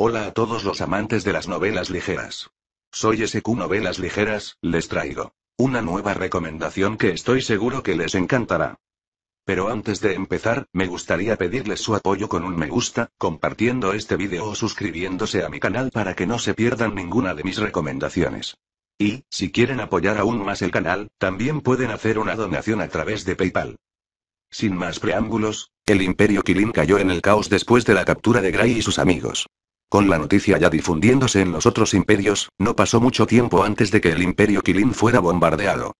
Hola a todos los amantes de las novelas ligeras. Soy SQ Novelas Ligeras, les traigo una nueva recomendación que estoy seguro que les encantará. Pero antes de empezar, me gustaría pedirles su apoyo con un me gusta, compartiendo este vídeo o suscribiéndose a mi canal para que no se pierdan ninguna de mis recomendaciones. Y, si quieren apoyar aún más el canal, también pueden hacer una donación a través de PayPal. Sin más preámbulos, el Imperio Kilin cayó en el caos después de la captura de Gray y sus amigos. Con la noticia ya difundiéndose en los otros imperios, no pasó mucho tiempo antes de que el imperio Kilin fuera bombardeado.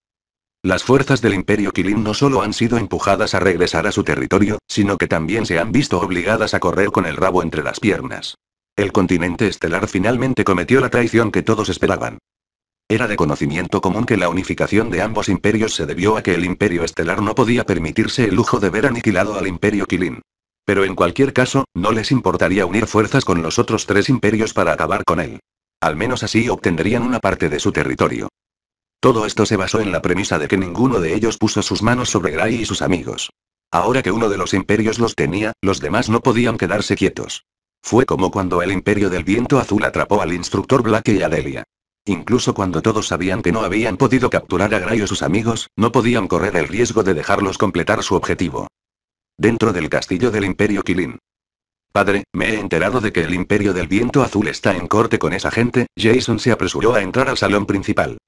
Las fuerzas del imperio Kilin no solo han sido empujadas a regresar a su territorio, sino que también se han visto obligadas a correr con el rabo entre las piernas. El continente estelar finalmente cometió la traición que todos esperaban. Era de conocimiento común que la unificación de ambos imperios se debió a que el imperio estelar no podía permitirse el lujo de ver aniquilado al imperio Kilin. Pero en cualquier caso, no les importaría unir fuerzas con los otros tres imperios para acabar con él. Al menos así obtendrían una parte de su territorio. Todo esto se basó en la premisa de que ninguno de ellos puso sus manos sobre Gray y sus amigos. Ahora que uno de los imperios los tenía, los demás no podían quedarse quietos. Fue como cuando el imperio del viento azul atrapó al instructor Black y a Delia. Incluso cuando todos sabían que no habían podido capturar a Gray o sus amigos, no podían correr el riesgo de dejarlos completar su objetivo. Dentro del castillo del Imperio Kilin. Padre, me he enterado de que el Imperio del Viento Azul está en corte con esa gente, Jason se apresuró a entrar al salón principal.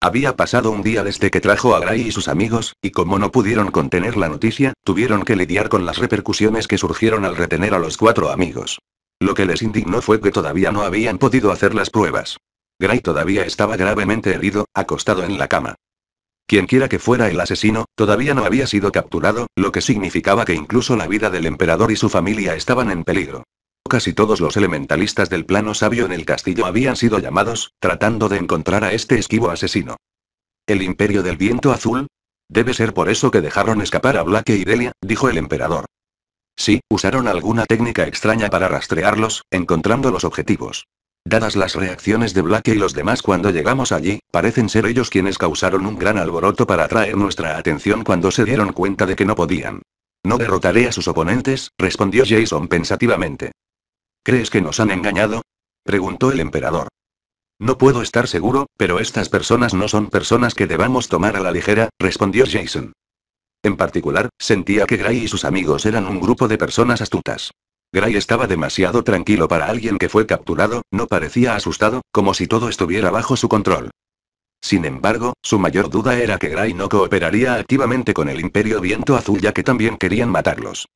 Había pasado un día desde que trajo a Gray y sus amigos, y como no pudieron contener la noticia, tuvieron que lidiar con las repercusiones que surgieron al retener a los cuatro amigos. Lo que les indignó fue que todavía no habían podido hacer las pruebas. Gray todavía estaba gravemente herido, acostado en la cama. Quienquiera que fuera el asesino, todavía no había sido capturado, lo que significaba que incluso la vida del emperador y su familia estaban en peligro. Casi todos los elementalistas del plano sabio en el castillo habían sido llamados, tratando de encontrar a este esquivo asesino. ¿El imperio del viento azul? Debe ser por eso que dejaron escapar a Black y e Delia, dijo el emperador. Sí, usaron alguna técnica extraña para rastrearlos, encontrando los objetivos. Dadas las reacciones de Black y los demás cuando llegamos allí, parecen ser ellos quienes causaron un gran alboroto para atraer nuestra atención cuando se dieron cuenta de que no podían. No derrotaré a sus oponentes, respondió Jason pensativamente. ¿Crees que nos han engañado? preguntó el emperador. No puedo estar seguro, pero estas personas no son personas que debamos tomar a la ligera, respondió Jason. En particular, sentía que Gray y sus amigos eran un grupo de personas astutas. Gray estaba demasiado tranquilo para alguien que fue capturado, no parecía asustado, como si todo estuviera bajo su control. Sin embargo, su mayor duda era que Gray no cooperaría activamente con el Imperio Viento Azul ya que también querían matarlos.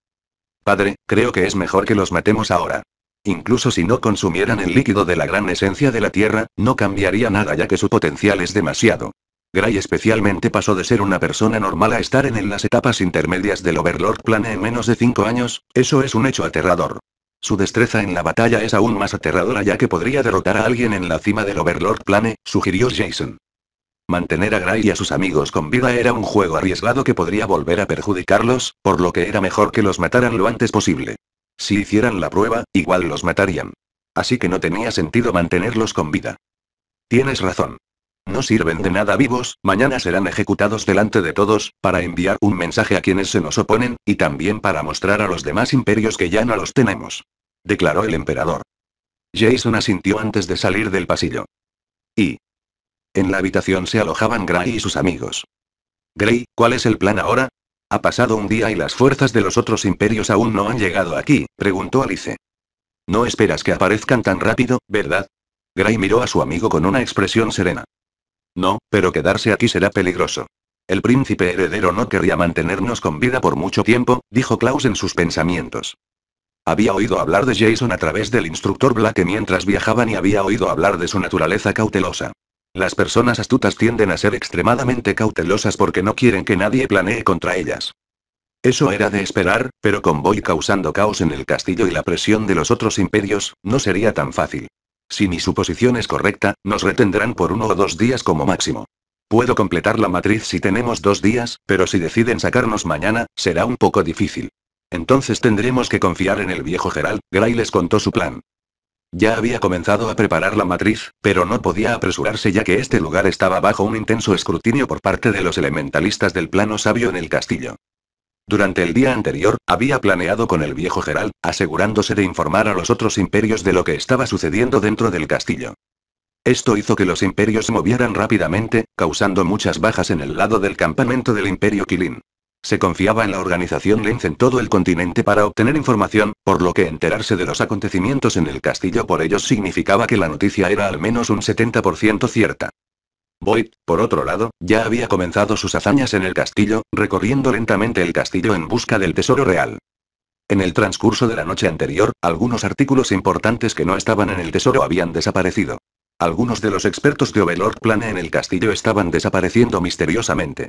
Padre, creo que es mejor que los matemos ahora. Incluso si no consumieran el líquido de la gran esencia de la Tierra, no cambiaría nada ya que su potencial es demasiado. Gray especialmente pasó de ser una persona normal a estar en las etapas intermedias del Overlord Plane en menos de 5 años, eso es un hecho aterrador. Su destreza en la batalla es aún más aterradora ya que podría derrotar a alguien en la cima del Overlord Plane, sugirió Jason. Mantener a Gray y a sus amigos con vida era un juego arriesgado que podría volver a perjudicarlos, por lo que era mejor que los mataran lo antes posible. Si hicieran la prueba, igual los matarían. Así que no tenía sentido mantenerlos con vida. Tienes razón. No sirven de nada vivos, mañana serán ejecutados delante de todos, para enviar un mensaje a quienes se nos oponen, y también para mostrar a los demás imperios que ya no los tenemos. Declaró el emperador. Jason asintió antes de salir del pasillo. Y. En la habitación se alojaban Gray y sus amigos. Gray, ¿cuál es el plan ahora? Ha pasado un día y las fuerzas de los otros imperios aún no han llegado aquí, preguntó Alice. No esperas que aparezcan tan rápido, ¿verdad? Gray miró a su amigo con una expresión serena. No, pero quedarse aquí será peligroso. El príncipe heredero no querría mantenernos con vida por mucho tiempo, dijo Klaus en sus pensamientos. Había oído hablar de Jason a través del instructor Black mientras viajaban y había oído hablar de su naturaleza cautelosa. Las personas astutas tienden a ser extremadamente cautelosas porque no quieren que nadie planee contra ellas. Eso era de esperar, pero con Boy causando caos en el castillo y la presión de los otros imperios, no sería tan fácil. Si mi suposición es correcta, nos retendrán por uno o dos días como máximo. Puedo completar la matriz si tenemos dos días, pero si deciden sacarnos mañana, será un poco difícil. Entonces tendremos que confiar en el viejo Gerald, Gray les contó su plan. Ya había comenzado a preparar la matriz, pero no podía apresurarse ya que este lugar estaba bajo un intenso escrutinio por parte de los elementalistas del plano sabio en el castillo. Durante el día anterior, había planeado con el viejo Gerald, asegurándose de informar a los otros imperios de lo que estaba sucediendo dentro del castillo. Esto hizo que los imperios se movieran rápidamente, causando muchas bajas en el lado del campamento del imperio Kilin. Se confiaba en la organización Lince en todo el continente para obtener información, por lo que enterarse de los acontecimientos en el castillo por ellos significaba que la noticia era al menos un 70% cierta. Boyd, por otro lado, ya había comenzado sus hazañas en el castillo, recorriendo lentamente el castillo en busca del tesoro real. En el transcurso de la noche anterior, algunos artículos importantes que no estaban en el tesoro habían desaparecido. Algunos de los expertos de Overlord Plane en el castillo estaban desapareciendo misteriosamente.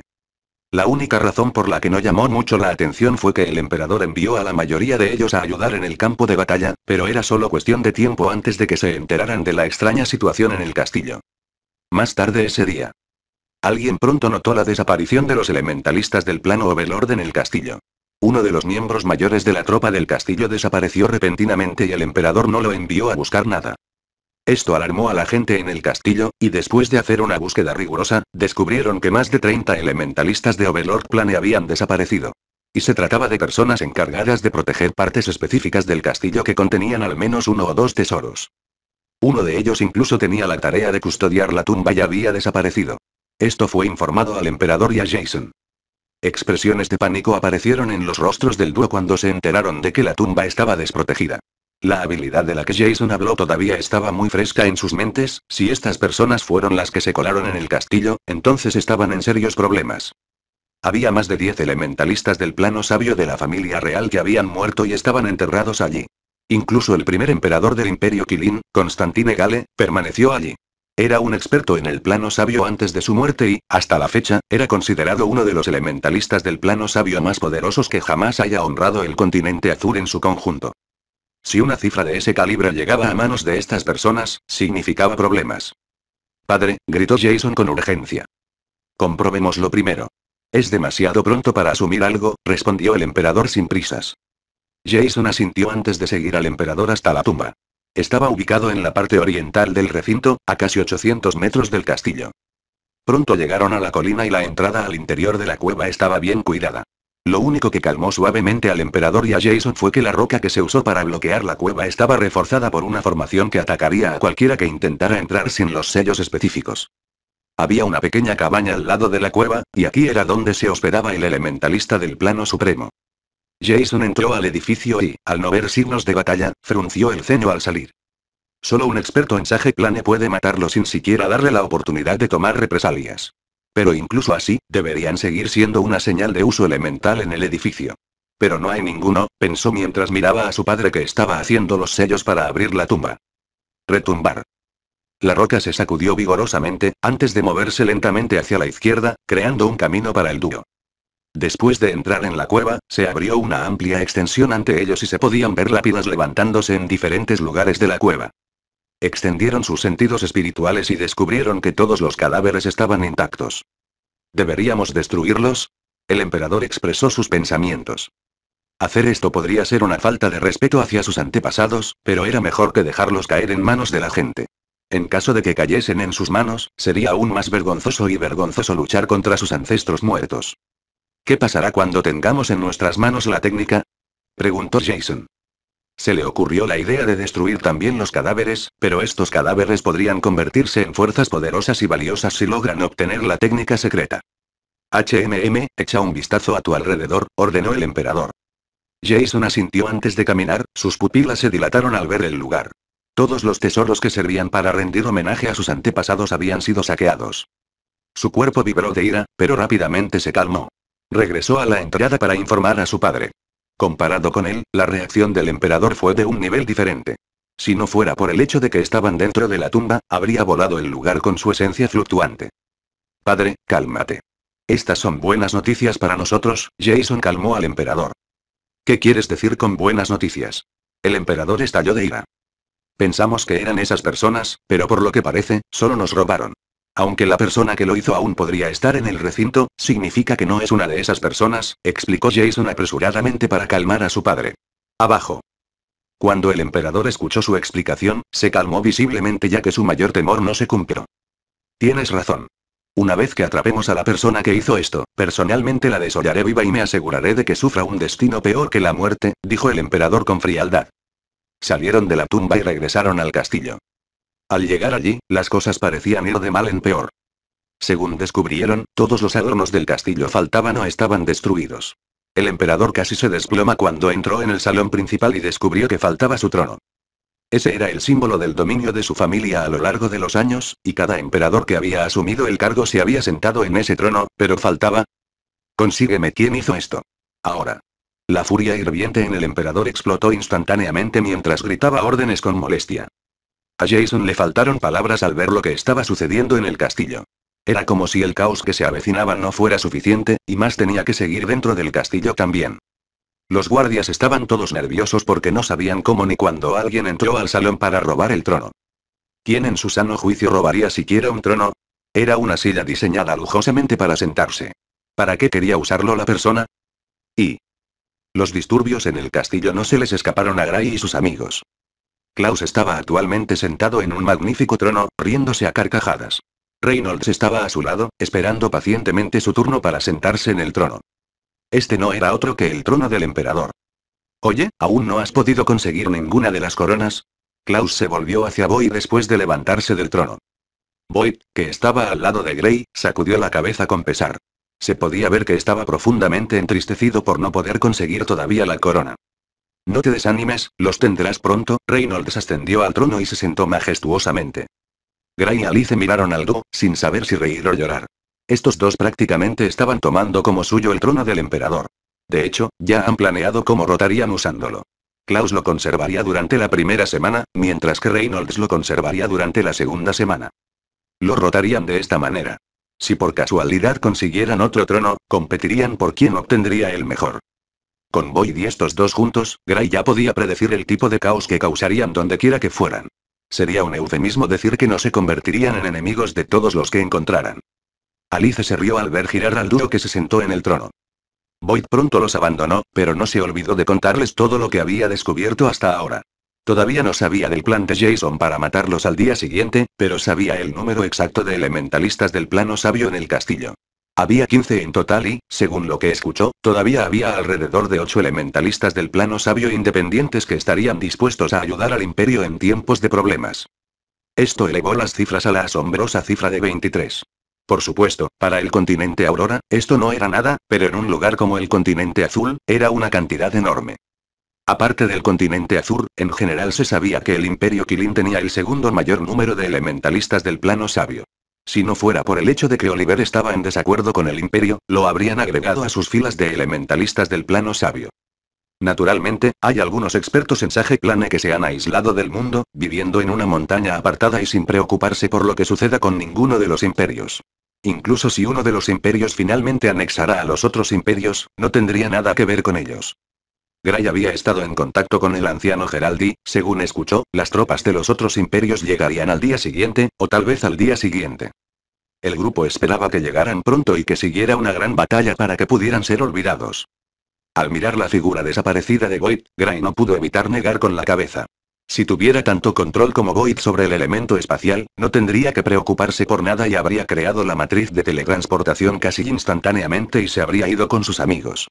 La única razón por la que no llamó mucho la atención fue que el emperador envió a la mayoría de ellos a ayudar en el campo de batalla, pero era solo cuestión de tiempo antes de que se enteraran de la extraña situación en el castillo. Más tarde ese día. Alguien pronto notó la desaparición de los elementalistas del plano Overlord en el castillo. Uno de los miembros mayores de la tropa del castillo desapareció repentinamente y el emperador no lo envió a buscar nada. Esto alarmó a la gente en el castillo, y después de hacer una búsqueda rigurosa, descubrieron que más de 30 elementalistas de Overlord Plane habían desaparecido. Y se trataba de personas encargadas de proteger partes específicas del castillo que contenían al menos uno o dos tesoros. Uno de ellos incluso tenía la tarea de custodiar la tumba y había desaparecido. Esto fue informado al emperador y a Jason. Expresiones de pánico aparecieron en los rostros del dúo cuando se enteraron de que la tumba estaba desprotegida. La habilidad de la que Jason habló todavía estaba muy fresca en sus mentes, si estas personas fueron las que se colaron en el castillo, entonces estaban en serios problemas. Había más de 10 elementalistas del plano sabio de la familia real que habían muerto y estaban enterrados allí. Incluso el primer emperador del imperio Kilin, Constantine Gale, permaneció allí. Era un experto en el plano sabio antes de su muerte y, hasta la fecha, era considerado uno de los elementalistas del plano sabio más poderosos que jamás haya honrado el continente azul en su conjunto. Si una cifra de ese calibre llegaba a manos de estas personas, significaba problemas. Padre, gritó Jason con urgencia. Comprobémoslo primero. Es demasiado pronto para asumir algo, respondió el emperador sin prisas. Jason asintió antes de seguir al emperador hasta la tumba. Estaba ubicado en la parte oriental del recinto, a casi 800 metros del castillo. Pronto llegaron a la colina y la entrada al interior de la cueva estaba bien cuidada. Lo único que calmó suavemente al emperador y a Jason fue que la roca que se usó para bloquear la cueva estaba reforzada por una formación que atacaría a cualquiera que intentara entrar sin los sellos específicos. Había una pequeña cabaña al lado de la cueva, y aquí era donde se hospedaba el elementalista del plano supremo. Jason entró al edificio y, al no ver signos de batalla, frunció el ceño al salir. Solo un experto en Sage Plane puede matarlo sin siquiera darle la oportunidad de tomar represalias. Pero incluso así, deberían seguir siendo una señal de uso elemental en el edificio. Pero no hay ninguno, pensó mientras miraba a su padre que estaba haciendo los sellos para abrir la tumba. Retumbar. La roca se sacudió vigorosamente, antes de moverse lentamente hacia la izquierda, creando un camino para el dúo. Después de entrar en la cueva, se abrió una amplia extensión ante ellos y se podían ver lápidas levantándose en diferentes lugares de la cueva. Extendieron sus sentidos espirituales y descubrieron que todos los cadáveres estaban intactos. ¿Deberíamos destruirlos? El emperador expresó sus pensamientos. Hacer esto podría ser una falta de respeto hacia sus antepasados, pero era mejor que dejarlos caer en manos de la gente. En caso de que cayesen en sus manos, sería aún más vergonzoso y vergonzoso luchar contra sus ancestros muertos. ¿Qué pasará cuando tengamos en nuestras manos la técnica? Preguntó Jason. Se le ocurrió la idea de destruir también los cadáveres, pero estos cadáveres podrían convertirse en fuerzas poderosas y valiosas si logran obtener la técnica secreta. HMM, echa un vistazo a tu alrededor, ordenó el emperador. Jason asintió antes de caminar, sus pupilas se dilataron al ver el lugar. Todos los tesoros que servían para rendir homenaje a sus antepasados habían sido saqueados. Su cuerpo vibró de ira, pero rápidamente se calmó. Regresó a la entrada para informar a su padre. Comparado con él, la reacción del emperador fue de un nivel diferente. Si no fuera por el hecho de que estaban dentro de la tumba, habría volado el lugar con su esencia fluctuante. Padre, cálmate. Estas son buenas noticias para nosotros, Jason calmó al emperador. ¿Qué quieres decir con buenas noticias? El emperador estalló de ira. Pensamos que eran esas personas, pero por lo que parece, solo nos robaron. Aunque la persona que lo hizo aún podría estar en el recinto, significa que no es una de esas personas, explicó Jason apresuradamente para calmar a su padre. Abajo. Cuando el emperador escuchó su explicación, se calmó visiblemente ya que su mayor temor no se cumplió. Tienes razón. Una vez que atrapemos a la persona que hizo esto, personalmente la desollaré viva y me aseguraré de que sufra un destino peor que la muerte, dijo el emperador con frialdad. Salieron de la tumba y regresaron al castillo. Al llegar allí, las cosas parecían ir de mal en peor. Según descubrieron, todos los adornos del castillo faltaban o estaban destruidos. El emperador casi se desploma cuando entró en el salón principal y descubrió que faltaba su trono. Ese era el símbolo del dominio de su familia a lo largo de los años, y cada emperador que había asumido el cargo se había sentado en ese trono, pero faltaba... Consígueme quién hizo esto. Ahora. La furia hirviente en el emperador explotó instantáneamente mientras gritaba órdenes con molestia. A Jason le faltaron palabras al ver lo que estaba sucediendo en el castillo. Era como si el caos que se avecinaba no fuera suficiente, y más tenía que seguir dentro del castillo también. Los guardias estaban todos nerviosos porque no sabían cómo ni cuándo alguien entró al salón para robar el trono. ¿Quién en su sano juicio robaría siquiera un trono? Era una silla diseñada lujosamente para sentarse. ¿Para qué quería usarlo la persona? Y... Los disturbios en el castillo no se les escaparon a Gray y sus amigos. Klaus estaba actualmente sentado en un magnífico trono, riéndose a carcajadas. Reynolds estaba a su lado, esperando pacientemente su turno para sentarse en el trono. Este no era otro que el trono del emperador. Oye, ¿aún no has podido conseguir ninguna de las coronas? Klaus se volvió hacia Boyd después de levantarse del trono. Boyd, que estaba al lado de Grey, sacudió la cabeza con pesar. Se podía ver que estaba profundamente entristecido por no poder conseguir todavía la corona. No te desanimes, los tendrás pronto, Reynolds ascendió al trono y se sentó majestuosamente. Gray y Alice miraron al algo, sin saber si reír o llorar. Estos dos prácticamente estaban tomando como suyo el trono del emperador. De hecho, ya han planeado cómo rotarían usándolo. Klaus lo conservaría durante la primera semana, mientras que Reynolds lo conservaría durante la segunda semana. Lo rotarían de esta manera. Si por casualidad consiguieran otro trono, competirían por quién obtendría el mejor. Con Boyd y estos dos juntos, Gray ya podía predecir el tipo de caos que causarían dondequiera que fueran. Sería un eufemismo decir que no se convertirían en enemigos de todos los que encontraran. Alice se rió al ver girar al duro que se sentó en el trono. Boyd pronto los abandonó, pero no se olvidó de contarles todo lo que había descubierto hasta ahora. Todavía no sabía del plan de Jason para matarlos al día siguiente, pero sabía el número exacto de elementalistas del plano sabio en el castillo. Había 15 en total y, según lo que escuchó, todavía había alrededor de 8 elementalistas del plano sabio independientes que estarían dispuestos a ayudar al imperio en tiempos de problemas. Esto elevó las cifras a la asombrosa cifra de 23. Por supuesto, para el continente Aurora, esto no era nada, pero en un lugar como el continente azul, era una cantidad enorme. Aparte del continente azul, en general se sabía que el Imperio Kilin tenía el segundo mayor número de elementalistas del plano sabio. Si no fuera por el hecho de que Oliver estaba en desacuerdo con el imperio, lo habrían agregado a sus filas de elementalistas del plano sabio. Naturalmente, hay algunos expertos en Sage Plane que se han aislado del mundo, viviendo en una montaña apartada y sin preocuparse por lo que suceda con ninguno de los imperios. Incluso si uno de los imperios finalmente anexará a los otros imperios, no tendría nada que ver con ellos. Gray había estado en contacto con el anciano Geraldi, según escuchó, las tropas de los otros imperios llegarían al día siguiente, o tal vez al día siguiente. El grupo esperaba que llegaran pronto y que siguiera una gran batalla para que pudieran ser olvidados. Al mirar la figura desaparecida de Void, Gray no pudo evitar negar con la cabeza. Si tuviera tanto control como Void sobre el elemento espacial, no tendría que preocuparse por nada y habría creado la matriz de teletransportación casi instantáneamente y se habría ido con sus amigos.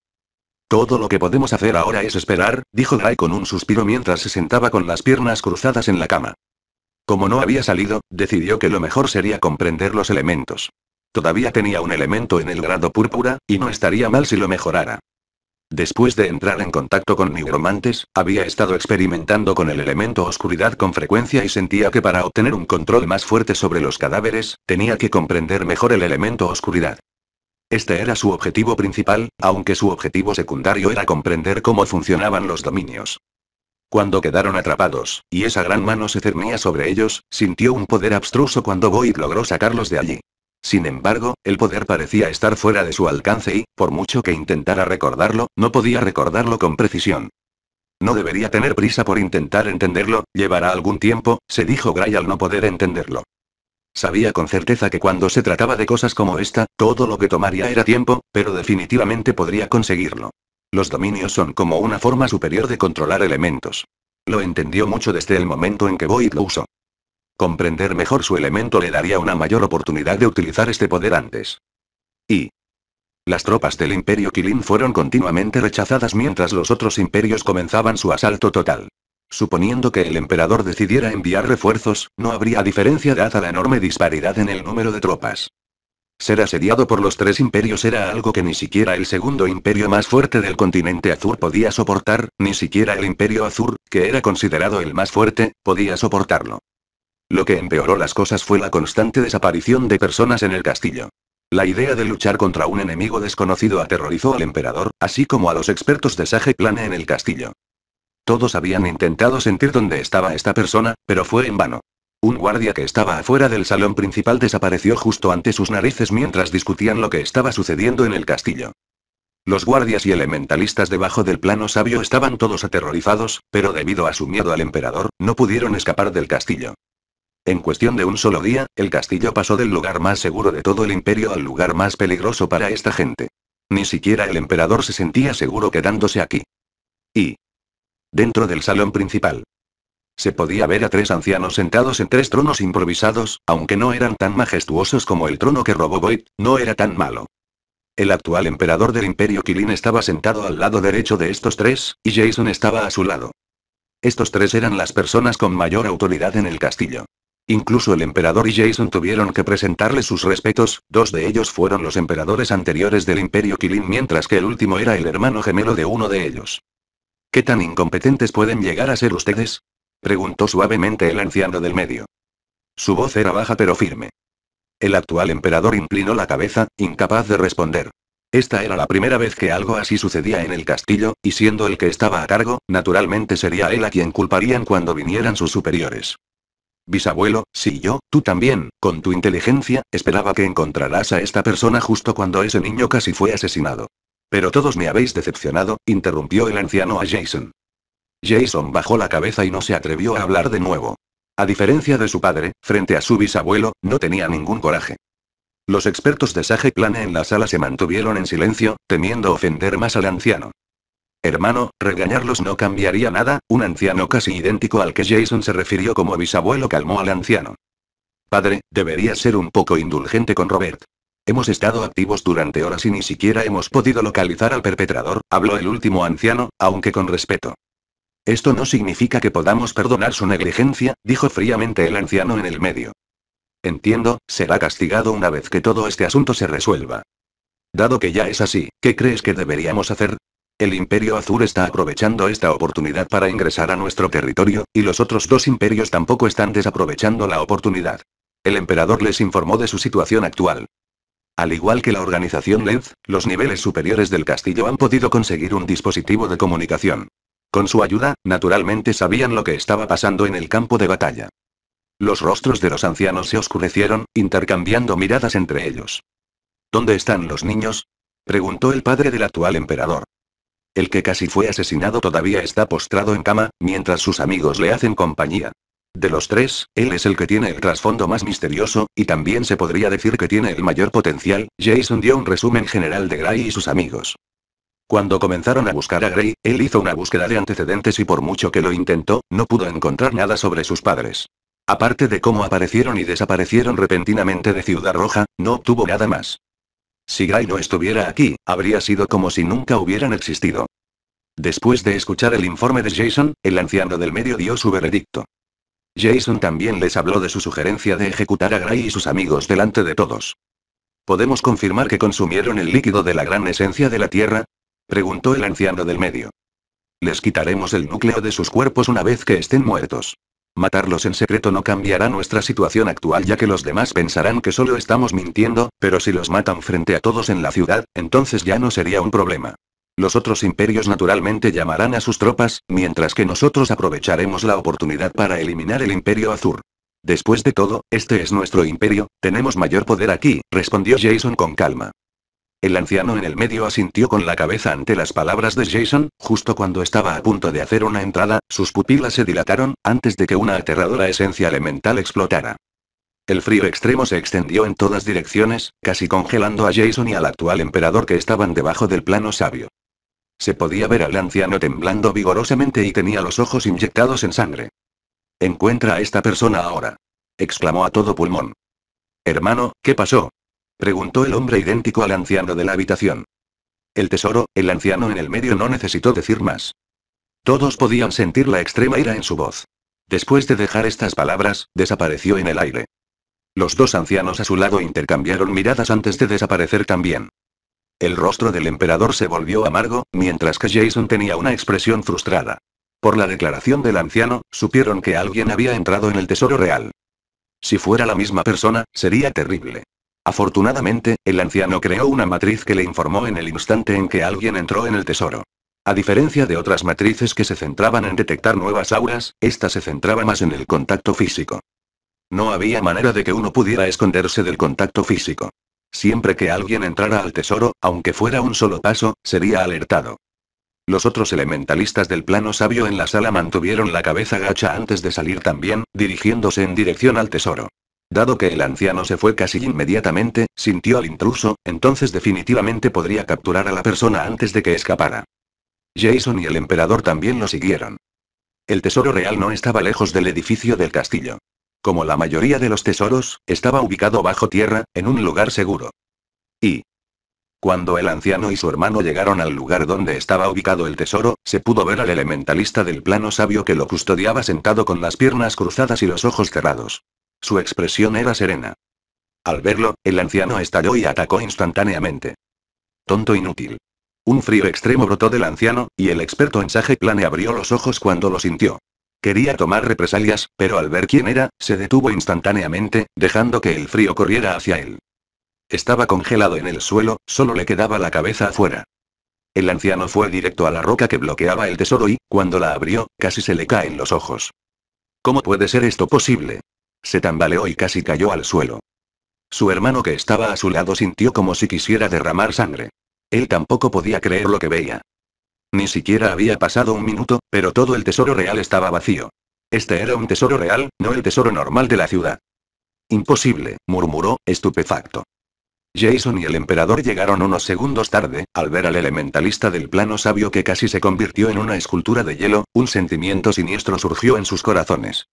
Todo lo que podemos hacer ahora es esperar, dijo Gray con un suspiro mientras se sentaba con las piernas cruzadas en la cama. Como no había salido, decidió que lo mejor sería comprender los elementos. Todavía tenía un elemento en el grado púrpura, y no estaría mal si lo mejorara. Después de entrar en contacto con nigromantes, había estado experimentando con el elemento oscuridad con frecuencia y sentía que para obtener un control más fuerte sobre los cadáveres, tenía que comprender mejor el elemento oscuridad. Este era su objetivo principal, aunque su objetivo secundario era comprender cómo funcionaban los dominios. Cuando quedaron atrapados, y esa gran mano se cernía sobre ellos, sintió un poder abstruso cuando Boyd logró sacarlos de allí. Sin embargo, el poder parecía estar fuera de su alcance y, por mucho que intentara recordarlo, no podía recordarlo con precisión. No debería tener prisa por intentar entenderlo, llevará algún tiempo, se dijo Gray al no poder entenderlo. Sabía con certeza que cuando se trataba de cosas como esta, todo lo que tomaría era tiempo, pero definitivamente podría conseguirlo. Los dominios son como una forma superior de controlar elementos. Lo entendió mucho desde el momento en que Boyd lo usó. Comprender mejor su elemento le daría una mayor oportunidad de utilizar este poder antes. Y, las tropas del Imperio Kilin fueron continuamente rechazadas mientras los otros imperios comenzaban su asalto total. Suponiendo que el emperador decidiera enviar refuerzos, no habría diferencia dada la enorme disparidad en el número de tropas. Ser asediado por los tres imperios era algo que ni siquiera el segundo imperio más fuerte del continente azur podía soportar, ni siquiera el imperio azur, que era considerado el más fuerte, podía soportarlo. Lo que empeoró las cosas fue la constante desaparición de personas en el castillo. La idea de luchar contra un enemigo desconocido aterrorizó al emperador, así como a los expertos de Sage Plane en el castillo. Todos habían intentado sentir dónde estaba esta persona, pero fue en vano. Un guardia que estaba afuera del salón principal desapareció justo ante sus narices mientras discutían lo que estaba sucediendo en el castillo. Los guardias y elementalistas debajo del plano sabio estaban todos aterrorizados, pero debido a su miedo al emperador, no pudieron escapar del castillo. En cuestión de un solo día, el castillo pasó del lugar más seguro de todo el imperio al lugar más peligroso para esta gente. Ni siquiera el emperador se sentía seguro quedándose aquí. Y, dentro del salón principal. Se podía ver a tres ancianos sentados en tres tronos improvisados, aunque no eran tan majestuosos como el trono que robó Boyd. no era tan malo. El actual emperador del Imperio Kilin estaba sentado al lado derecho de estos tres, y Jason estaba a su lado. Estos tres eran las personas con mayor autoridad en el castillo. Incluso el emperador y Jason tuvieron que presentarle sus respetos, dos de ellos fueron los emperadores anteriores del Imperio Kilin mientras que el último era el hermano gemelo de uno de ellos. ¿Qué tan incompetentes pueden llegar a ser ustedes? preguntó suavemente el anciano del medio. Su voz era baja pero firme. El actual emperador inclinó la cabeza, incapaz de responder. Esta era la primera vez que algo así sucedía en el castillo, y siendo el que estaba a cargo, naturalmente sería él a quien culparían cuando vinieran sus superiores. Bisabuelo, si yo, tú también, con tu inteligencia, esperaba que encontrarás a esta persona justo cuando ese niño casi fue asesinado. Pero todos me habéis decepcionado, interrumpió el anciano a Jason. Jason bajó la cabeza y no se atrevió a hablar de nuevo. A diferencia de su padre, frente a su bisabuelo, no tenía ningún coraje. Los expertos de Sage Plane en la sala se mantuvieron en silencio, temiendo ofender más al anciano. Hermano, regañarlos no cambiaría nada, un anciano casi idéntico al que Jason se refirió como bisabuelo calmó al anciano. Padre, debería ser un poco indulgente con Robert. Hemos estado activos durante horas y ni siquiera hemos podido localizar al perpetrador, habló el último anciano, aunque con respeto. Esto no significa que podamos perdonar su negligencia, dijo fríamente el anciano en el medio. Entiendo, será castigado una vez que todo este asunto se resuelva. Dado que ya es así, ¿qué crees que deberíamos hacer? El Imperio Azul está aprovechando esta oportunidad para ingresar a nuestro territorio, y los otros dos imperios tampoco están desaprovechando la oportunidad. El emperador les informó de su situación actual. Al igual que la organización LED, los niveles superiores del castillo han podido conseguir un dispositivo de comunicación. Con su ayuda, naturalmente sabían lo que estaba pasando en el campo de batalla. Los rostros de los ancianos se oscurecieron, intercambiando miradas entre ellos. ¿Dónde están los niños? preguntó el padre del actual emperador. El que casi fue asesinado todavía está postrado en cama, mientras sus amigos le hacen compañía. De los tres, él es el que tiene el trasfondo más misterioso, y también se podría decir que tiene el mayor potencial, Jason dio un resumen general de Gray y sus amigos. Cuando comenzaron a buscar a Gray, él hizo una búsqueda de antecedentes y por mucho que lo intentó, no pudo encontrar nada sobre sus padres. Aparte de cómo aparecieron y desaparecieron repentinamente de Ciudad Roja, no obtuvo nada más. Si Gray no estuviera aquí, habría sido como si nunca hubieran existido. Después de escuchar el informe de Jason, el anciano del medio dio su veredicto. Jason también les habló de su sugerencia de ejecutar a Gray y sus amigos delante de todos. ¿Podemos confirmar que consumieron el líquido de la gran esencia de la Tierra? preguntó el anciano del medio. Les quitaremos el núcleo de sus cuerpos una vez que estén muertos. Matarlos en secreto no cambiará nuestra situación actual ya que los demás pensarán que solo estamos mintiendo, pero si los matan frente a todos en la ciudad, entonces ya no sería un problema. Los otros imperios naturalmente llamarán a sus tropas, mientras que nosotros aprovecharemos la oportunidad para eliminar el imperio Azur. Después de todo, este es nuestro imperio, tenemos mayor poder aquí, respondió Jason con calma. El anciano en el medio asintió con la cabeza ante las palabras de Jason, justo cuando estaba a punto de hacer una entrada, sus pupilas se dilataron, antes de que una aterradora esencia elemental explotara. El frío extremo se extendió en todas direcciones, casi congelando a Jason y al actual emperador que estaban debajo del plano sabio. Se podía ver al anciano temblando vigorosamente y tenía los ojos inyectados en sangre. Encuentra a esta persona ahora. exclamó a todo pulmón. Hermano, ¿qué pasó? preguntó el hombre idéntico al anciano de la habitación. El tesoro, el anciano en el medio no necesitó decir más. Todos podían sentir la extrema ira en su voz. Después de dejar estas palabras, desapareció en el aire. Los dos ancianos a su lado intercambiaron miradas antes de desaparecer también. El rostro del emperador se volvió amargo, mientras que Jason tenía una expresión frustrada. Por la declaración del anciano, supieron que alguien había entrado en el tesoro real. Si fuera la misma persona, sería terrible. Afortunadamente, el anciano creó una matriz que le informó en el instante en que alguien entró en el tesoro. A diferencia de otras matrices que se centraban en detectar nuevas auras, esta se centraba más en el contacto físico. No había manera de que uno pudiera esconderse del contacto físico. Siempre que alguien entrara al tesoro, aunque fuera un solo paso, sería alertado. Los otros elementalistas del plano sabio en la sala mantuvieron la cabeza gacha antes de salir también, dirigiéndose en dirección al tesoro. Dado que el anciano se fue casi inmediatamente, sintió al intruso, entonces definitivamente podría capturar a la persona antes de que escapara. Jason y el emperador también lo siguieron. El tesoro real no estaba lejos del edificio del castillo como la mayoría de los tesoros, estaba ubicado bajo tierra, en un lugar seguro. Y... Cuando el anciano y su hermano llegaron al lugar donde estaba ubicado el tesoro, se pudo ver al elementalista del plano sabio que lo custodiaba sentado con las piernas cruzadas y los ojos cerrados. Su expresión era serena. Al verlo, el anciano estalló y atacó instantáneamente. Tonto inútil. Un frío extremo brotó del anciano, y el experto en Sage Plane abrió los ojos cuando lo sintió. Quería tomar represalias, pero al ver quién era, se detuvo instantáneamente, dejando que el frío corriera hacia él. Estaba congelado en el suelo, solo le quedaba la cabeza afuera. El anciano fue directo a la roca que bloqueaba el tesoro y, cuando la abrió, casi se le caen los ojos. ¿Cómo puede ser esto posible? Se tambaleó y casi cayó al suelo. Su hermano que estaba a su lado sintió como si quisiera derramar sangre. Él tampoco podía creer lo que veía. Ni siquiera había pasado un minuto, pero todo el tesoro real estaba vacío. Este era un tesoro real, no el tesoro normal de la ciudad. Imposible, murmuró, estupefacto. Jason y el emperador llegaron unos segundos tarde, al ver al elementalista del plano sabio que casi se convirtió en una escultura de hielo, un sentimiento siniestro surgió en sus corazones.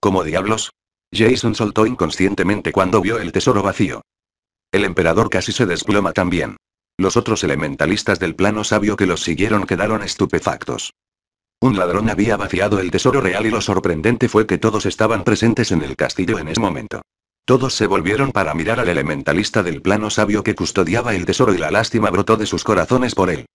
¿Cómo diablos? Jason soltó inconscientemente cuando vio el tesoro vacío. El emperador casi se desploma también. Los otros elementalistas del plano sabio que los siguieron quedaron estupefactos. Un ladrón había vaciado el tesoro real y lo sorprendente fue que todos estaban presentes en el castillo en ese momento. Todos se volvieron para mirar al elementalista del plano sabio que custodiaba el tesoro y la lástima brotó de sus corazones por él.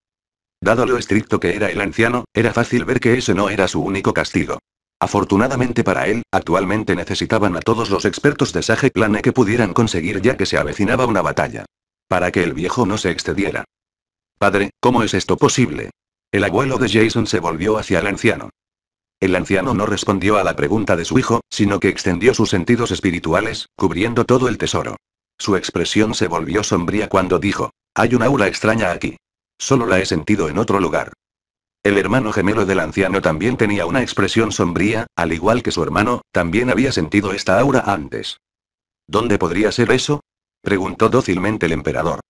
Dado lo estricto que era el anciano, era fácil ver que ese no era su único castigo. Afortunadamente para él, actualmente necesitaban a todos los expertos de Sage Plane que pudieran conseguir ya que se avecinaba una batalla para que el viejo no se excediera. Padre, ¿cómo es esto posible? El abuelo de Jason se volvió hacia el anciano. El anciano no respondió a la pregunta de su hijo, sino que extendió sus sentidos espirituales, cubriendo todo el tesoro. Su expresión se volvió sombría cuando dijo, hay una aura extraña aquí. Solo la he sentido en otro lugar. El hermano gemelo del anciano también tenía una expresión sombría, al igual que su hermano, también había sentido esta aura antes. ¿Dónde podría ser eso? preguntó dócilmente el emperador.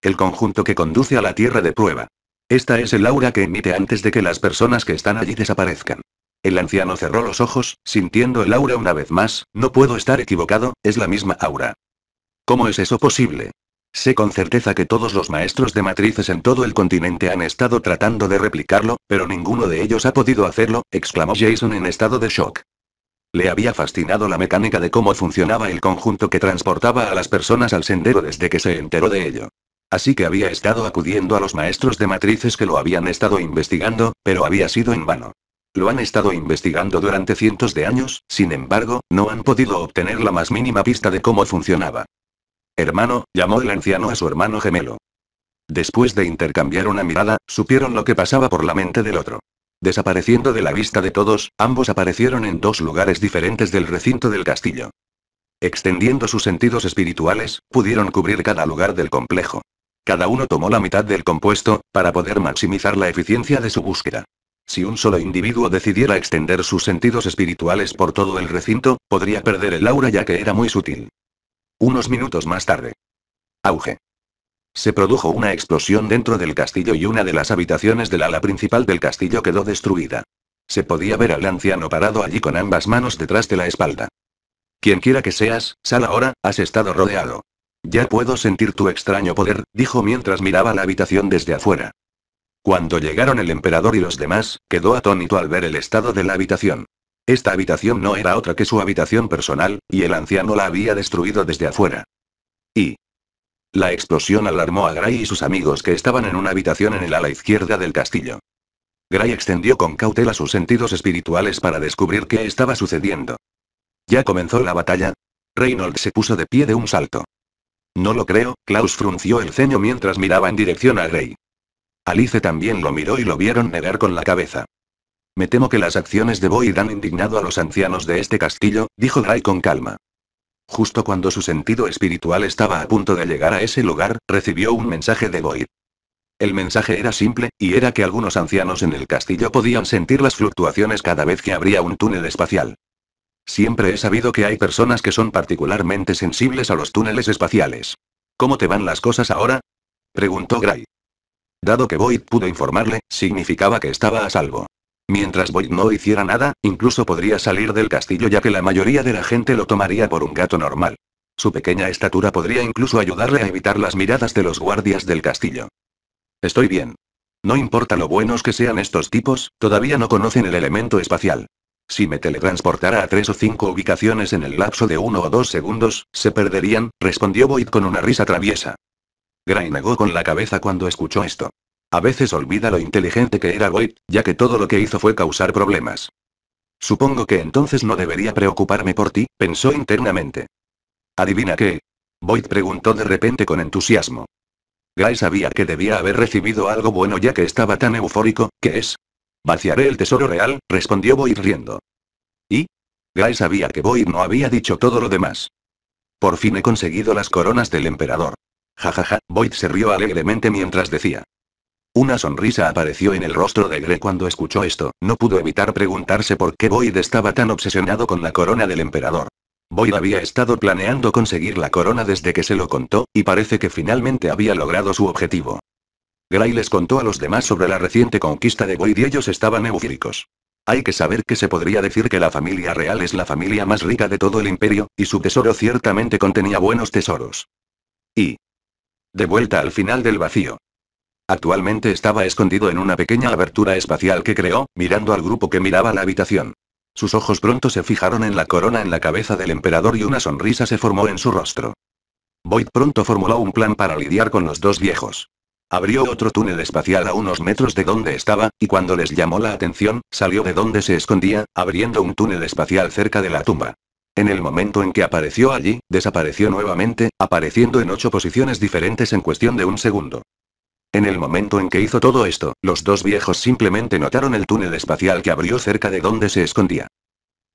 El conjunto que conduce a la tierra de prueba. Esta es el aura que emite antes de que las personas que están allí desaparezcan. El anciano cerró los ojos, sintiendo el aura una vez más, no puedo estar equivocado, es la misma aura. ¿Cómo es eso posible? Sé con certeza que todos los maestros de matrices en todo el continente han estado tratando de replicarlo, pero ninguno de ellos ha podido hacerlo, exclamó Jason en estado de shock. Le había fascinado la mecánica de cómo funcionaba el conjunto que transportaba a las personas al sendero desde que se enteró de ello. Así que había estado acudiendo a los maestros de matrices que lo habían estado investigando, pero había sido en vano. Lo han estado investigando durante cientos de años, sin embargo, no han podido obtener la más mínima pista de cómo funcionaba. Hermano, llamó el anciano a su hermano gemelo. Después de intercambiar una mirada, supieron lo que pasaba por la mente del otro. Desapareciendo de la vista de todos, ambos aparecieron en dos lugares diferentes del recinto del castillo. Extendiendo sus sentidos espirituales, pudieron cubrir cada lugar del complejo. Cada uno tomó la mitad del compuesto, para poder maximizar la eficiencia de su búsqueda. Si un solo individuo decidiera extender sus sentidos espirituales por todo el recinto, podría perder el aura ya que era muy sutil. Unos minutos más tarde. Auge. Se produjo una explosión dentro del castillo y una de las habitaciones del ala principal del castillo quedó destruida. Se podía ver al anciano parado allí con ambas manos detrás de la espalda. Quien quiera que seas, sal ahora, has estado rodeado. Ya puedo sentir tu extraño poder, dijo mientras miraba la habitación desde afuera. Cuando llegaron el emperador y los demás, quedó atónito al ver el estado de la habitación. Esta habitación no era otra que su habitación personal, y el anciano la había destruido desde afuera. ¿Y la explosión alarmó a Gray y sus amigos que estaban en una habitación en el ala izquierda del castillo. Gray extendió con cautela sus sentidos espirituales para descubrir qué estaba sucediendo. ¿Ya comenzó la batalla? Reynolds se puso de pie de un salto. No lo creo, Klaus frunció el ceño mientras miraba en dirección a Gray. Alice también lo miró y lo vieron negar con la cabeza. Me temo que las acciones de Boyd han indignado a los ancianos de este castillo, dijo Gray con calma. Justo cuando su sentido espiritual estaba a punto de llegar a ese lugar, recibió un mensaje de Void. El mensaje era simple, y era que algunos ancianos en el castillo podían sentir las fluctuaciones cada vez que abría un túnel espacial. Siempre he sabido que hay personas que son particularmente sensibles a los túneles espaciales. ¿Cómo te van las cosas ahora? preguntó Gray. Dado que Void pudo informarle, significaba que estaba a salvo. Mientras Boyd no hiciera nada, incluso podría salir del castillo ya que la mayoría de la gente lo tomaría por un gato normal. Su pequeña estatura podría incluso ayudarle a evitar las miradas de los guardias del castillo. Estoy bien. No importa lo buenos que sean estos tipos, todavía no conocen el elemento espacial. Si me teletransportara a tres o cinco ubicaciones en el lapso de uno o dos segundos, se perderían, respondió Boyd con una risa traviesa. Gray negó con la cabeza cuando escuchó esto. A veces olvida lo inteligente que era Boyd, ya que todo lo que hizo fue causar problemas. Supongo que entonces no debería preocuparme por ti, pensó internamente. ¿Adivina qué? Boyd preguntó de repente con entusiasmo. Guy sabía que debía haber recibido algo bueno ya que estaba tan eufórico, ¿qué es? Vaciaré el tesoro real, respondió Boyd riendo. ¿Y? Guy sabía que Boyd no había dicho todo lo demás. Por fin he conseguido las coronas del emperador. Jajaja, ja, ja, Boyd se rió alegremente mientras decía. Una sonrisa apareció en el rostro de Grey cuando escuchó esto, no pudo evitar preguntarse por qué Boyd estaba tan obsesionado con la corona del emperador. Boyd había estado planeando conseguir la corona desde que se lo contó, y parece que finalmente había logrado su objetivo. Gray les contó a los demás sobre la reciente conquista de Boyd y ellos estaban eufóricos. Hay que saber que se podría decir que la familia real es la familia más rica de todo el imperio, y su tesoro ciertamente contenía buenos tesoros. Y... De vuelta al final del vacío, Actualmente estaba escondido en una pequeña abertura espacial que creó, mirando al grupo que miraba la habitación. Sus ojos pronto se fijaron en la corona en la cabeza del emperador y una sonrisa se formó en su rostro. Boyd pronto formuló un plan para lidiar con los dos viejos. Abrió otro túnel espacial a unos metros de donde estaba, y cuando les llamó la atención, salió de donde se escondía, abriendo un túnel espacial cerca de la tumba. En el momento en que apareció allí, desapareció nuevamente, apareciendo en ocho posiciones diferentes en cuestión de un segundo. En el momento en que hizo todo esto, los dos viejos simplemente notaron el túnel espacial que abrió cerca de donde se escondía.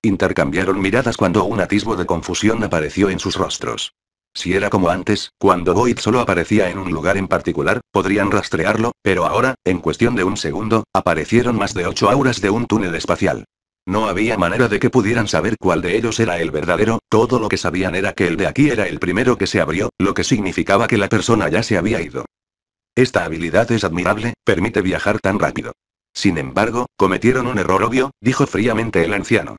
Intercambiaron miradas cuando un atisbo de confusión apareció en sus rostros. Si era como antes, cuando Void solo aparecía en un lugar en particular, podrían rastrearlo, pero ahora, en cuestión de un segundo, aparecieron más de ocho auras de un túnel espacial. No había manera de que pudieran saber cuál de ellos era el verdadero, todo lo que sabían era que el de aquí era el primero que se abrió, lo que significaba que la persona ya se había ido. Esta habilidad es admirable, permite viajar tan rápido. Sin embargo, cometieron un error obvio, dijo fríamente el anciano.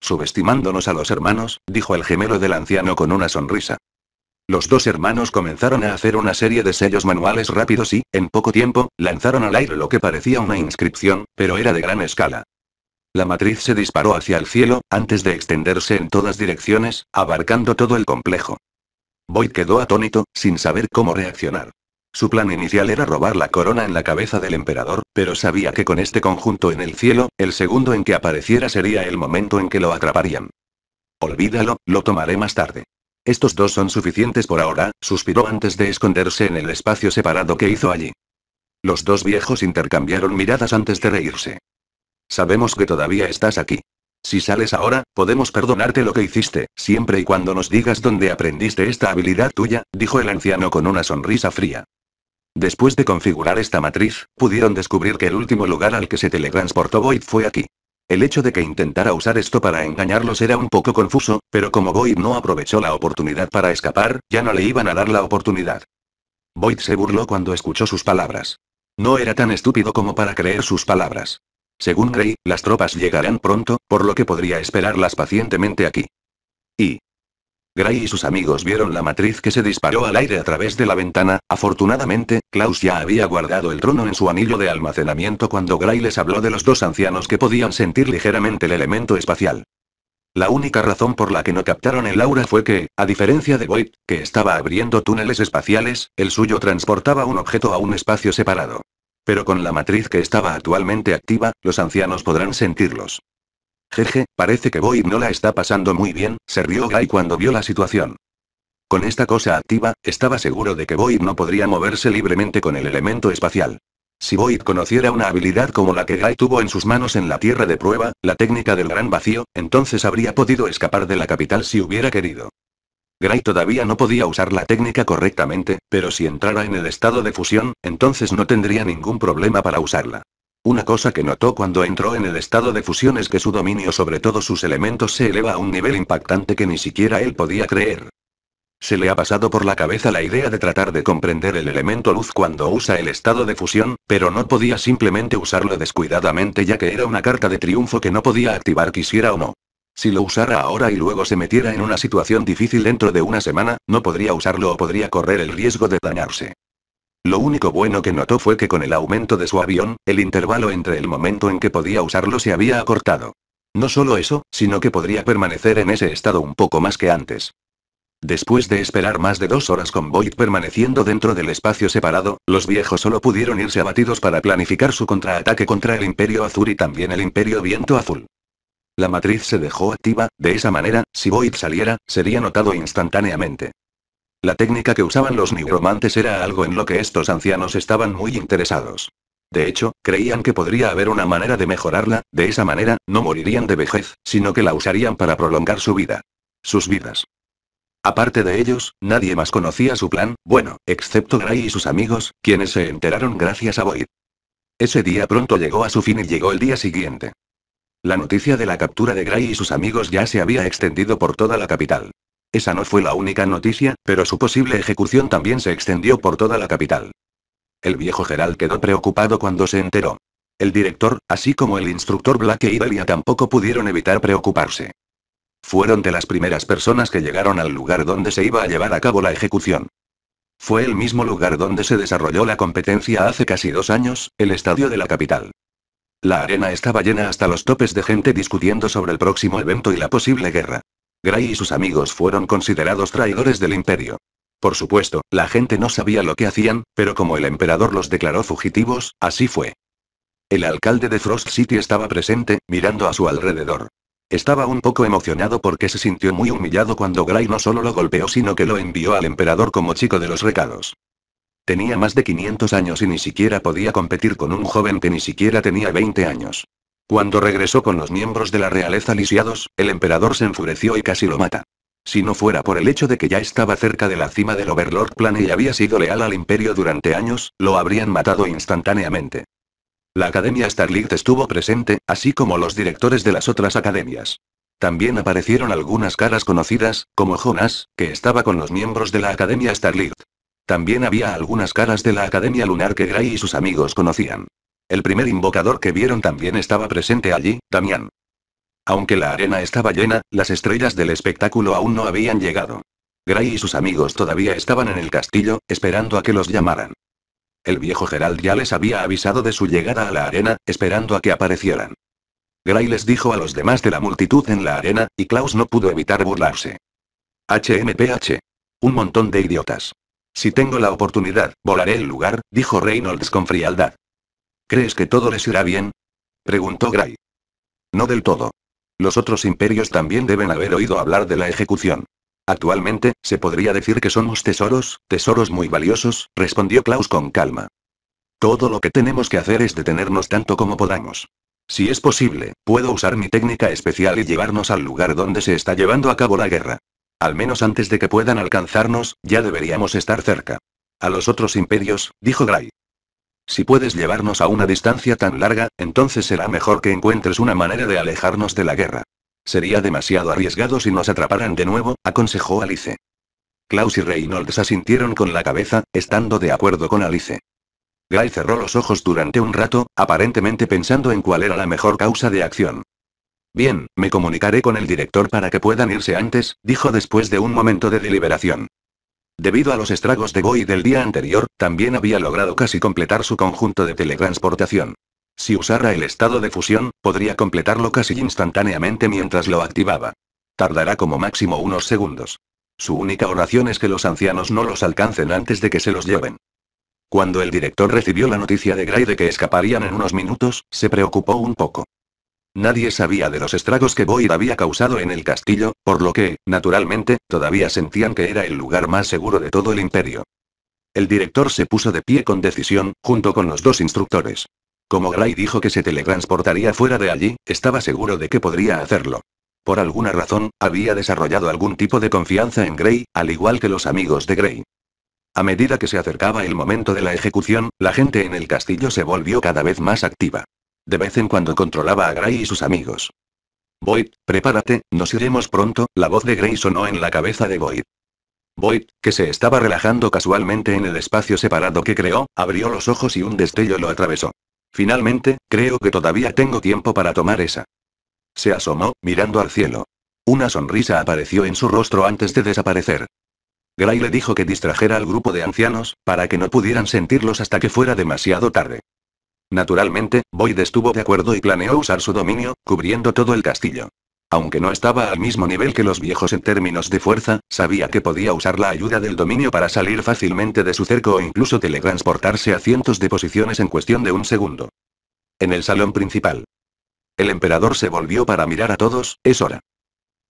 Subestimándonos a los hermanos, dijo el gemelo del anciano con una sonrisa. Los dos hermanos comenzaron a hacer una serie de sellos manuales rápidos y, en poco tiempo, lanzaron al aire lo que parecía una inscripción, pero era de gran escala. La matriz se disparó hacia el cielo, antes de extenderse en todas direcciones, abarcando todo el complejo. Boyd quedó atónito, sin saber cómo reaccionar. Su plan inicial era robar la corona en la cabeza del emperador, pero sabía que con este conjunto en el cielo, el segundo en que apareciera sería el momento en que lo atraparían. Olvídalo, lo tomaré más tarde. Estos dos son suficientes por ahora, suspiró antes de esconderse en el espacio separado que hizo allí. Los dos viejos intercambiaron miradas antes de reírse. Sabemos que todavía estás aquí. Si sales ahora, podemos perdonarte lo que hiciste, siempre y cuando nos digas dónde aprendiste esta habilidad tuya, dijo el anciano con una sonrisa fría. Después de configurar esta matriz, pudieron descubrir que el último lugar al que se teletransportó Void fue aquí. El hecho de que intentara usar esto para engañarlos era un poco confuso, pero como Void no aprovechó la oportunidad para escapar, ya no le iban a dar la oportunidad. Void se burló cuando escuchó sus palabras. No era tan estúpido como para creer sus palabras. Según Grey, las tropas llegarán pronto, por lo que podría esperarlas pacientemente aquí. Y, Gray y sus amigos vieron la matriz que se disparó al aire a través de la ventana. Afortunadamente, Klaus ya había guardado el trono en su anillo de almacenamiento cuando Gray les habló de los dos ancianos que podían sentir ligeramente el elemento espacial. La única razón por la que no captaron el aura fue que, a diferencia de Void, que estaba abriendo túneles espaciales, el suyo transportaba un objeto a un espacio separado. Pero con la matriz que estaba actualmente activa, los ancianos podrán sentirlos. Jeje, parece que Void no la está pasando muy bien, se rió Gray cuando vio la situación. Con esta cosa activa, estaba seguro de que Void no podría moverse libremente con el elemento espacial. Si Void conociera una habilidad como la que Gray tuvo en sus manos en la Tierra de Prueba, la técnica del gran vacío, entonces habría podido escapar de la capital si hubiera querido. Gray todavía no podía usar la técnica correctamente, pero si entrara en el estado de fusión, entonces no tendría ningún problema para usarla. Una cosa que notó cuando entró en el estado de fusión es que su dominio sobre todos sus elementos se eleva a un nivel impactante que ni siquiera él podía creer. Se le ha pasado por la cabeza la idea de tratar de comprender el elemento luz cuando usa el estado de fusión, pero no podía simplemente usarlo descuidadamente ya que era una carta de triunfo que no podía activar quisiera o no. Si lo usara ahora y luego se metiera en una situación difícil dentro de una semana, no podría usarlo o podría correr el riesgo de dañarse. Lo único bueno que notó fue que con el aumento de su avión, el intervalo entre el momento en que podía usarlo se había acortado. No solo eso, sino que podría permanecer en ese estado un poco más que antes. Después de esperar más de dos horas con Void permaneciendo dentro del espacio separado, los viejos solo pudieron irse abatidos para planificar su contraataque contra el Imperio Azul y también el Imperio Viento Azul. La matriz se dejó activa, de esa manera, si Void saliera, sería notado instantáneamente. La técnica que usaban los neuromantes era algo en lo que estos ancianos estaban muy interesados. De hecho, creían que podría haber una manera de mejorarla, de esa manera, no morirían de vejez, sino que la usarían para prolongar su vida. Sus vidas. Aparte de ellos, nadie más conocía su plan, bueno, excepto Gray y sus amigos, quienes se enteraron gracias a Void. Ese día pronto llegó a su fin y llegó el día siguiente. La noticia de la captura de Gray y sus amigos ya se había extendido por toda la capital. Esa no fue la única noticia, pero su posible ejecución también se extendió por toda la capital. El viejo Gerald quedó preocupado cuando se enteró. El director, así como el instructor Black y e Delia tampoco pudieron evitar preocuparse. Fueron de las primeras personas que llegaron al lugar donde se iba a llevar a cabo la ejecución. Fue el mismo lugar donde se desarrolló la competencia hace casi dos años, el estadio de la capital. La arena estaba llena hasta los topes de gente discutiendo sobre el próximo evento y la posible guerra. Gray y sus amigos fueron considerados traidores del imperio. Por supuesto, la gente no sabía lo que hacían, pero como el emperador los declaró fugitivos, así fue. El alcalde de Frost City estaba presente, mirando a su alrededor. Estaba un poco emocionado porque se sintió muy humillado cuando Gray no solo lo golpeó sino que lo envió al emperador como chico de los recados. Tenía más de 500 años y ni siquiera podía competir con un joven que ni siquiera tenía 20 años. Cuando regresó con los miembros de la realeza lisiados, el emperador se enfureció y casi lo mata. Si no fuera por el hecho de que ya estaba cerca de la cima del Overlord Plan y había sido leal al imperio durante años, lo habrían matado instantáneamente. La Academia Starlight estuvo presente, así como los directores de las otras academias. También aparecieron algunas caras conocidas, como Jonas, que estaba con los miembros de la Academia Starlight. También había algunas caras de la Academia Lunar que Gray y sus amigos conocían. El primer invocador que vieron también estaba presente allí, Damián. Aunque la arena estaba llena, las estrellas del espectáculo aún no habían llegado. Gray y sus amigos todavía estaban en el castillo, esperando a que los llamaran. El viejo Gerald ya les había avisado de su llegada a la arena, esperando a que aparecieran. Gray les dijo a los demás de la multitud en la arena, y Klaus no pudo evitar burlarse. HMPH. Un montón de idiotas. Si tengo la oportunidad, volaré el lugar, dijo Reynolds con frialdad. ¿Crees que todo les irá bien? Preguntó Gray. No del todo. Los otros imperios también deben haber oído hablar de la ejecución. Actualmente, se podría decir que somos tesoros, tesoros muy valiosos, respondió Klaus con calma. Todo lo que tenemos que hacer es detenernos tanto como podamos. Si es posible, puedo usar mi técnica especial y llevarnos al lugar donde se está llevando a cabo la guerra. Al menos antes de que puedan alcanzarnos, ya deberíamos estar cerca. A los otros imperios, dijo Gray. Si puedes llevarnos a una distancia tan larga, entonces será mejor que encuentres una manera de alejarnos de la guerra. Sería demasiado arriesgado si nos atraparan de nuevo, aconsejó Alice. Klaus y Reynolds asintieron con la cabeza, estando de acuerdo con Alice. Guy cerró los ojos durante un rato, aparentemente pensando en cuál era la mejor causa de acción. Bien, me comunicaré con el director para que puedan irse antes, dijo después de un momento de deliberación. Debido a los estragos de Boy del día anterior, también había logrado casi completar su conjunto de teletransportación. Si usara el estado de fusión, podría completarlo casi instantáneamente mientras lo activaba. Tardará como máximo unos segundos. Su única oración es que los ancianos no los alcancen antes de que se los lleven. Cuando el director recibió la noticia de Gray de que escaparían en unos minutos, se preocupó un poco. Nadie sabía de los estragos que Boyd había causado en el castillo, por lo que, naturalmente, todavía sentían que era el lugar más seguro de todo el imperio. El director se puso de pie con decisión, junto con los dos instructores. Como Gray dijo que se teletransportaría fuera de allí, estaba seguro de que podría hacerlo. Por alguna razón, había desarrollado algún tipo de confianza en Gray, al igual que los amigos de Gray. A medida que se acercaba el momento de la ejecución, la gente en el castillo se volvió cada vez más activa. De vez en cuando controlaba a Gray y sus amigos. Boyd, prepárate, nos iremos pronto, la voz de Gray sonó en la cabeza de Boyd. Boyd, que se estaba relajando casualmente en el espacio separado que creó, abrió los ojos y un destello lo atravesó. Finalmente, creo que todavía tengo tiempo para tomar esa. Se asomó, mirando al cielo. Una sonrisa apareció en su rostro antes de desaparecer. Gray le dijo que distrajera al grupo de ancianos, para que no pudieran sentirlos hasta que fuera demasiado tarde. Naturalmente, Boyd estuvo de acuerdo y planeó usar su dominio, cubriendo todo el castillo. Aunque no estaba al mismo nivel que los viejos en términos de fuerza, sabía que podía usar la ayuda del dominio para salir fácilmente de su cerco o incluso teletransportarse a cientos de posiciones en cuestión de un segundo. En el salón principal. El emperador se volvió para mirar a todos, es hora.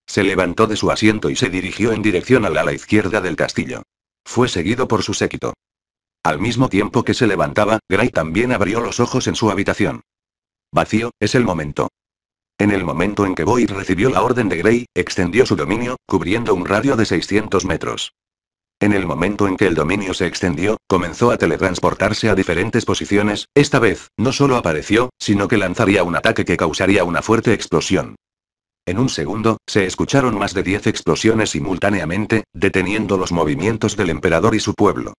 Se levantó de su asiento y se dirigió en dirección al ala izquierda del castillo. Fue seguido por su séquito. Al mismo tiempo que se levantaba, Gray también abrió los ojos en su habitación. Vacío, es el momento. En el momento en que Boyd recibió la orden de Gray, extendió su dominio, cubriendo un radio de 600 metros. En el momento en que el dominio se extendió, comenzó a teletransportarse a diferentes posiciones, esta vez, no solo apareció, sino que lanzaría un ataque que causaría una fuerte explosión. En un segundo, se escucharon más de 10 explosiones simultáneamente, deteniendo los movimientos del emperador y su pueblo.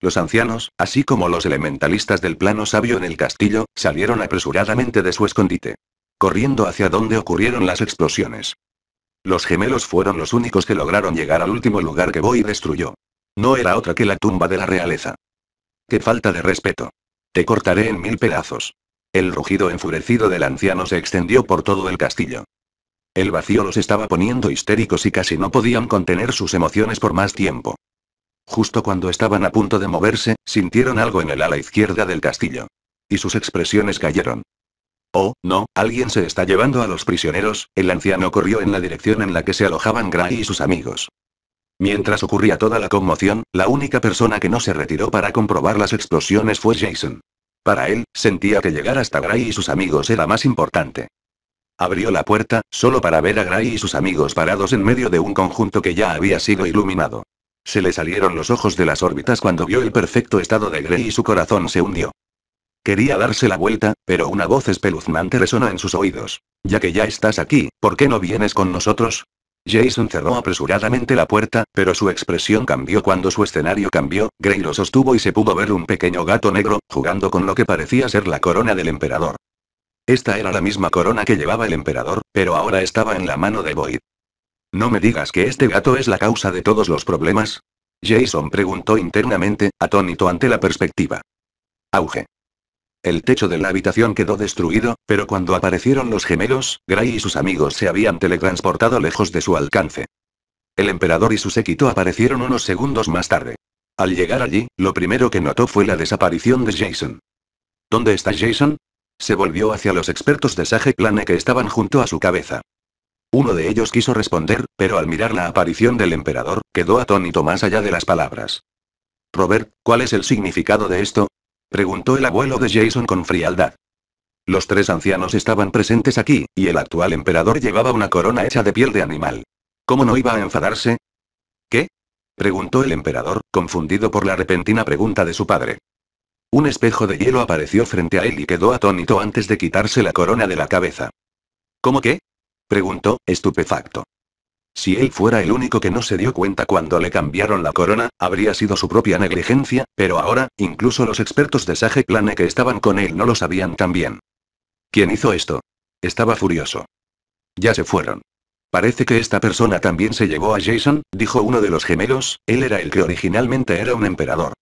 Los ancianos, así como los elementalistas del plano sabio en el castillo, salieron apresuradamente de su escondite. Corriendo hacia donde ocurrieron las explosiones. Los gemelos fueron los únicos que lograron llegar al último lugar que Boy destruyó. No era otra que la tumba de la realeza. ¡Qué falta de respeto! Te cortaré en mil pedazos. El rugido enfurecido del anciano se extendió por todo el castillo. El vacío los estaba poniendo histéricos y casi no podían contener sus emociones por más tiempo. Justo cuando estaban a punto de moverse, sintieron algo en el ala izquierda del castillo. Y sus expresiones cayeron. Oh, no, alguien se está llevando a los prisioneros, el anciano corrió en la dirección en la que se alojaban Gray y sus amigos. Mientras ocurría toda la conmoción, la única persona que no se retiró para comprobar las explosiones fue Jason. Para él, sentía que llegar hasta Gray y sus amigos era más importante. Abrió la puerta, solo para ver a Gray y sus amigos parados en medio de un conjunto que ya había sido iluminado. Se le salieron los ojos de las órbitas cuando vio el perfecto estado de Grey y su corazón se hundió. Quería darse la vuelta, pero una voz espeluznante resonó en sus oídos. Ya que ya estás aquí, ¿por qué no vienes con nosotros? Jason cerró apresuradamente la puerta, pero su expresión cambió cuando su escenario cambió, Grey lo sostuvo y se pudo ver un pequeño gato negro, jugando con lo que parecía ser la corona del emperador. Esta era la misma corona que llevaba el emperador, pero ahora estaba en la mano de Boyd. No me digas que este gato es la causa de todos los problemas. Jason preguntó internamente, atónito ante la perspectiva. Auge. El techo de la habitación quedó destruido, pero cuando aparecieron los gemelos, Gray y sus amigos se habían teletransportado lejos de su alcance. El emperador y su séquito aparecieron unos segundos más tarde. Al llegar allí, lo primero que notó fue la desaparición de Jason. ¿Dónde está Jason? Se volvió hacia los expertos de Sage Plane que estaban junto a su cabeza. Uno de ellos quiso responder, pero al mirar la aparición del emperador, quedó atónito más allá de las palabras. Robert, ¿cuál es el significado de esto? preguntó el abuelo de Jason con frialdad. Los tres ancianos estaban presentes aquí, y el actual emperador llevaba una corona hecha de piel de animal. ¿Cómo no iba a enfadarse? ¿Qué? preguntó el emperador, confundido por la repentina pregunta de su padre. Un espejo de hielo apareció frente a él y quedó atónito antes de quitarse la corona de la cabeza. ¿Cómo qué? Preguntó, estupefacto. Si él fuera el único que no se dio cuenta cuando le cambiaron la corona, habría sido su propia negligencia, pero ahora, incluso los expertos de Sage Plane que estaban con él no lo sabían también ¿Quién hizo esto? Estaba furioso. Ya se fueron. Parece que esta persona también se llevó a Jason, dijo uno de los gemelos, él era el que originalmente era un emperador.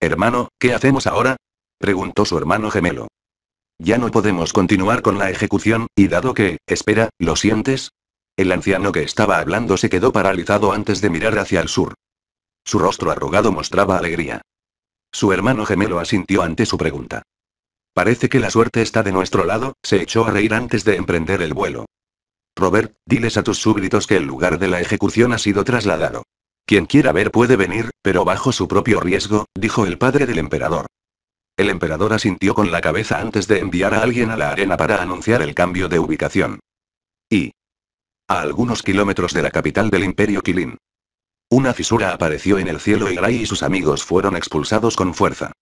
Hermano, ¿qué hacemos ahora? preguntó su hermano gemelo. Ya no podemos continuar con la ejecución, y dado que, espera, ¿lo sientes? El anciano que estaba hablando se quedó paralizado antes de mirar hacia el sur. Su rostro arrugado mostraba alegría. Su hermano gemelo asintió ante su pregunta. Parece que la suerte está de nuestro lado, se echó a reír antes de emprender el vuelo. Robert, diles a tus súbditos que el lugar de la ejecución ha sido trasladado. Quien quiera ver puede venir, pero bajo su propio riesgo, dijo el padre del emperador. El emperador asintió con la cabeza antes de enviar a alguien a la arena para anunciar el cambio de ubicación. Y. A algunos kilómetros de la capital del imperio Kilin. Una fisura apareció en el cielo y Gray y sus amigos fueron expulsados con fuerza.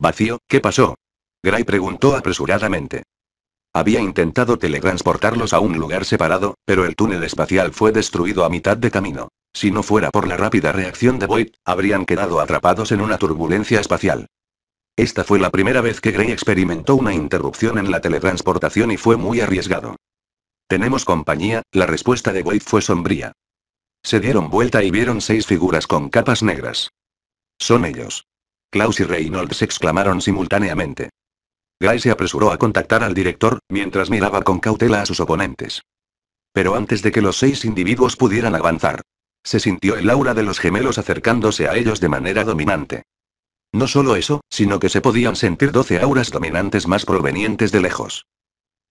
Vacío, ¿qué pasó? Gray preguntó apresuradamente. Había intentado teletransportarlos a un lugar separado, pero el túnel espacial fue destruido a mitad de camino. Si no fuera por la rápida reacción de Void, habrían quedado atrapados en una turbulencia espacial. Esta fue la primera vez que Grey experimentó una interrupción en la teletransportación y fue muy arriesgado. Tenemos compañía, la respuesta de Wade fue sombría. Se dieron vuelta y vieron seis figuras con capas negras. Son ellos. Klaus y Reynolds exclamaron simultáneamente. Gray se apresuró a contactar al director, mientras miraba con cautela a sus oponentes. Pero antes de que los seis individuos pudieran avanzar, se sintió el aura de los gemelos acercándose a ellos de manera dominante. No solo eso, sino que se podían sentir 12 auras dominantes más provenientes de lejos.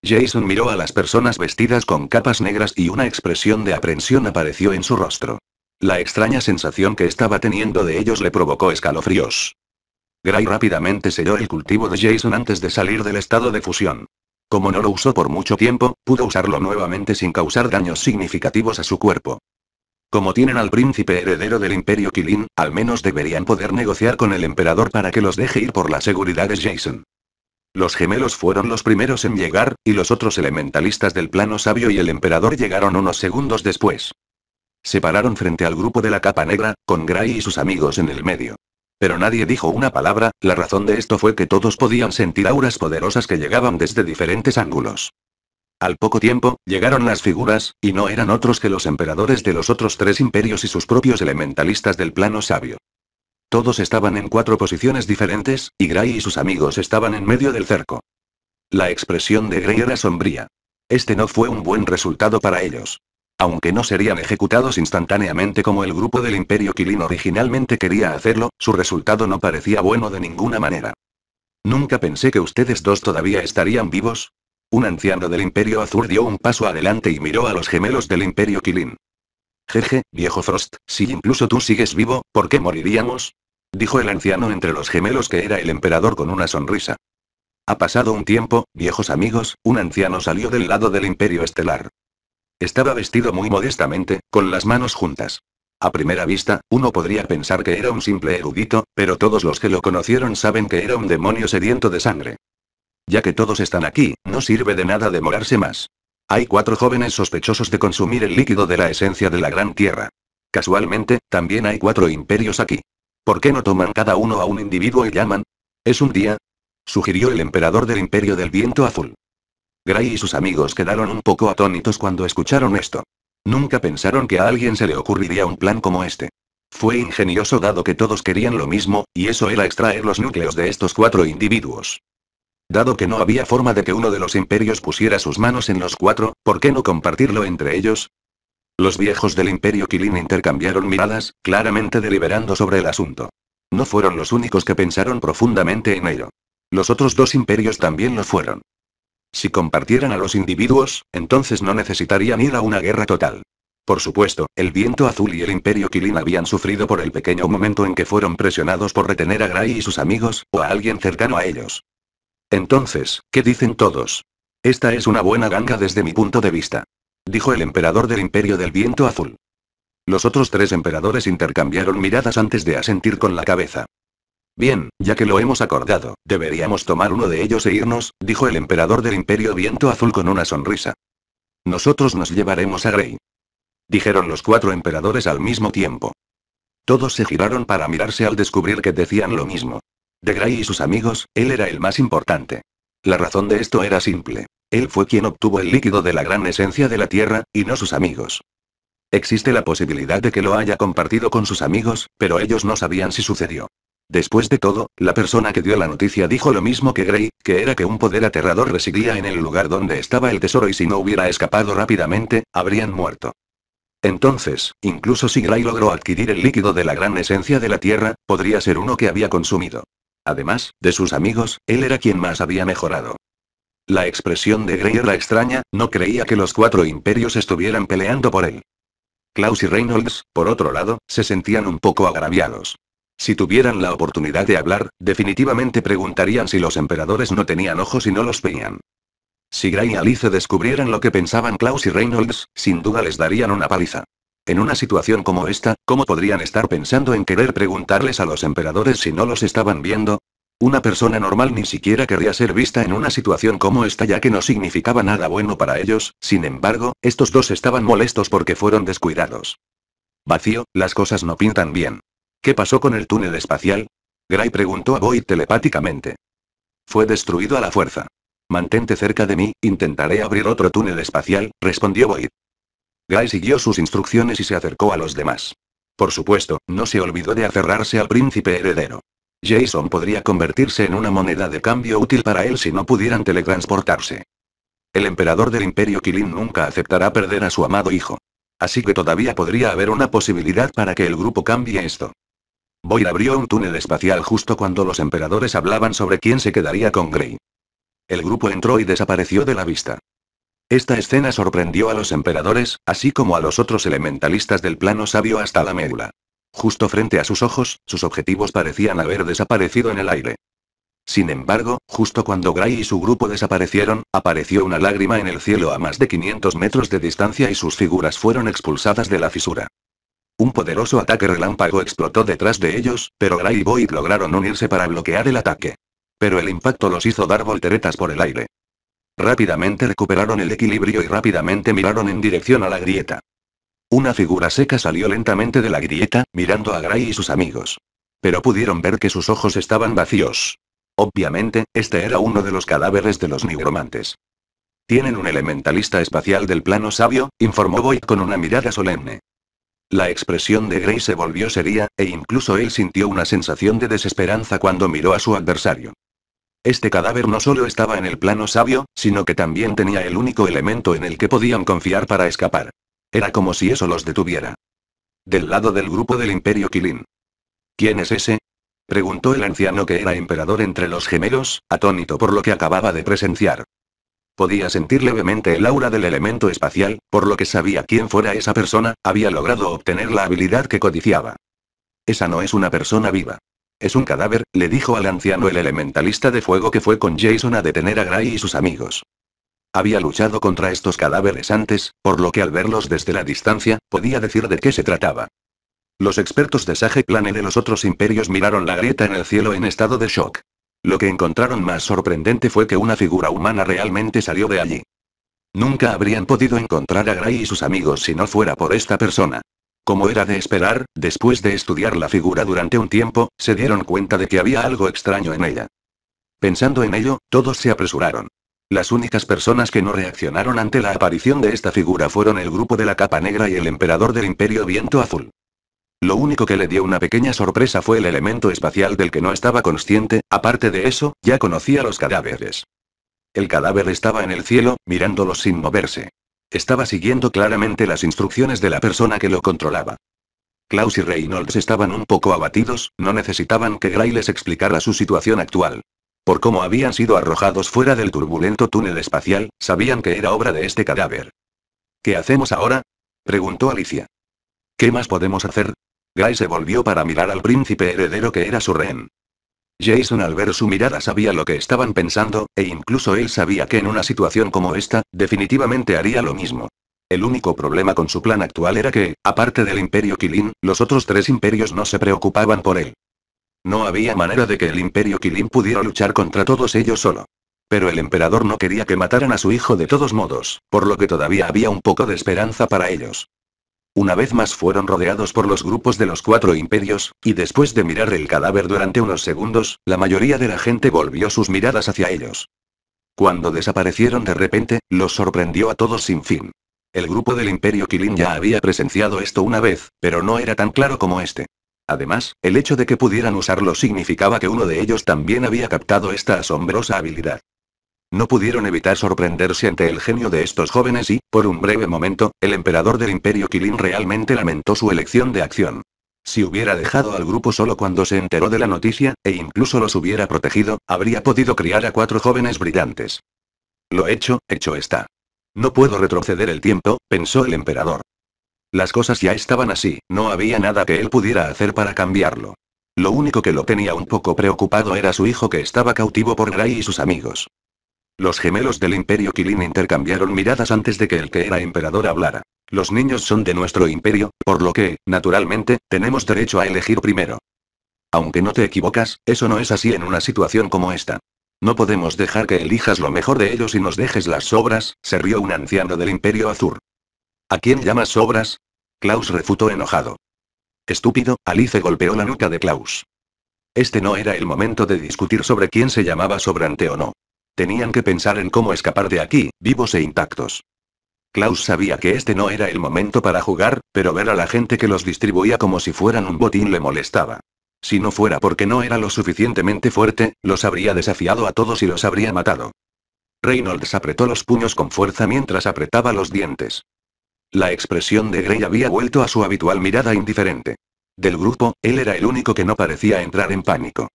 Jason miró a las personas vestidas con capas negras y una expresión de aprensión apareció en su rostro. La extraña sensación que estaba teniendo de ellos le provocó escalofríos. Gray rápidamente selló el cultivo de Jason antes de salir del estado de fusión. Como no lo usó por mucho tiempo, pudo usarlo nuevamente sin causar daños significativos a su cuerpo. Como tienen al príncipe heredero del imperio Kilin, al menos deberían poder negociar con el emperador para que los deje ir por la seguridad de Jason. Los gemelos fueron los primeros en llegar, y los otros elementalistas del plano sabio y el emperador llegaron unos segundos después. Se pararon frente al grupo de la capa negra, con Gray y sus amigos en el medio. Pero nadie dijo una palabra, la razón de esto fue que todos podían sentir auras poderosas que llegaban desde diferentes ángulos. Al poco tiempo, llegaron las figuras, y no eran otros que los emperadores de los otros tres imperios y sus propios elementalistas del plano sabio. Todos estaban en cuatro posiciones diferentes, y Gray y sus amigos estaban en medio del cerco. La expresión de Gray era sombría. Este no fue un buen resultado para ellos. Aunque no serían ejecutados instantáneamente como el grupo del Imperio Quilín originalmente quería hacerlo, su resultado no parecía bueno de ninguna manera. Nunca pensé que ustedes dos todavía estarían vivos, un anciano del Imperio Azur dio un paso adelante y miró a los gemelos del Imperio Kilin. Jeje, viejo Frost, si incluso tú sigues vivo, ¿por qué moriríamos? Dijo el anciano entre los gemelos que era el emperador con una sonrisa. Ha pasado un tiempo, viejos amigos, un anciano salió del lado del Imperio Estelar. Estaba vestido muy modestamente, con las manos juntas. A primera vista, uno podría pensar que era un simple erudito, pero todos los que lo conocieron saben que era un demonio sediento de sangre. Ya que todos están aquí, no sirve de nada demorarse más. Hay cuatro jóvenes sospechosos de consumir el líquido de la esencia de la Gran Tierra. Casualmente, también hay cuatro imperios aquí. ¿Por qué no toman cada uno a un individuo y llaman? ¿Es un día? Sugirió el emperador del imperio del viento azul. Gray y sus amigos quedaron un poco atónitos cuando escucharon esto. Nunca pensaron que a alguien se le ocurriría un plan como este. Fue ingenioso dado que todos querían lo mismo, y eso era extraer los núcleos de estos cuatro individuos. Dado que no había forma de que uno de los imperios pusiera sus manos en los cuatro, ¿por qué no compartirlo entre ellos? Los viejos del imperio Kilin intercambiaron miradas, claramente deliberando sobre el asunto. No fueron los únicos que pensaron profundamente en ello. Los otros dos imperios también lo fueron. Si compartieran a los individuos, entonces no necesitarían ir a una guerra total. Por supuesto, el viento azul y el imperio Kilin habían sufrido por el pequeño momento en que fueron presionados por retener a Gray y sus amigos, o a alguien cercano a ellos. Entonces, ¿qué dicen todos? Esta es una buena ganga desde mi punto de vista. Dijo el emperador del Imperio del Viento Azul. Los otros tres emperadores intercambiaron miradas antes de asentir con la cabeza. Bien, ya que lo hemos acordado, deberíamos tomar uno de ellos e irnos, dijo el emperador del Imperio Viento Azul con una sonrisa. Nosotros nos llevaremos a Grey. Dijeron los cuatro emperadores al mismo tiempo. Todos se giraron para mirarse al descubrir que decían lo mismo. De Gray y sus amigos, él era el más importante. La razón de esto era simple. Él fue quien obtuvo el líquido de la gran esencia de la Tierra, y no sus amigos. Existe la posibilidad de que lo haya compartido con sus amigos, pero ellos no sabían si sucedió. Después de todo, la persona que dio la noticia dijo lo mismo que Gray, que era que un poder aterrador residía en el lugar donde estaba el tesoro y si no hubiera escapado rápidamente, habrían muerto. Entonces, incluso si Gray logró adquirir el líquido de la gran esencia de la Tierra, podría ser uno que había consumido. Además, de sus amigos, él era quien más había mejorado. La expresión de Grey era extraña, no creía que los cuatro imperios estuvieran peleando por él. Klaus y Reynolds, por otro lado, se sentían un poco agraviados. Si tuvieran la oportunidad de hablar, definitivamente preguntarían si los emperadores no tenían ojos y no los veían. Si Gray y Alice descubrieran lo que pensaban Klaus y Reynolds, sin duda les darían una paliza. En una situación como esta, ¿cómo podrían estar pensando en querer preguntarles a los emperadores si no los estaban viendo? Una persona normal ni siquiera querría ser vista en una situación como esta ya que no significaba nada bueno para ellos, sin embargo, estos dos estaban molestos porque fueron descuidados. Vacío, las cosas no pintan bien. ¿Qué pasó con el túnel espacial? Gray preguntó a Boyd telepáticamente. Fue destruido a la fuerza. Mantente cerca de mí, intentaré abrir otro túnel espacial, respondió Boyd. Guy siguió sus instrucciones y se acercó a los demás. Por supuesto, no se olvidó de aferrarse al príncipe heredero. Jason podría convertirse en una moneda de cambio útil para él si no pudieran teletransportarse. El emperador del imperio Kilin nunca aceptará perder a su amado hijo. Así que todavía podría haber una posibilidad para que el grupo cambie esto. Boyd abrió un túnel espacial justo cuando los emperadores hablaban sobre quién se quedaría con Grey. El grupo entró y desapareció de la vista. Esta escena sorprendió a los emperadores, así como a los otros elementalistas del plano sabio hasta la médula. Justo frente a sus ojos, sus objetivos parecían haber desaparecido en el aire. Sin embargo, justo cuando Gray y su grupo desaparecieron, apareció una lágrima en el cielo a más de 500 metros de distancia y sus figuras fueron expulsadas de la fisura. Un poderoso ataque relámpago explotó detrás de ellos, pero Gray y Void lograron unirse para bloquear el ataque. Pero el impacto los hizo dar volteretas por el aire. Rápidamente recuperaron el equilibrio y rápidamente miraron en dirección a la grieta. Una figura seca salió lentamente de la grieta, mirando a Gray y sus amigos. Pero pudieron ver que sus ojos estaban vacíos. Obviamente, este era uno de los cadáveres de los nigromantes. Tienen un elementalista espacial del plano sabio, informó Boyd con una mirada solemne. La expresión de Gray se volvió seria, e incluso él sintió una sensación de desesperanza cuando miró a su adversario. Este cadáver no solo estaba en el plano sabio, sino que también tenía el único elemento en el que podían confiar para escapar. Era como si eso los detuviera. Del lado del grupo del Imperio Kilin. ¿Quién es ese? preguntó el anciano que era emperador entre los gemelos, atónito por lo que acababa de presenciar. Podía sentir levemente el aura del elemento espacial, por lo que sabía quién fuera esa persona, había logrado obtener la habilidad que codiciaba. Esa no es una persona viva. Es un cadáver, le dijo al anciano el elementalista de fuego que fue con Jason a detener a Gray y sus amigos. Había luchado contra estos cadáveres antes, por lo que al verlos desde la distancia, podía decir de qué se trataba. Los expertos de Sage Clan y de los otros imperios miraron la grieta en el cielo en estado de shock. Lo que encontraron más sorprendente fue que una figura humana realmente salió de allí. Nunca habrían podido encontrar a Gray y sus amigos si no fuera por esta persona. Como era de esperar, después de estudiar la figura durante un tiempo, se dieron cuenta de que había algo extraño en ella. Pensando en ello, todos se apresuraron. Las únicas personas que no reaccionaron ante la aparición de esta figura fueron el grupo de la capa negra y el emperador del imperio Viento Azul. Lo único que le dio una pequeña sorpresa fue el elemento espacial del que no estaba consciente, aparte de eso, ya conocía los cadáveres. El cadáver estaba en el cielo, mirándolos sin moverse. Estaba siguiendo claramente las instrucciones de la persona que lo controlaba. Klaus y Reynolds estaban un poco abatidos, no necesitaban que Gray les explicara su situación actual. Por cómo habían sido arrojados fuera del turbulento túnel espacial, sabían que era obra de este cadáver. ¿Qué hacemos ahora? preguntó Alicia. ¿Qué más podemos hacer? Gray se volvió para mirar al príncipe heredero que era su rehén. Jason al ver su mirada sabía lo que estaban pensando, e incluso él sabía que en una situación como esta, definitivamente haría lo mismo. El único problema con su plan actual era que, aparte del Imperio Kilin, los otros tres imperios no se preocupaban por él. No había manera de que el Imperio Kilin pudiera luchar contra todos ellos solo. Pero el emperador no quería que mataran a su hijo de todos modos, por lo que todavía había un poco de esperanza para ellos. Una vez más fueron rodeados por los grupos de los cuatro imperios, y después de mirar el cadáver durante unos segundos, la mayoría de la gente volvió sus miradas hacia ellos. Cuando desaparecieron de repente, los sorprendió a todos sin fin. El grupo del Imperio Kilin ya había presenciado esto una vez, pero no era tan claro como este. Además, el hecho de que pudieran usarlo significaba que uno de ellos también había captado esta asombrosa habilidad. No pudieron evitar sorprenderse ante el genio de estos jóvenes y, por un breve momento, el emperador del imperio Kilin realmente lamentó su elección de acción. Si hubiera dejado al grupo solo cuando se enteró de la noticia, e incluso los hubiera protegido, habría podido criar a cuatro jóvenes brillantes. Lo hecho, hecho está. No puedo retroceder el tiempo, pensó el emperador. Las cosas ya estaban así, no había nada que él pudiera hacer para cambiarlo. Lo único que lo tenía un poco preocupado era su hijo que estaba cautivo por Gray y sus amigos. Los gemelos del imperio Kilin intercambiaron miradas antes de que el que era emperador hablara. Los niños son de nuestro imperio, por lo que, naturalmente, tenemos derecho a elegir primero. Aunque no te equivocas, eso no es así en una situación como esta. No podemos dejar que elijas lo mejor de ellos y nos dejes las sobras, se rió un anciano del imperio Azur. ¿A quién llamas sobras? Klaus refutó enojado. Estúpido, Alice golpeó la nuca de Klaus. Este no era el momento de discutir sobre quién se llamaba sobrante o no. Tenían que pensar en cómo escapar de aquí, vivos e intactos. Klaus sabía que este no era el momento para jugar, pero ver a la gente que los distribuía como si fueran un botín le molestaba. Si no fuera porque no era lo suficientemente fuerte, los habría desafiado a todos y los habría matado. Reynolds apretó los puños con fuerza mientras apretaba los dientes. La expresión de Grey había vuelto a su habitual mirada indiferente. Del grupo, él era el único que no parecía entrar en pánico.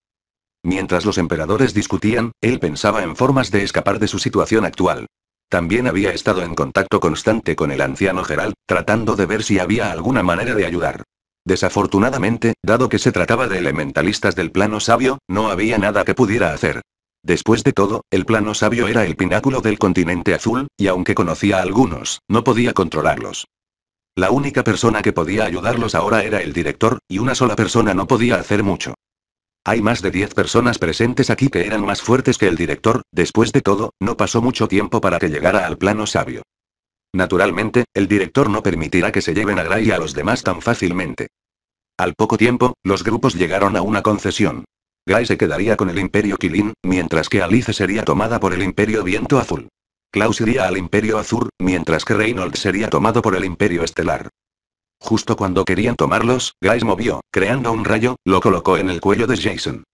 Mientras los emperadores discutían, él pensaba en formas de escapar de su situación actual. También había estado en contacto constante con el anciano Gerald, tratando de ver si había alguna manera de ayudar. Desafortunadamente, dado que se trataba de elementalistas del plano sabio, no había nada que pudiera hacer. Después de todo, el plano sabio era el pináculo del continente azul, y aunque conocía a algunos, no podía controlarlos. La única persona que podía ayudarlos ahora era el director, y una sola persona no podía hacer mucho. Hay más de 10 personas presentes aquí que eran más fuertes que el director, después de todo, no pasó mucho tiempo para que llegara al plano sabio. Naturalmente, el director no permitirá que se lleven a Gray y a los demás tan fácilmente. Al poco tiempo, los grupos llegaron a una concesión. Gray se quedaría con el Imperio Kilin, mientras que Alice sería tomada por el Imperio Viento Azul. Klaus iría al Imperio Azur, mientras que Reynolds sería tomado por el Imperio Estelar. Justo cuando querían tomarlos, Guys movió, creando un rayo, lo colocó en el cuello de Jason.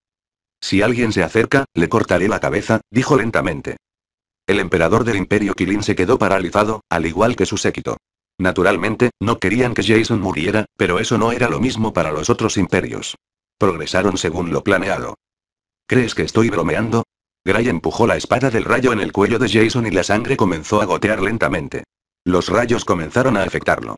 Si alguien se acerca, le cortaré la cabeza, dijo lentamente. El emperador del imperio Kilin se quedó paralizado, al igual que su séquito. Naturalmente, no querían que Jason muriera, pero eso no era lo mismo para los otros imperios. Progresaron según lo planeado. ¿Crees que estoy bromeando? Gray empujó la espada del rayo en el cuello de Jason y la sangre comenzó a gotear lentamente. Los rayos comenzaron a afectarlo.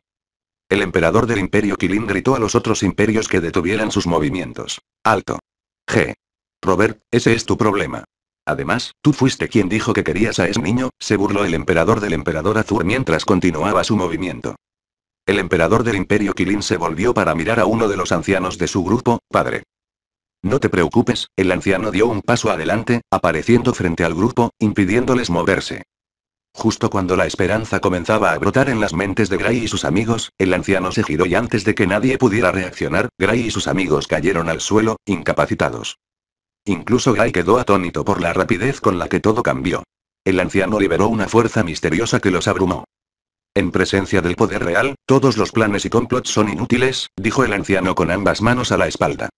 El emperador del imperio Kilin gritó a los otros imperios que detuvieran sus movimientos. Alto. G. Robert, ese es tu problema. Además, tú fuiste quien dijo que querías a ese niño, se burló el emperador del emperador Azur mientras continuaba su movimiento. El emperador del imperio Kilin se volvió para mirar a uno de los ancianos de su grupo, padre. No te preocupes, el anciano dio un paso adelante, apareciendo frente al grupo, impidiéndoles moverse. Justo cuando la esperanza comenzaba a brotar en las mentes de Gray y sus amigos, el anciano se giró y antes de que nadie pudiera reaccionar, Gray y sus amigos cayeron al suelo, incapacitados. Incluso Gray quedó atónito por la rapidez con la que todo cambió. El anciano liberó una fuerza misteriosa que los abrumó. En presencia del poder real, todos los planes y complots son inútiles, dijo el anciano con ambas manos a la espalda.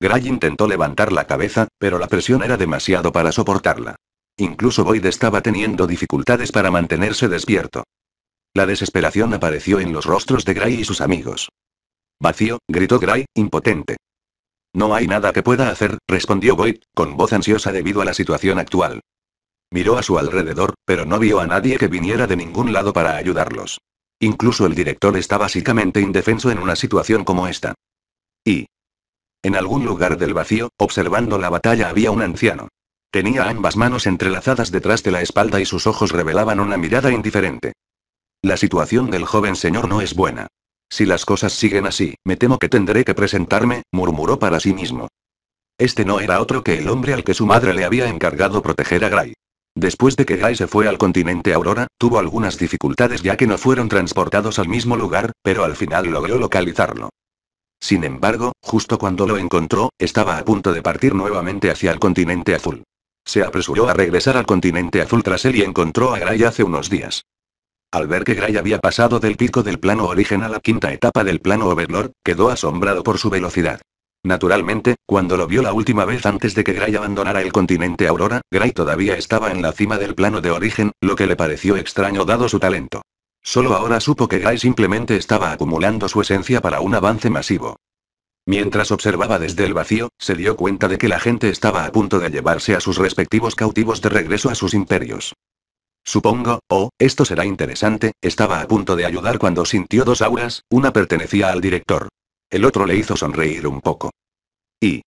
Gray intentó levantar la cabeza, pero la presión era demasiado para soportarla. Incluso Boyd estaba teniendo dificultades para mantenerse despierto. La desesperación apareció en los rostros de Gray y sus amigos. Vacío, gritó Gray, impotente. No hay nada que pueda hacer, respondió Boyd, con voz ansiosa debido a la situación actual. Miró a su alrededor, pero no vio a nadie que viniera de ningún lado para ayudarlos. Incluso el director está básicamente indefenso en una situación como esta. Y... En algún lugar del vacío, observando la batalla había un anciano. Tenía ambas manos entrelazadas detrás de la espalda y sus ojos revelaban una mirada indiferente. La situación del joven señor no es buena. Si las cosas siguen así, me temo que tendré que presentarme, murmuró para sí mismo. Este no era otro que el hombre al que su madre le había encargado proteger a Gray. Después de que Gray se fue al continente Aurora, tuvo algunas dificultades ya que no fueron transportados al mismo lugar, pero al final logró localizarlo. Sin embargo, justo cuando lo encontró, estaba a punto de partir nuevamente hacia el continente azul. Se apresuró a regresar al continente azul tras él y encontró a Gray hace unos días. Al ver que Gray había pasado del pico del plano origen a la quinta etapa del plano Overlord, quedó asombrado por su velocidad. Naturalmente, cuando lo vio la última vez antes de que Gray abandonara el continente Aurora, Gray todavía estaba en la cima del plano de origen, lo que le pareció extraño dado su talento. Solo ahora supo que Gray simplemente estaba acumulando su esencia para un avance masivo. Mientras observaba desde el vacío, se dio cuenta de que la gente estaba a punto de llevarse a sus respectivos cautivos de regreso a sus imperios. Supongo, oh, esto será interesante, estaba a punto de ayudar cuando sintió dos auras, una pertenecía al director. El otro le hizo sonreír un poco. Y...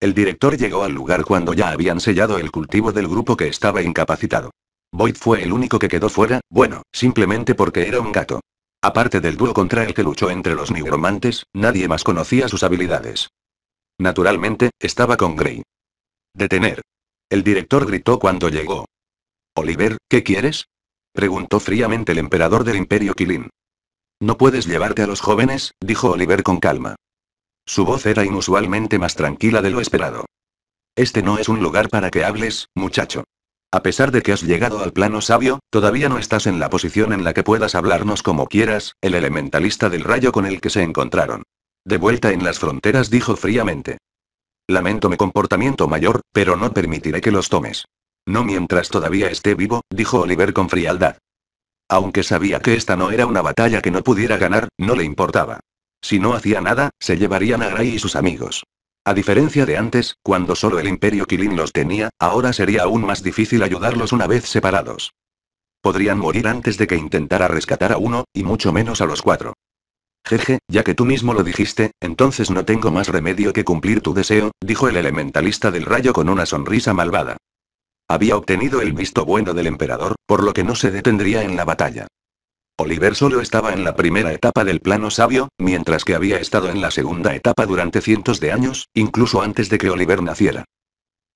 El director llegó al lugar cuando ya habían sellado el cultivo del grupo que estaba incapacitado. Boyd fue el único que quedó fuera, bueno, simplemente porque era un gato. Aparte del dúo contra el que luchó entre los neuromantes, nadie más conocía sus habilidades. Naturalmente, estaba con Grey. Detener. El director gritó cuando llegó. Oliver, ¿qué quieres? preguntó fríamente el emperador del imperio Kilin. No puedes llevarte a los jóvenes, dijo Oliver con calma. Su voz era inusualmente más tranquila de lo esperado. Este no es un lugar para que hables, muchacho. A pesar de que has llegado al plano sabio, todavía no estás en la posición en la que puedas hablarnos como quieras, el elementalista del rayo con el que se encontraron. De vuelta en las fronteras dijo fríamente. Lamento mi comportamiento mayor, pero no permitiré que los tomes. No mientras todavía esté vivo, dijo Oliver con frialdad. Aunque sabía que esta no era una batalla que no pudiera ganar, no le importaba. Si no hacía nada, se llevarían a Ray y sus amigos. A diferencia de antes, cuando solo el Imperio Kilin los tenía, ahora sería aún más difícil ayudarlos una vez separados. Podrían morir antes de que intentara rescatar a uno, y mucho menos a los cuatro. Jeje, ya que tú mismo lo dijiste, entonces no tengo más remedio que cumplir tu deseo, dijo el elementalista del rayo con una sonrisa malvada. Había obtenido el visto bueno del emperador, por lo que no se detendría en la batalla. Oliver solo estaba en la primera etapa del plano sabio, mientras que había estado en la segunda etapa durante cientos de años, incluso antes de que Oliver naciera.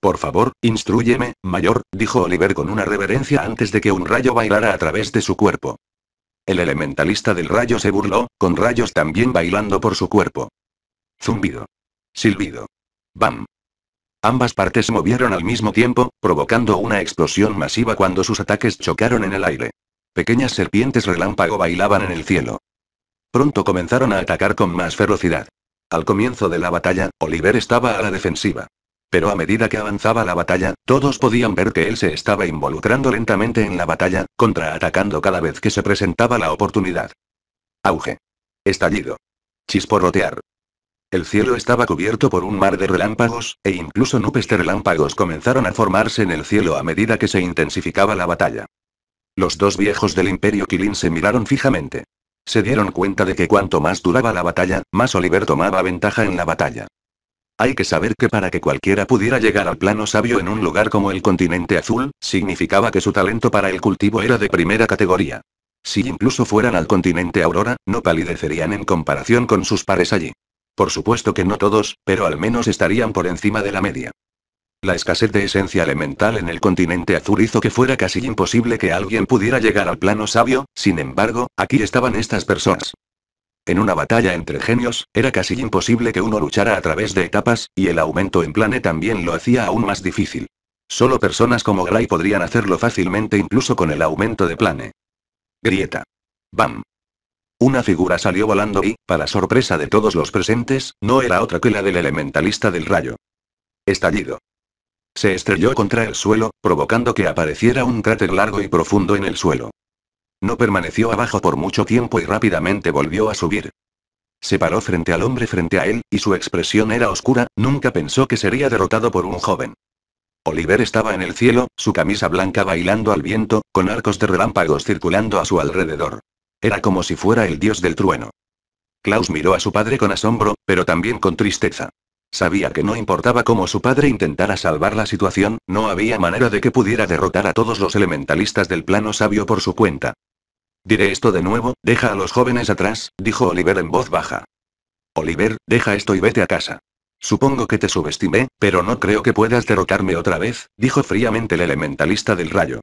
Por favor, instruyeme, mayor, dijo Oliver con una reverencia antes de que un rayo bailara a través de su cuerpo. El elementalista del rayo se burló, con rayos también bailando por su cuerpo. Zumbido. Silbido. Bam. Ambas partes movieron al mismo tiempo, provocando una explosión masiva cuando sus ataques chocaron en el aire. Pequeñas serpientes relámpago bailaban en el cielo. Pronto comenzaron a atacar con más ferocidad. Al comienzo de la batalla, Oliver estaba a la defensiva. Pero a medida que avanzaba la batalla, todos podían ver que él se estaba involucrando lentamente en la batalla, contraatacando cada vez que se presentaba la oportunidad. Auge. Estallido. Chisporrotear. El cielo estaba cubierto por un mar de relámpagos, e incluso nubes de relámpagos comenzaron a formarse en el cielo a medida que se intensificaba la batalla. Los dos viejos del Imperio Kilin se miraron fijamente. Se dieron cuenta de que cuanto más duraba la batalla, más Oliver tomaba ventaja en la batalla. Hay que saber que para que cualquiera pudiera llegar al plano sabio en un lugar como el continente azul, significaba que su talento para el cultivo era de primera categoría. Si incluso fueran al continente aurora, no palidecerían en comparación con sus pares allí. Por supuesto que no todos, pero al menos estarían por encima de la media. La escasez de esencia elemental en el continente azul hizo que fuera casi imposible que alguien pudiera llegar al plano sabio, sin embargo, aquí estaban estas personas. En una batalla entre genios, era casi imposible que uno luchara a través de etapas, y el aumento en plane también lo hacía aún más difícil. Solo personas como Gray podrían hacerlo fácilmente incluso con el aumento de plane. Grieta. Bam. Una figura salió volando y, para sorpresa de todos los presentes, no era otra que la del elementalista del rayo. Estallido se estrelló contra el suelo, provocando que apareciera un cráter largo y profundo en el suelo. No permaneció abajo por mucho tiempo y rápidamente volvió a subir. Se paró frente al hombre frente a él, y su expresión era oscura, nunca pensó que sería derrotado por un joven. Oliver estaba en el cielo, su camisa blanca bailando al viento, con arcos de relámpagos circulando a su alrededor. Era como si fuera el dios del trueno. Klaus miró a su padre con asombro, pero también con tristeza. Sabía que no importaba cómo su padre intentara salvar la situación, no había manera de que pudiera derrotar a todos los elementalistas del plano sabio por su cuenta. Diré esto de nuevo, deja a los jóvenes atrás, dijo Oliver en voz baja. Oliver, deja esto y vete a casa. Supongo que te subestimé, pero no creo que puedas derrotarme otra vez, dijo fríamente el elementalista del rayo.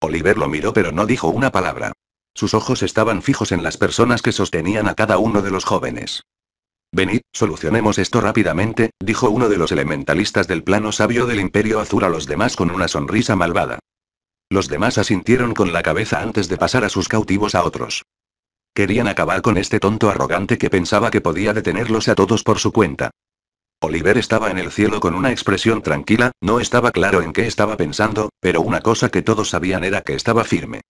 Oliver lo miró pero no dijo una palabra. Sus ojos estaban fijos en las personas que sostenían a cada uno de los jóvenes. Venid, solucionemos esto rápidamente, dijo uno de los elementalistas del plano sabio del Imperio Azul a los demás con una sonrisa malvada. Los demás asintieron con la cabeza antes de pasar a sus cautivos a otros. Querían acabar con este tonto arrogante que pensaba que podía detenerlos a todos por su cuenta. Oliver estaba en el cielo con una expresión tranquila, no estaba claro en qué estaba pensando, pero una cosa que todos sabían era que estaba firme.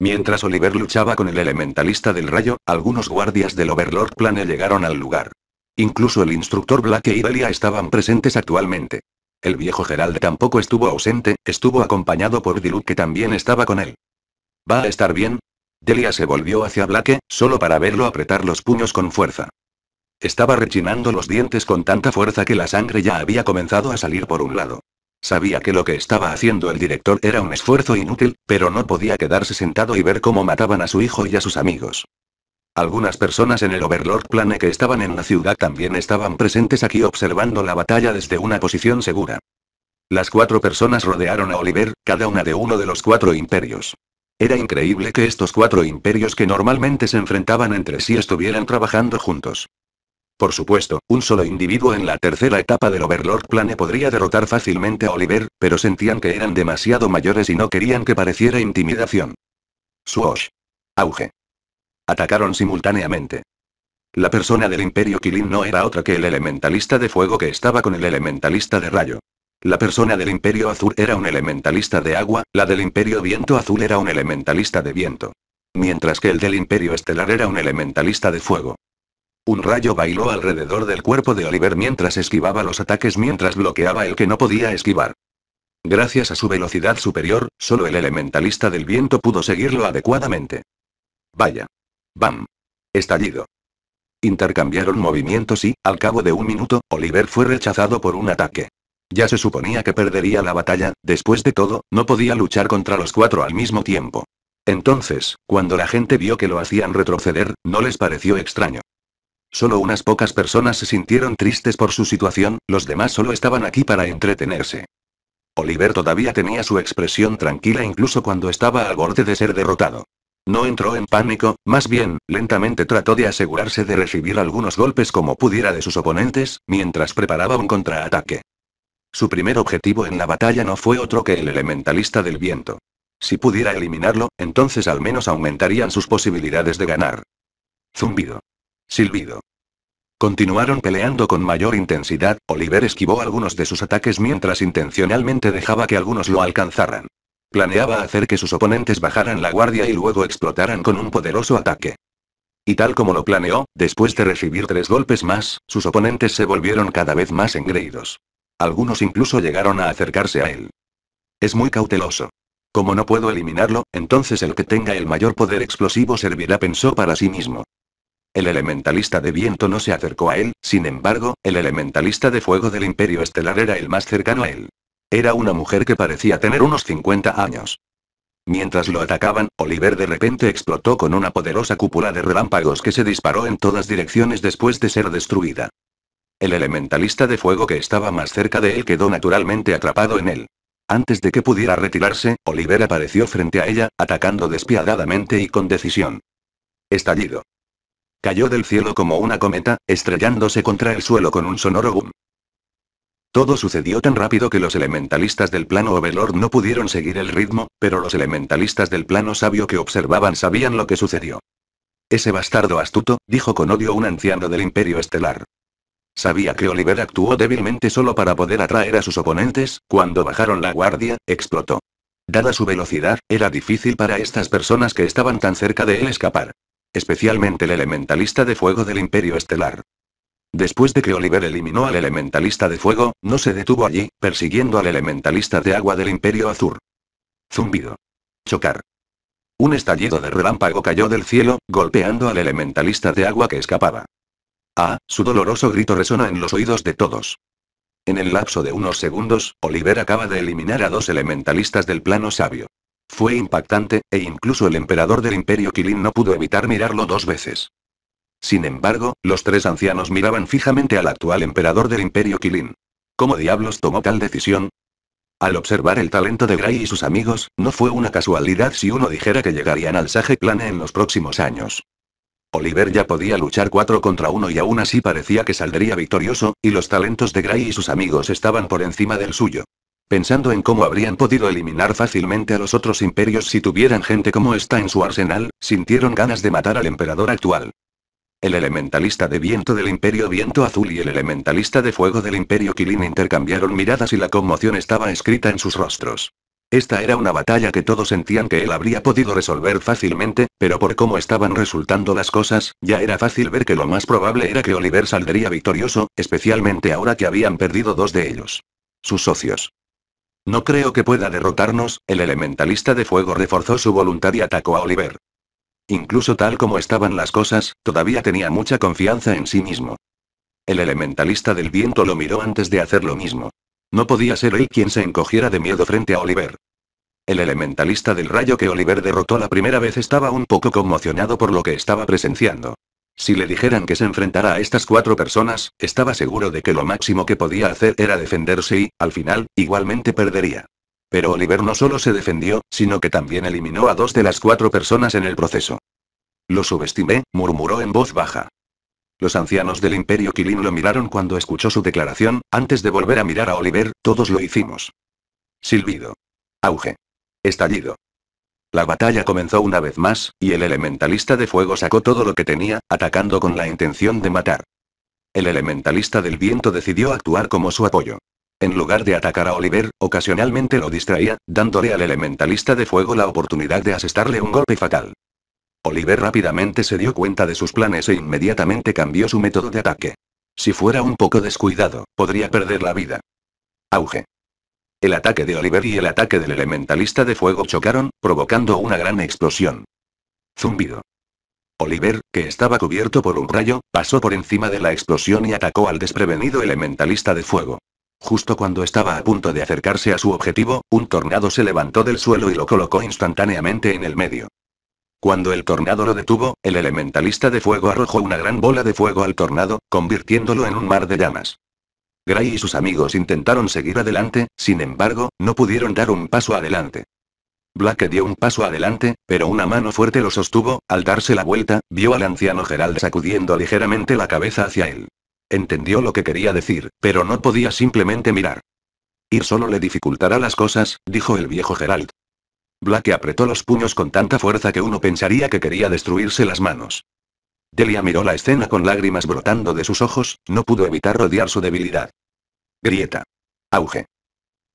Mientras Oliver luchaba con el elementalista del rayo, algunos guardias del Overlord Plane llegaron al lugar. Incluso el instructor Black y Delia estaban presentes actualmente. El viejo Gerald tampoco estuvo ausente, estuvo acompañado por Diluc que también estaba con él. ¿Va a estar bien? Delia se volvió hacia Blake, solo para verlo apretar los puños con fuerza. Estaba rechinando los dientes con tanta fuerza que la sangre ya había comenzado a salir por un lado. Sabía que lo que estaba haciendo el director era un esfuerzo inútil, pero no podía quedarse sentado y ver cómo mataban a su hijo y a sus amigos. Algunas personas en el Overlord Plane que estaban en la ciudad también estaban presentes aquí observando la batalla desde una posición segura. Las cuatro personas rodearon a Oliver, cada una de uno de los cuatro imperios. Era increíble que estos cuatro imperios que normalmente se enfrentaban entre sí estuvieran trabajando juntos. Por supuesto, un solo individuo en la tercera etapa del Overlord Plane podría derrotar fácilmente a Oliver, pero sentían que eran demasiado mayores y no querían que pareciera intimidación. Swash. Auge. Atacaron simultáneamente. La persona del Imperio Kilin no era otra que el elementalista de fuego que estaba con el elementalista de rayo. La persona del Imperio Azul era un elementalista de agua, la del Imperio Viento Azul era un elementalista de viento. Mientras que el del Imperio Estelar era un elementalista de fuego. Un rayo bailó alrededor del cuerpo de Oliver mientras esquivaba los ataques mientras bloqueaba el que no podía esquivar. Gracias a su velocidad superior, solo el elementalista del viento pudo seguirlo adecuadamente. Vaya. Bam. Estallido. Intercambiaron movimientos y, al cabo de un minuto, Oliver fue rechazado por un ataque. Ya se suponía que perdería la batalla, después de todo, no podía luchar contra los cuatro al mismo tiempo. Entonces, cuando la gente vio que lo hacían retroceder, no les pareció extraño. Solo unas pocas personas se sintieron tristes por su situación, los demás solo estaban aquí para entretenerse. Oliver todavía tenía su expresión tranquila incluso cuando estaba al borde de ser derrotado. No entró en pánico, más bien, lentamente trató de asegurarse de recibir algunos golpes como pudiera de sus oponentes, mientras preparaba un contraataque. Su primer objetivo en la batalla no fue otro que el elementalista del viento. Si pudiera eliminarlo, entonces al menos aumentarían sus posibilidades de ganar. Zumbido. Silbido. Continuaron peleando con mayor intensidad, Oliver esquivó algunos de sus ataques mientras intencionalmente dejaba que algunos lo alcanzaran. Planeaba hacer que sus oponentes bajaran la guardia y luego explotaran con un poderoso ataque. Y tal como lo planeó, después de recibir tres golpes más, sus oponentes se volvieron cada vez más engreídos. Algunos incluso llegaron a acercarse a él. Es muy cauteloso. Como no puedo eliminarlo, entonces el que tenga el mayor poder explosivo servirá pensó para sí mismo. El elementalista de viento no se acercó a él, sin embargo, el elementalista de fuego del Imperio Estelar era el más cercano a él. Era una mujer que parecía tener unos 50 años. Mientras lo atacaban, Oliver de repente explotó con una poderosa cúpula de relámpagos que se disparó en todas direcciones después de ser destruida. El elementalista de fuego que estaba más cerca de él quedó naturalmente atrapado en él. Antes de que pudiera retirarse, Oliver apareció frente a ella, atacando despiadadamente y con decisión. Estallido. Cayó del cielo como una cometa, estrellándose contra el suelo con un sonoro boom. Todo sucedió tan rápido que los elementalistas del plano Overlord no pudieron seguir el ritmo, pero los elementalistas del plano sabio que observaban sabían lo que sucedió. Ese bastardo astuto, dijo con odio un anciano del Imperio Estelar. Sabía que Oliver actuó débilmente solo para poder atraer a sus oponentes, cuando bajaron la guardia, explotó. Dada su velocidad, era difícil para estas personas que estaban tan cerca de él escapar. Especialmente el elementalista de fuego del Imperio Estelar. Después de que Oliver eliminó al elementalista de fuego, no se detuvo allí, persiguiendo al elementalista de agua del Imperio Azul. Zumbido. Chocar. Un estallido de relámpago cayó del cielo, golpeando al elementalista de agua que escapaba. Ah, su doloroso grito resona en los oídos de todos. En el lapso de unos segundos, Oliver acaba de eliminar a dos elementalistas del plano sabio. Fue impactante, e incluso el emperador del imperio Kilin no pudo evitar mirarlo dos veces. Sin embargo, los tres ancianos miraban fijamente al actual emperador del imperio Kilin. ¿Cómo diablos tomó tal decisión? Al observar el talento de Gray y sus amigos, no fue una casualidad si uno dijera que llegarían al Sage Plane en los próximos años. Oliver ya podía luchar cuatro contra uno y aún así parecía que saldría victorioso, y los talentos de Gray y sus amigos estaban por encima del suyo pensando en cómo habrían podido eliminar fácilmente a los otros imperios si tuvieran gente como esta en su arsenal, sintieron ganas de matar al emperador actual. El elementalista de viento del imperio Viento Azul y el elementalista de fuego del imperio Kilin intercambiaron miradas y la conmoción estaba escrita en sus rostros. Esta era una batalla que todos sentían que él habría podido resolver fácilmente, pero por cómo estaban resultando las cosas, ya era fácil ver que lo más probable era que Oliver saldría victorioso, especialmente ahora que habían perdido dos de ellos. Sus socios. No creo que pueda derrotarnos, el elementalista de fuego reforzó su voluntad y atacó a Oliver. Incluso tal como estaban las cosas, todavía tenía mucha confianza en sí mismo. El elementalista del viento lo miró antes de hacer lo mismo. No podía ser él quien se encogiera de miedo frente a Oliver. El elementalista del rayo que Oliver derrotó la primera vez estaba un poco conmocionado por lo que estaba presenciando. Si le dijeran que se enfrentara a estas cuatro personas, estaba seguro de que lo máximo que podía hacer era defenderse y, al final, igualmente perdería. Pero Oliver no solo se defendió, sino que también eliminó a dos de las cuatro personas en el proceso. Lo subestimé, murmuró en voz baja. Los ancianos del Imperio Kilin lo miraron cuando escuchó su declaración, antes de volver a mirar a Oliver, todos lo hicimos. Silbido. Auge. Estallido. La batalla comenzó una vez más, y el elementalista de fuego sacó todo lo que tenía, atacando con la intención de matar. El elementalista del viento decidió actuar como su apoyo. En lugar de atacar a Oliver, ocasionalmente lo distraía, dándole al elementalista de fuego la oportunidad de asestarle un golpe fatal. Oliver rápidamente se dio cuenta de sus planes e inmediatamente cambió su método de ataque. Si fuera un poco descuidado, podría perder la vida. Auge. El ataque de Oliver y el ataque del elementalista de fuego chocaron, provocando una gran explosión. Zumbido. Oliver, que estaba cubierto por un rayo, pasó por encima de la explosión y atacó al desprevenido elementalista de fuego. Justo cuando estaba a punto de acercarse a su objetivo, un tornado se levantó del suelo y lo colocó instantáneamente en el medio. Cuando el tornado lo detuvo, el elementalista de fuego arrojó una gran bola de fuego al tornado, convirtiéndolo en un mar de llamas. Gray y sus amigos intentaron seguir adelante, sin embargo, no pudieron dar un paso adelante. Black dio un paso adelante, pero una mano fuerte lo sostuvo, al darse la vuelta, vio al anciano Gerald sacudiendo ligeramente la cabeza hacia él. Entendió lo que quería decir, pero no podía simplemente mirar. Ir solo le dificultará las cosas, dijo el viejo Gerald. Black apretó los puños con tanta fuerza que uno pensaría que quería destruirse las manos. Delia miró la escena con lágrimas brotando de sus ojos, no pudo evitar rodear su debilidad. Grieta. Auge.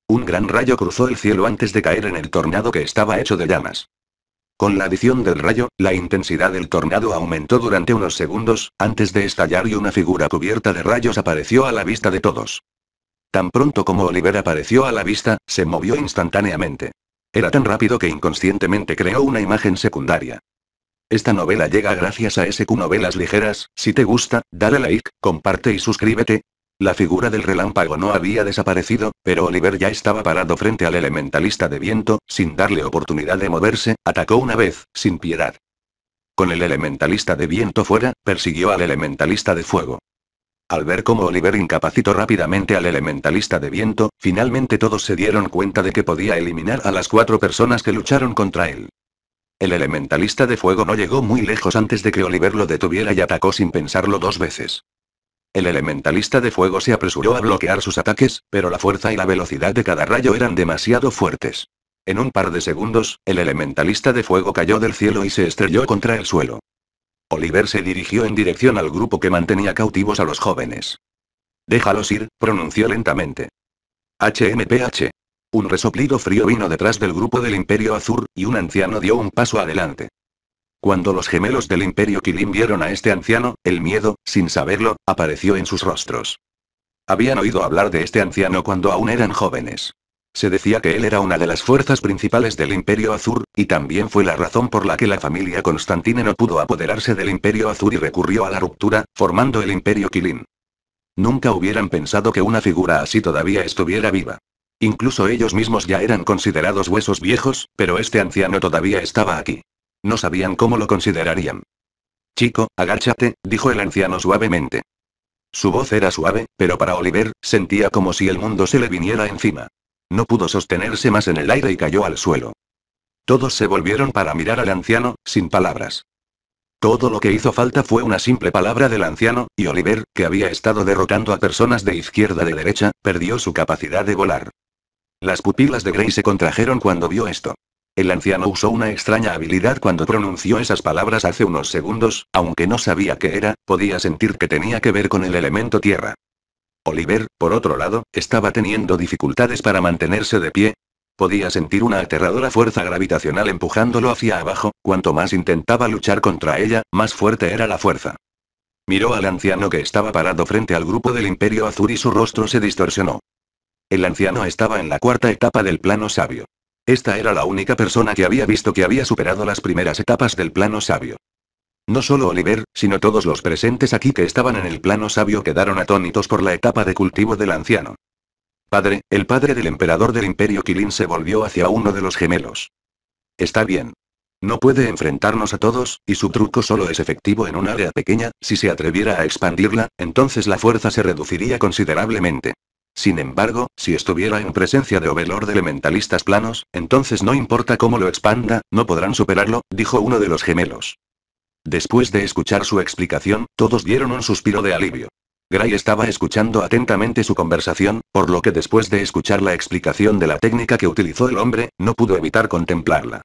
Un gran rayo cruzó el cielo antes de caer en el tornado que estaba hecho de llamas. Con la adición del rayo, la intensidad del tornado aumentó durante unos segundos, antes de estallar y una figura cubierta de rayos apareció a la vista de todos. Tan pronto como Oliver apareció a la vista, se movió instantáneamente. Era tan rápido que inconscientemente creó una imagen secundaria. Esta novela llega gracias a SQ Novelas Ligeras, si te gusta, dale like, comparte y suscríbete. La figura del relámpago no había desaparecido, pero Oliver ya estaba parado frente al elementalista de viento, sin darle oportunidad de moverse, atacó una vez, sin piedad. Con el elementalista de viento fuera, persiguió al elementalista de fuego. Al ver cómo Oliver incapacitó rápidamente al elementalista de viento, finalmente todos se dieron cuenta de que podía eliminar a las cuatro personas que lucharon contra él. El elementalista de fuego no llegó muy lejos antes de que Oliver lo detuviera y atacó sin pensarlo dos veces. El elementalista de fuego se apresuró a bloquear sus ataques, pero la fuerza y la velocidad de cada rayo eran demasiado fuertes. En un par de segundos, el elementalista de fuego cayó del cielo y se estrelló contra el suelo. Oliver se dirigió en dirección al grupo que mantenía cautivos a los jóvenes. Déjalos ir, pronunció lentamente. HMPH. Un resoplido frío vino detrás del grupo del Imperio Azur, y un anciano dio un paso adelante. Cuando los gemelos del Imperio Kilin vieron a este anciano, el miedo, sin saberlo, apareció en sus rostros. Habían oído hablar de este anciano cuando aún eran jóvenes. Se decía que él era una de las fuerzas principales del Imperio Azur, y también fue la razón por la que la familia Constantine no pudo apoderarse del Imperio Azur y recurrió a la ruptura, formando el Imperio Kilin. Nunca hubieran pensado que una figura así todavía estuviera viva. Incluso ellos mismos ya eran considerados huesos viejos, pero este anciano todavía estaba aquí. No sabían cómo lo considerarían. Chico, agáchate, dijo el anciano suavemente. Su voz era suave, pero para Oliver, sentía como si el mundo se le viniera encima. No pudo sostenerse más en el aire y cayó al suelo. Todos se volvieron para mirar al anciano, sin palabras. Todo lo que hizo falta fue una simple palabra del anciano, y Oliver, que había estado derrotando a personas de izquierda de derecha, perdió su capacidad de volar. Las pupilas de Grey se contrajeron cuando vio esto. El anciano usó una extraña habilidad cuando pronunció esas palabras hace unos segundos, aunque no sabía qué era, podía sentir que tenía que ver con el elemento tierra. Oliver, por otro lado, estaba teniendo dificultades para mantenerse de pie, Podía sentir una aterradora fuerza gravitacional empujándolo hacia abajo, cuanto más intentaba luchar contra ella, más fuerte era la fuerza. Miró al anciano que estaba parado frente al grupo del Imperio Azul y su rostro se distorsionó. El anciano estaba en la cuarta etapa del plano sabio. Esta era la única persona que había visto que había superado las primeras etapas del plano sabio. No solo Oliver, sino todos los presentes aquí que estaban en el plano sabio quedaron atónitos por la etapa de cultivo del anciano. Padre, el padre del emperador del imperio Kilin se volvió hacia uno de los gemelos. Está bien. No puede enfrentarnos a todos, y su truco solo es efectivo en un área pequeña, si se atreviera a expandirla, entonces la fuerza se reduciría considerablemente. Sin embargo, si estuviera en presencia de de elementalistas planos, entonces no importa cómo lo expanda, no podrán superarlo, dijo uno de los gemelos. Después de escuchar su explicación, todos dieron un suspiro de alivio. Gray estaba escuchando atentamente su conversación, por lo que después de escuchar la explicación de la técnica que utilizó el hombre, no pudo evitar contemplarla.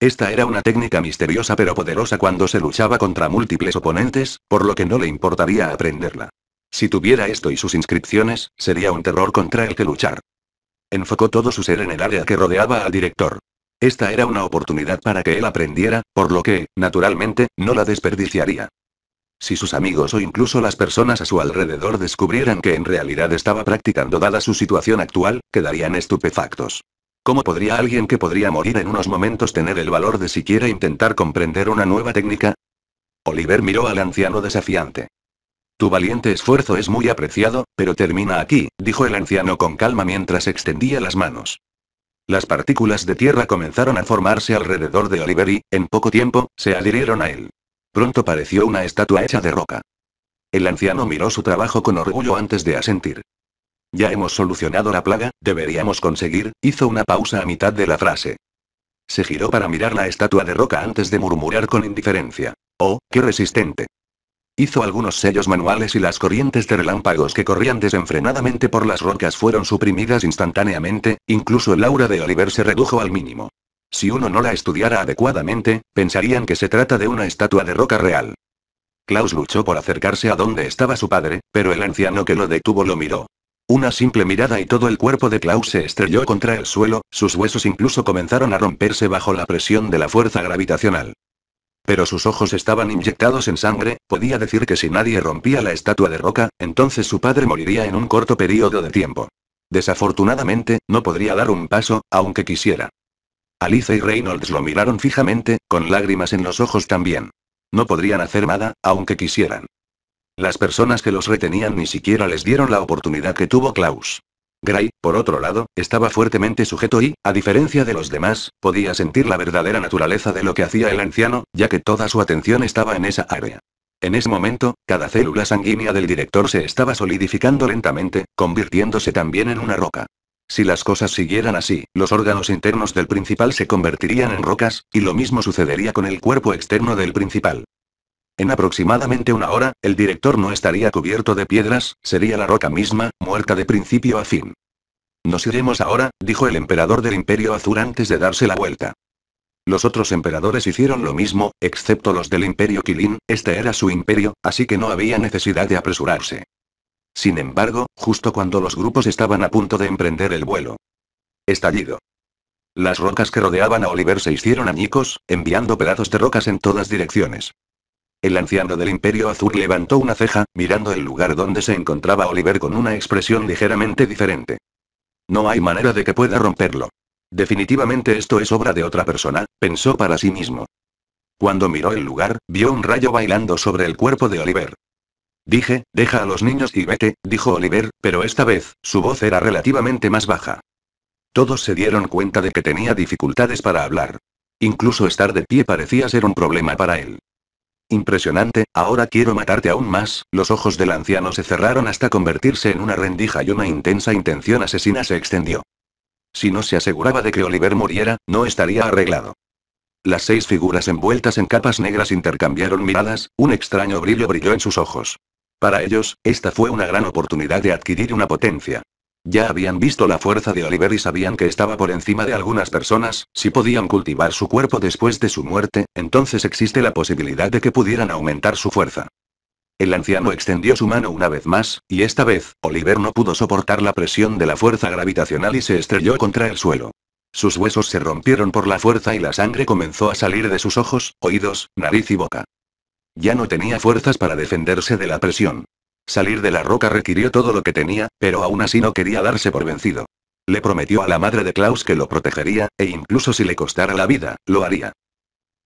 Esta era una técnica misteriosa pero poderosa cuando se luchaba contra múltiples oponentes, por lo que no le importaría aprenderla. Si tuviera esto y sus inscripciones, sería un terror contra el que luchar. Enfocó todo su ser en el área que rodeaba al director. Esta era una oportunidad para que él aprendiera, por lo que, naturalmente, no la desperdiciaría. Si sus amigos o incluso las personas a su alrededor descubrieran que en realidad estaba practicando dada su situación actual, quedarían estupefactos. ¿Cómo podría alguien que podría morir en unos momentos tener el valor de siquiera intentar comprender una nueva técnica? Oliver miró al anciano desafiante. Tu valiente esfuerzo es muy apreciado, pero termina aquí, dijo el anciano con calma mientras extendía las manos. Las partículas de tierra comenzaron a formarse alrededor de Oliver y, en poco tiempo, se adhirieron a él. Pronto pareció una estatua hecha de roca. El anciano miró su trabajo con orgullo antes de asentir. Ya hemos solucionado la plaga, deberíamos conseguir, hizo una pausa a mitad de la frase. Se giró para mirar la estatua de roca antes de murmurar con indiferencia. Oh, qué resistente. Hizo algunos sellos manuales y las corrientes de relámpagos que corrían desenfrenadamente por las rocas fueron suprimidas instantáneamente, incluso el aura de Oliver se redujo al mínimo. Si uno no la estudiara adecuadamente, pensarían que se trata de una estatua de roca real. Klaus luchó por acercarse a donde estaba su padre, pero el anciano que lo detuvo lo miró. Una simple mirada y todo el cuerpo de Klaus se estrelló contra el suelo, sus huesos incluso comenzaron a romperse bajo la presión de la fuerza gravitacional. Pero sus ojos estaban inyectados en sangre, podía decir que si nadie rompía la estatua de roca, entonces su padre moriría en un corto periodo de tiempo. Desafortunadamente, no podría dar un paso, aunque quisiera. Alice y Reynolds lo miraron fijamente, con lágrimas en los ojos también. No podrían hacer nada, aunque quisieran. Las personas que los retenían ni siquiera les dieron la oportunidad que tuvo Klaus. Gray, por otro lado, estaba fuertemente sujeto y, a diferencia de los demás, podía sentir la verdadera naturaleza de lo que hacía el anciano, ya que toda su atención estaba en esa área. En ese momento, cada célula sanguínea del director se estaba solidificando lentamente, convirtiéndose también en una roca. Si las cosas siguieran así, los órganos internos del principal se convertirían en rocas, y lo mismo sucedería con el cuerpo externo del principal. En aproximadamente una hora, el director no estaría cubierto de piedras, sería la roca misma, muerta de principio a fin. Nos iremos ahora, dijo el emperador del Imperio Azur antes de darse la vuelta. Los otros emperadores hicieron lo mismo, excepto los del Imperio Kilin, este era su imperio, así que no había necesidad de apresurarse. Sin embargo, justo cuando los grupos estaban a punto de emprender el vuelo. Estallido. Las rocas que rodeaban a Oliver se hicieron añicos, enviando pedazos de rocas en todas direcciones. El anciano del Imperio Azul levantó una ceja, mirando el lugar donde se encontraba Oliver con una expresión ligeramente diferente. No hay manera de que pueda romperlo. Definitivamente esto es obra de otra persona, pensó para sí mismo. Cuando miró el lugar, vio un rayo bailando sobre el cuerpo de Oliver. Dije, deja a los niños y vete, dijo Oliver, pero esta vez, su voz era relativamente más baja. Todos se dieron cuenta de que tenía dificultades para hablar. Incluso estar de pie parecía ser un problema para él. Impresionante, ahora quiero matarte aún más, los ojos del anciano se cerraron hasta convertirse en una rendija y una intensa intención asesina se extendió. Si no se aseguraba de que Oliver muriera, no estaría arreglado. Las seis figuras envueltas en capas negras intercambiaron miradas, un extraño brillo brilló en sus ojos. Para ellos, esta fue una gran oportunidad de adquirir una potencia. Ya habían visto la fuerza de Oliver y sabían que estaba por encima de algunas personas, si podían cultivar su cuerpo después de su muerte, entonces existe la posibilidad de que pudieran aumentar su fuerza. El anciano extendió su mano una vez más, y esta vez, Oliver no pudo soportar la presión de la fuerza gravitacional y se estrelló contra el suelo. Sus huesos se rompieron por la fuerza y la sangre comenzó a salir de sus ojos, oídos, nariz y boca. Ya no tenía fuerzas para defenderse de la presión. Salir de la roca requirió todo lo que tenía, pero aún así no quería darse por vencido. Le prometió a la madre de Klaus que lo protegería, e incluso si le costara la vida, lo haría.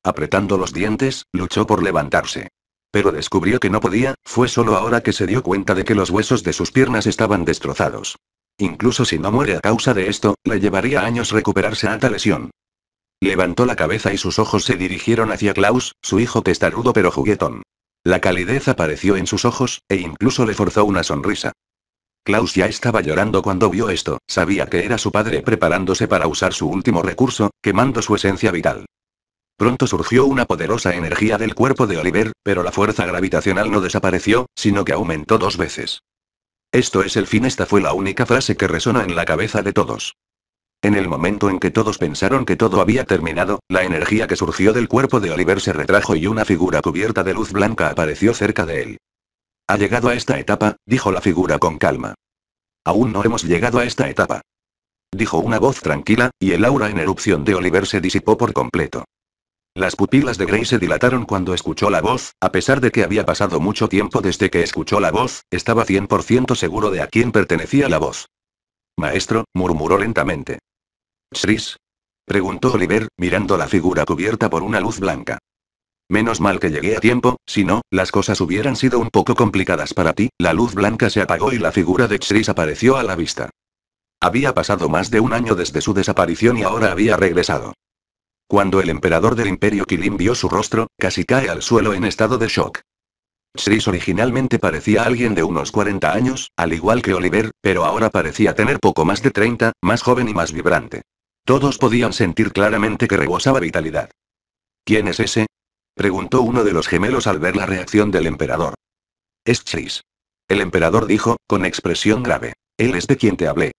Apretando los dientes, luchó por levantarse. Pero descubrió que no podía, fue solo ahora que se dio cuenta de que los huesos de sus piernas estaban destrozados. Incluso si no muere a causa de esto, le llevaría años recuperarse a tal lesión. Levantó la cabeza y sus ojos se dirigieron hacia Klaus, su hijo testarudo pero juguetón. La calidez apareció en sus ojos, e incluso le forzó una sonrisa. Klaus ya estaba llorando cuando vio esto, sabía que era su padre preparándose para usar su último recurso, quemando su esencia vital. Pronto surgió una poderosa energía del cuerpo de Oliver, pero la fuerza gravitacional no desapareció, sino que aumentó dos veces. Esto es el fin, esta fue la única frase que resonó en la cabeza de todos. En el momento en que todos pensaron que todo había terminado, la energía que surgió del cuerpo de Oliver se retrajo y una figura cubierta de luz blanca apareció cerca de él. Ha llegado a esta etapa, dijo la figura con calma. Aún no hemos llegado a esta etapa. Dijo una voz tranquila, y el aura en erupción de Oliver se disipó por completo. Las pupilas de Grey se dilataron cuando escuchó la voz, a pesar de que había pasado mucho tiempo desde que escuchó la voz, estaba 100% seguro de a quién pertenecía la voz. Maestro, murmuró lentamente. ¿Xris? Preguntó Oliver, mirando la figura cubierta por una luz blanca. Menos mal que llegué a tiempo, si no, las cosas hubieran sido un poco complicadas para ti, la luz blanca se apagó y la figura de Xris apareció a la vista. Había pasado más de un año desde su desaparición y ahora había regresado. Cuando el emperador del imperio Kilim vio su rostro, casi cae al suelo en estado de shock. Chris originalmente parecía alguien de unos 40 años, al igual que Oliver, pero ahora parecía tener poco más de 30, más joven y más vibrante. Todos podían sentir claramente que rebosaba vitalidad. ¿Quién es ese? preguntó uno de los gemelos al ver la reacción del emperador. Es Chris. El emperador dijo, con expresión grave. Él es de quien te hablé.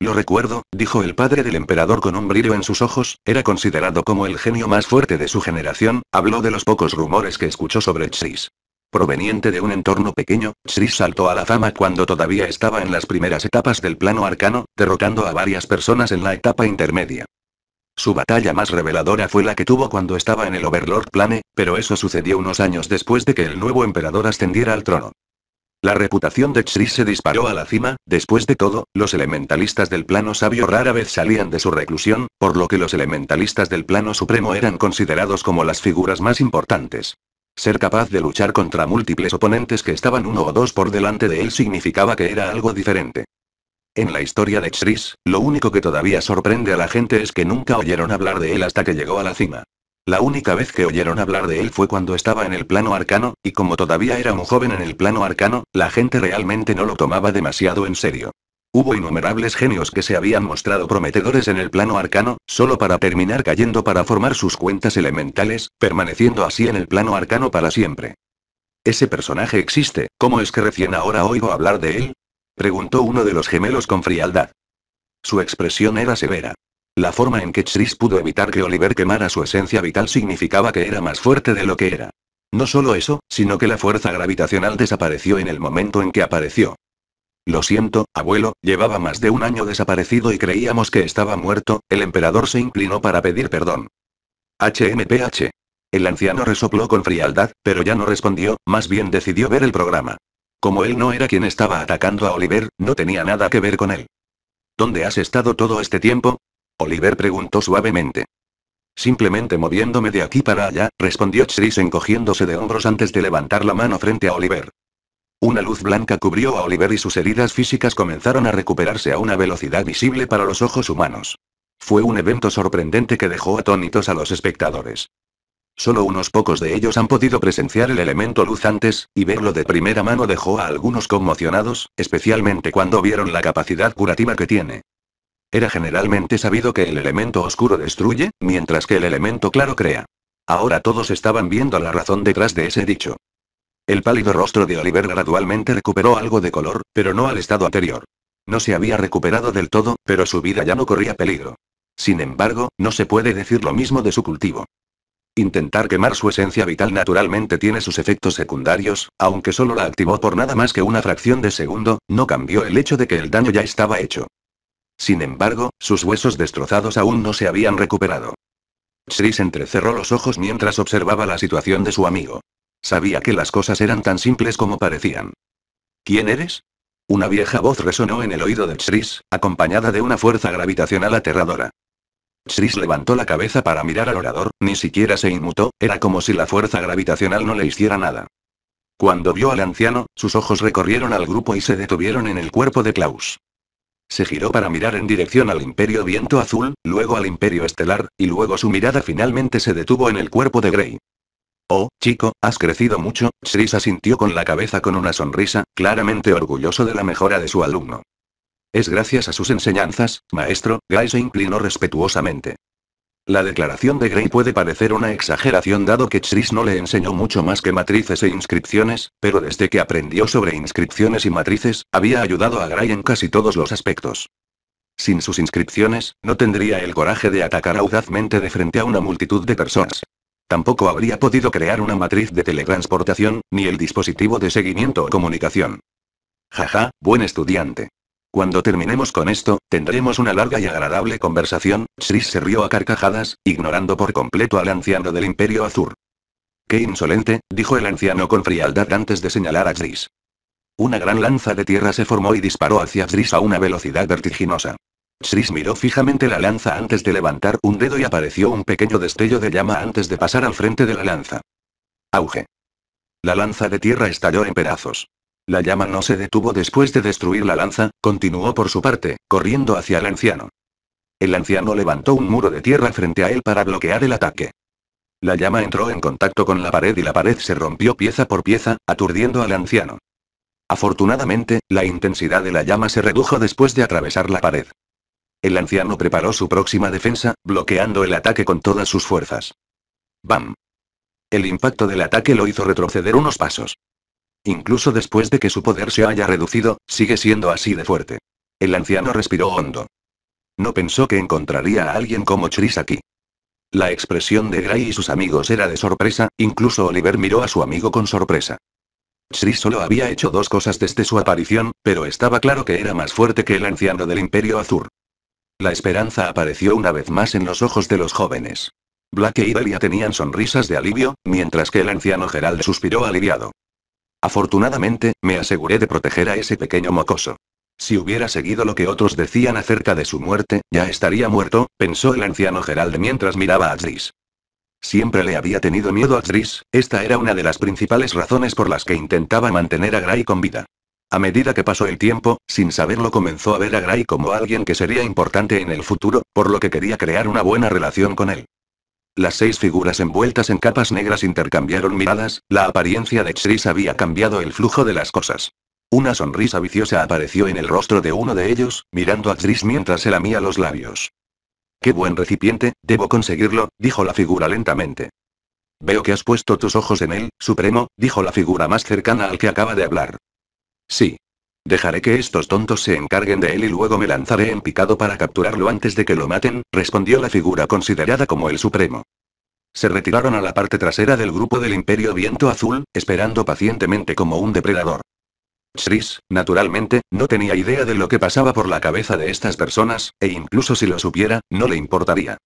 Lo recuerdo, dijo el padre del emperador con un brillo en sus ojos, era considerado como el genio más fuerte de su generación, habló de los pocos rumores que escuchó sobre Chis. Proveniente de un entorno pequeño, Chris saltó a la fama cuando todavía estaba en las primeras etapas del plano arcano, derrotando a varias personas en la etapa intermedia. Su batalla más reveladora fue la que tuvo cuando estaba en el Overlord Plane, pero eso sucedió unos años después de que el nuevo emperador ascendiera al trono. La reputación de Shri se disparó a la cima, después de todo, los elementalistas del plano sabio rara vez salían de su reclusión, por lo que los elementalistas del plano supremo eran considerados como las figuras más importantes. Ser capaz de luchar contra múltiples oponentes que estaban uno o dos por delante de él significaba que era algo diferente. En la historia de Xris, lo único que todavía sorprende a la gente es que nunca oyeron hablar de él hasta que llegó a la cima. La única vez que oyeron hablar de él fue cuando estaba en el plano arcano, y como todavía era un joven en el plano arcano, la gente realmente no lo tomaba demasiado en serio. Hubo innumerables genios que se habían mostrado prometedores en el plano arcano, solo para terminar cayendo para formar sus cuentas elementales, permaneciendo así en el plano arcano para siempre. Ese personaje existe, ¿cómo es que recién ahora oigo hablar de él? Preguntó uno de los gemelos con frialdad. Su expresión era severa. La forma en que Chris pudo evitar que Oliver quemara su esencia vital significaba que era más fuerte de lo que era. No solo eso, sino que la fuerza gravitacional desapareció en el momento en que apareció. Lo siento, abuelo, llevaba más de un año desaparecido y creíamos que estaba muerto, el emperador se inclinó para pedir perdón. HMPH. El anciano resopló con frialdad, pero ya no respondió, más bien decidió ver el programa. Como él no era quien estaba atacando a Oliver, no tenía nada que ver con él. ¿Dónde has estado todo este tiempo? Oliver preguntó suavemente. Simplemente moviéndome de aquí para allá, respondió Chris encogiéndose de hombros antes de levantar la mano frente a Oliver. Una luz blanca cubrió a Oliver y sus heridas físicas comenzaron a recuperarse a una velocidad visible para los ojos humanos. Fue un evento sorprendente que dejó atónitos a los espectadores. Solo unos pocos de ellos han podido presenciar el elemento luz antes, y verlo de primera mano dejó a algunos conmocionados, especialmente cuando vieron la capacidad curativa que tiene. Era generalmente sabido que el elemento oscuro destruye, mientras que el elemento claro crea. Ahora todos estaban viendo la razón detrás de ese dicho. El pálido rostro de Oliver gradualmente recuperó algo de color, pero no al estado anterior. No se había recuperado del todo, pero su vida ya no corría peligro. Sin embargo, no se puede decir lo mismo de su cultivo. Intentar quemar su esencia vital naturalmente tiene sus efectos secundarios, aunque solo la activó por nada más que una fracción de segundo, no cambió el hecho de que el daño ya estaba hecho. Sin embargo, sus huesos destrozados aún no se habían recuperado. Tris entrecerró los ojos mientras observaba la situación de su amigo. Sabía que las cosas eran tan simples como parecían. ¿Quién eres? Una vieja voz resonó en el oído de Chris, acompañada de una fuerza gravitacional aterradora. Chris levantó la cabeza para mirar al orador, ni siquiera se inmutó, era como si la fuerza gravitacional no le hiciera nada. Cuando vio al anciano, sus ojos recorrieron al grupo y se detuvieron en el cuerpo de Klaus. Se giró para mirar en dirección al Imperio Viento Azul, luego al Imperio Estelar, y luego su mirada finalmente se detuvo en el cuerpo de Grey. Oh, chico, has crecido mucho, Chris asintió con la cabeza con una sonrisa, claramente orgulloso de la mejora de su alumno. Es gracias a sus enseñanzas, maestro, Guy se inclinó respetuosamente. La declaración de Gray puede parecer una exageración dado que Chris no le enseñó mucho más que matrices e inscripciones, pero desde que aprendió sobre inscripciones y matrices, había ayudado a Gray en casi todos los aspectos. Sin sus inscripciones, no tendría el coraje de atacar audazmente de frente a una multitud de personas. Tampoco habría podido crear una matriz de teletransportación, ni el dispositivo de seguimiento o comunicación. Jaja, buen estudiante. Cuando terminemos con esto, tendremos una larga y agradable conversación, Chris se rió a carcajadas, ignorando por completo al anciano del Imperio Azur. Qué insolente, dijo el anciano con frialdad antes de señalar a Chris. Una gran lanza de tierra se formó y disparó hacia Chris a una velocidad vertiginosa. Chris miró fijamente la lanza antes de levantar un dedo y apareció un pequeño destello de llama antes de pasar al frente de la lanza. Auge. La lanza de tierra estalló en pedazos. La llama no se detuvo después de destruir la lanza, continuó por su parte, corriendo hacia el anciano. El anciano levantó un muro de tierra frente a él para bloquear el ataque. La llama entró en contacto con la pared y la pared se rompió pieza por pieza, aturdiendo al anciano. Afortunadamente, la intensidad de la llama se redujo después de atravesar la pared. El anciano preparó su próxima defensa, bloqueando el ataque con todas sus fuerzas. ¡Bam! El impacto del ataque lo hizo retroceder unos pasos. Incluso después de que su poder se haya reducido, sigue siendo así de fuerte. El anciano respiró hondo. No pensó que encontraría a alguien como Chris aquí. La expresión de Gray y sus amigos era de sorpresa, incluso Oliver miró a su amigo con sorpresa. Chris solo había hecho dos cosas desde su aparición, pero estaba claro que era más fuerte que el anciano del Imperio Azur. La esperanza apareció una vez más en los ojos de los jóvenes. Black y e Delia tenían sonrisas de alivio, mientras que el anciano Gerald suspiró aliviado. Afortunadamente, me aseguré de proteger a ese pequeño mocoso. Si hubiera seguido lo que otros decían acerca de su muerte, ya estaría muerto, pensó el anciano Gerald mientras miraba a Tris. Siempre le había tenido miedo a Driss, esta era una de las principales razones por las que intentaba mantener a Gray con vida. A medida que pasó el tiempo, sin saberlo comenzó a ver a Gray como alguien que sería importante en el futuro, por lo que quería crear una buena relación con él. Las seis figuras envueltas en capas negras intercambiaron miradas, la apariencia de Chris había cambiado el flujo de las cosas. Una sonrisa viciosa apareció en el rostro de uno de ellos, mirando a Chris mientras se lamía los labios. Qué buen recipiente, debo conseguirlo, dijo la figura lentamente. Veo que has puesto tus ojos en él, Supremo, dijo la figura más cercana al que acaba de hablar. Sí. Dejaré que estos tontos se encarguen de él y luego me lanzaré en picado para capturarlo antes de que lo maten, respondió la figura considerada como el Supremo. Se retiraron a la parte trasera del grupo del Imperio Viento Azul, esperando pacientemente como un depredador. Chris, naturalmente, no tenía idea de lo que pasaba por la cabeza de estas personas, e incluso si lo supiera, no le importaría.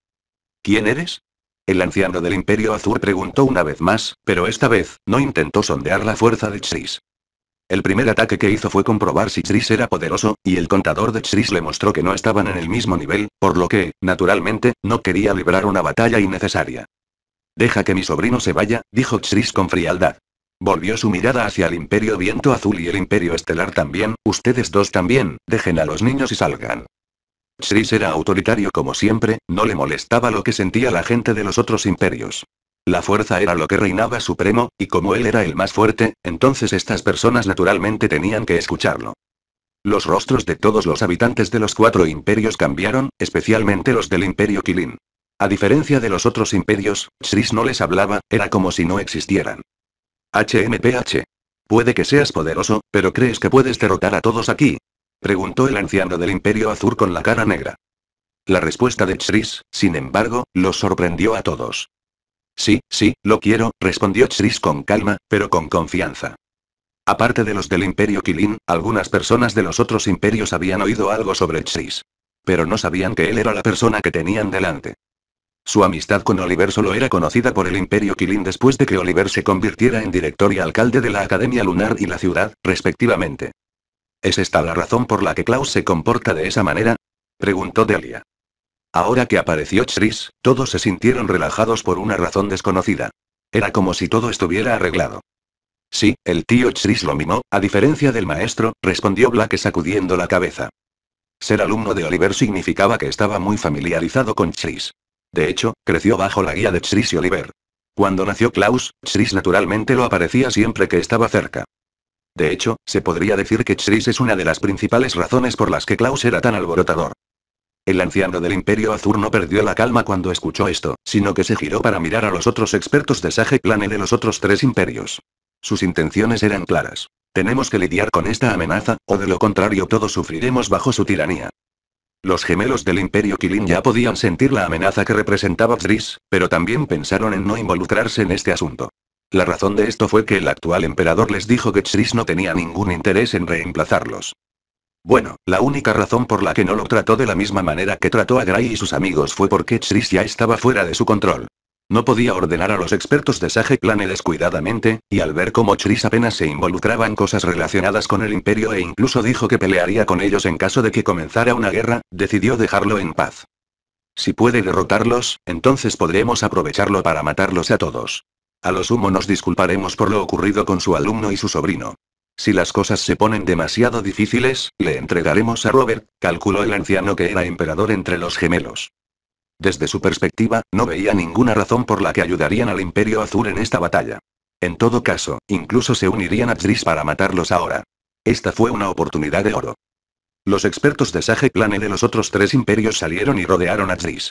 ¿Quién eres? El anciano del Imperio Azul preguntó una vez más, pero esta vez, no intentó sondear la fuerza de Chris. El primer ataque que hizo fue comprobar si Chris era poderoso, y el contador de Chris le mostró que no estaban en el mismo nivel, por lo que, naturalmente, no quería librar una batalla innecesaria. Deja que mi sobrino se vaya, dijo Chris con frialdad. Volvió su mirada hacia el Imperio Viento Azul y el Imperio Estelar también, ustedes dos también, dejen a los niños y salgan. Chris era autoritario como siempre, no le molestaba lo que sentía la gente de los otros imperios. La fuerza era lo que reinaba supremo, y como él era el más fuerte, entonces estas personas naturalmente tenían que escucharlo. Los rostros de todos los habitantes de los cuatro imperios cambiaron, especialmente los del imperio Kilin. A diferencia de los otros imperios, Chris no les hablaba, era como si no existieran. HMPH. Puede que seas poderoso, pero ¿crees que puedes derrotar a todos aquí? Preguntó el anciano del imperio azul con la cara negra. La respuesta de Chris, sin embargo, los sorprendió a todos. Sí, sí, lo quiero, respondió Chris con calma, pero con confianza. Aparte de los del Imperio Kilin, algunas personas de los otros imperios habían oído algo sobre Chris. Pero no sabían que él era la persona que tenían delante. Su amistad con Oliver solo era conocida por el Imperio Kilin después de que Oliver se convirtiera en director y alcalde de la Academia Lunar y la ciudad, respectivamente. ¿Es esta la razón por la que Klaus se comporta de esa manera? preguntó Delia. Ahora que apareció Chris, todos se sintieron relajados por una razón desconocida. Era como si todo estuviera arreglado. Sí, el tío Chris lo mimó, a diferencia del maestro, respondió Black sacudiendo la cabeza. Ser alumno de Oliver significaba que estaba muy familiarizado con Chris. De hecho, creció bajo la guía de Chris y Oliver. Cuando nació Klaus, Chris naturalmente lo aparecía siempre que estaba cerca. De hecho, se podría decir que Chris es una de las principales razones por las que Klaus era tan alborotador. El anciano del Imperio Azur no perdió la calma cuando escuchó esto, sino que se giró para mirar a los otros expertos de Sage Plane de los otros tres imperios. Sus intenciones eran claras. Tenemos que lidiar con esta amenaza, o de lo contrario todos sufriremos bajo su tiranía. Los gemelos del Imperio Kilin ya podían sentir la amenaza que representaba Tris, pero también pensaron en no involucrarse en este asunto. La razón de esto fue que el actual emperador les dijo que Xris no tenía ningún interés en reemplazarlos. Bueno, la única razón por la que no lo trató de la misma manera que trató a Gray y sus amigos fue porque Chris ya estaba fuera de su control. No podía ordenar a los expertos de Sage Plane descuidadamente, y al ver cómo Chris apenas se involucraba en cosas relacionadas con el imperio e incluso dijo que pelearía con ellos en caso de que comenzara una guerra, decidió dejarlo en paz. Si puede derrotarlos, entonces podremos aprovecharlo para matarlos a todos. A lo sumo nos disculparemos por lo ocurrido con su alumno y su sobrino. Si las cosas se ponen demasiado difíciles, le entregaremos a Robert, calculó el anciano que era emperador entre los gemelos. Desde su perspectiva, no veía ninguna razón por la que ayudarían al Imperio Azul en esta batalla. En todo caso, incluso se unirían a Tris para matarlos ahora. Esta fue una oportunidad de oro. Los expertos de Sage Plane de los otros tres imperios salieron y rodearon a Tris.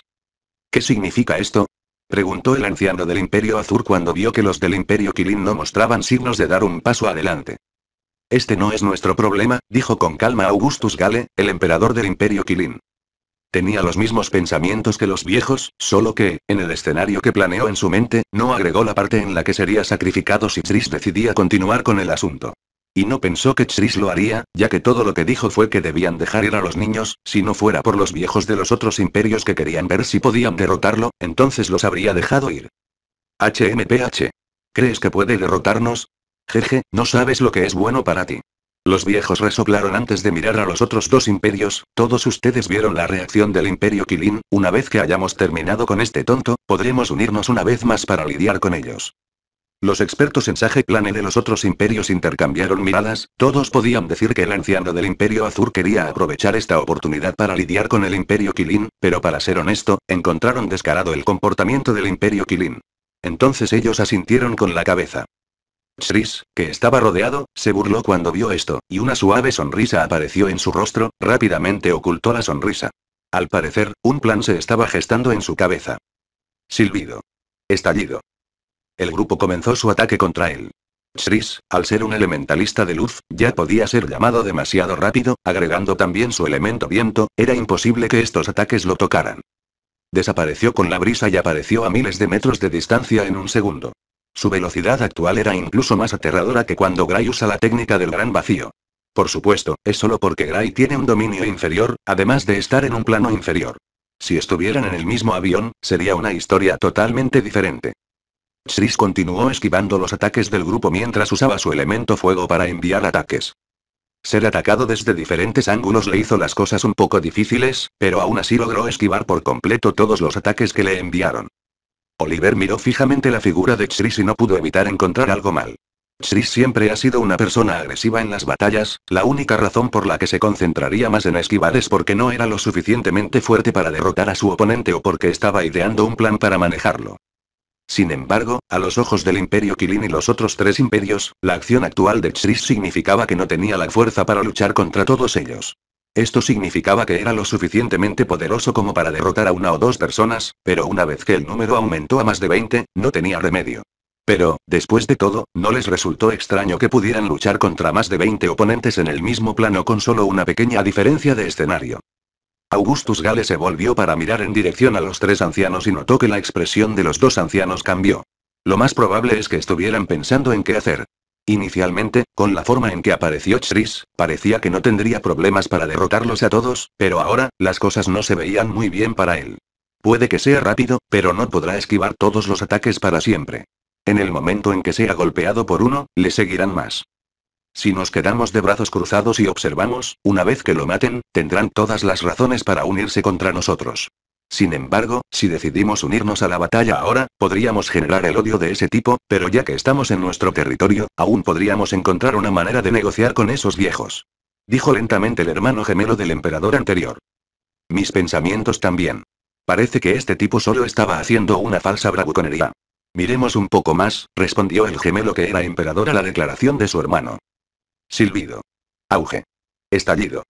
¿Qué significa esto? Preguntó el anciano del Imperio Azul cuando vio que los del Imperio Kilin no mostraban signos de dar un paso adelante. Este no es nuestro problema, dijo con calma Augustus Gale, el emperador del imperio Kilin. Tenía los mismos pensamientos que los viejos, solo que, en el escenario que planeó en su mente, no agregó la parte en la que sería sacrificado si Tris decidía continuar con el asunto. Y no pensó que Tris lo haría, ya que todo lo que dijo fue que debían dejar ir a los niños, si no fuera por los viejos de los otros imperios que querían ver si podían derrotarlo, entonces los habría dejado ir. HMPH. ¿Crees que puede derrotarnos? Jeje, no sabes lo que es bueno para ti. Los viejos resoplaron antes de mirar a los otros dos imperios, todos ustedes vieron la reacción del imperio Kilin, una vez que hayamos terminado con este tonto, podremos unirnos una vez más para lidiar con ellos. Los expertos en Sage Plane de los otros imperios intercambiaron miradas, todos podían decir que el anciano del imperio Azur quería aprovechar esta oportunidad para lidiar con el imperio Kilin, pero para ser honesto, encontraron descarado el comportamiento del imperio Kilin. Entonces ellos asintieron con la cabeza. Chris, que estaba rodeado, se burló cuando vio esto, y una suave sonrisa apareció en su rostro, rápidamente ocultó la sonrisa. Al parecer, un plan se estaba gestando en su cabeza. Silbido. Estallido. El grupo comenzó su ataque contra él. Chris, al ser un elementalista de luz, ya podía ser llamado demasiado rápido, agregando también su elemento viento, era imposible que estos ataques lo tocaran. Desapareció con la brisa y apareció a miles de metros de distancia en un segundo. Su velocidad actual era incluso más aterradora que cuando Gray usa la técnica del gran vacío. Por supuesto, es solo porque Gray tiene un dominio inferior, además de estar en un plano inferior. Si estuvieran en el mismo avión, sería una historia totalmente diferente. Chris continuó esquivando los ataques del grupo mientras usaba su elemento fuego para enviar ataques. Ser atacado desde diferentes ángulos le hizo las cosas un poco difíciles, pero aún así logró esquivar por completo todos los ataques que le enviaron. Oliver miró fijamente la figura de Chris y no pudo evitar encontrar algo mal. Chris siempre ha sido una persona agresiva en las batallas, la única razón por la que se concentraría más en esquivar es porque no era lo suficientemente fuerte para derrotar a su oponente o porque estaba ideando un plan para manejarlo. Sin embargo, a los ojos del Imperio Kilin y los otros tres imperios, la acción actual de Chris significaba que no tenía la fuerza para luchar contra todos ellos. Esto significaba que era lo suficientemente poderoso como para derrotar a una o dos personas, pero una vez que el número aumentó a más de 20, no tenía remedio. Pero, después de todo, no les resultó extraño que pudieran luchar contra más de 20 oponentes en el mismo plano con solo una pequeña diferencia de escenario. Augustus Gale se volvió para mirar en dirección a los tres ancianos y notó que la expresión de los dos ancianos cambió. Lo más probable es que estuvieran pensando en qué hacer. Inicialmente, con la forma en que apareció Chris, parecía que no tendría problemas para derrotarlos a todos, pero ahora, las cosas no se veían muy bien para él. Puede que sea rápido, pero no podrá esquivar todos los ataques para siempre. En el momento en que sea golpeado por uno, le seguirán más. Si nos quedamos de brazos cruzados y observamos, una vez que lo maten, tendrán todas las razones para unirse contra nosotros. Sin embargo, si decidimos unirnos a la batalla ahora, podríamos generar el odio de ese tipo, pero ya que estamos en nuestro territorio, aún podríamos encontrar una manera de negociar con esos viejos. Dijo lentamente el hermano gemelo del emperador anterior. Mis pensamientos también. Parece que este tipo solo estaba haciendo una falsa bravuconería. Miremos un poco más, respondió el gemelo que era emperador a la declaración de su hermano. Silbido. Auge. Estallido.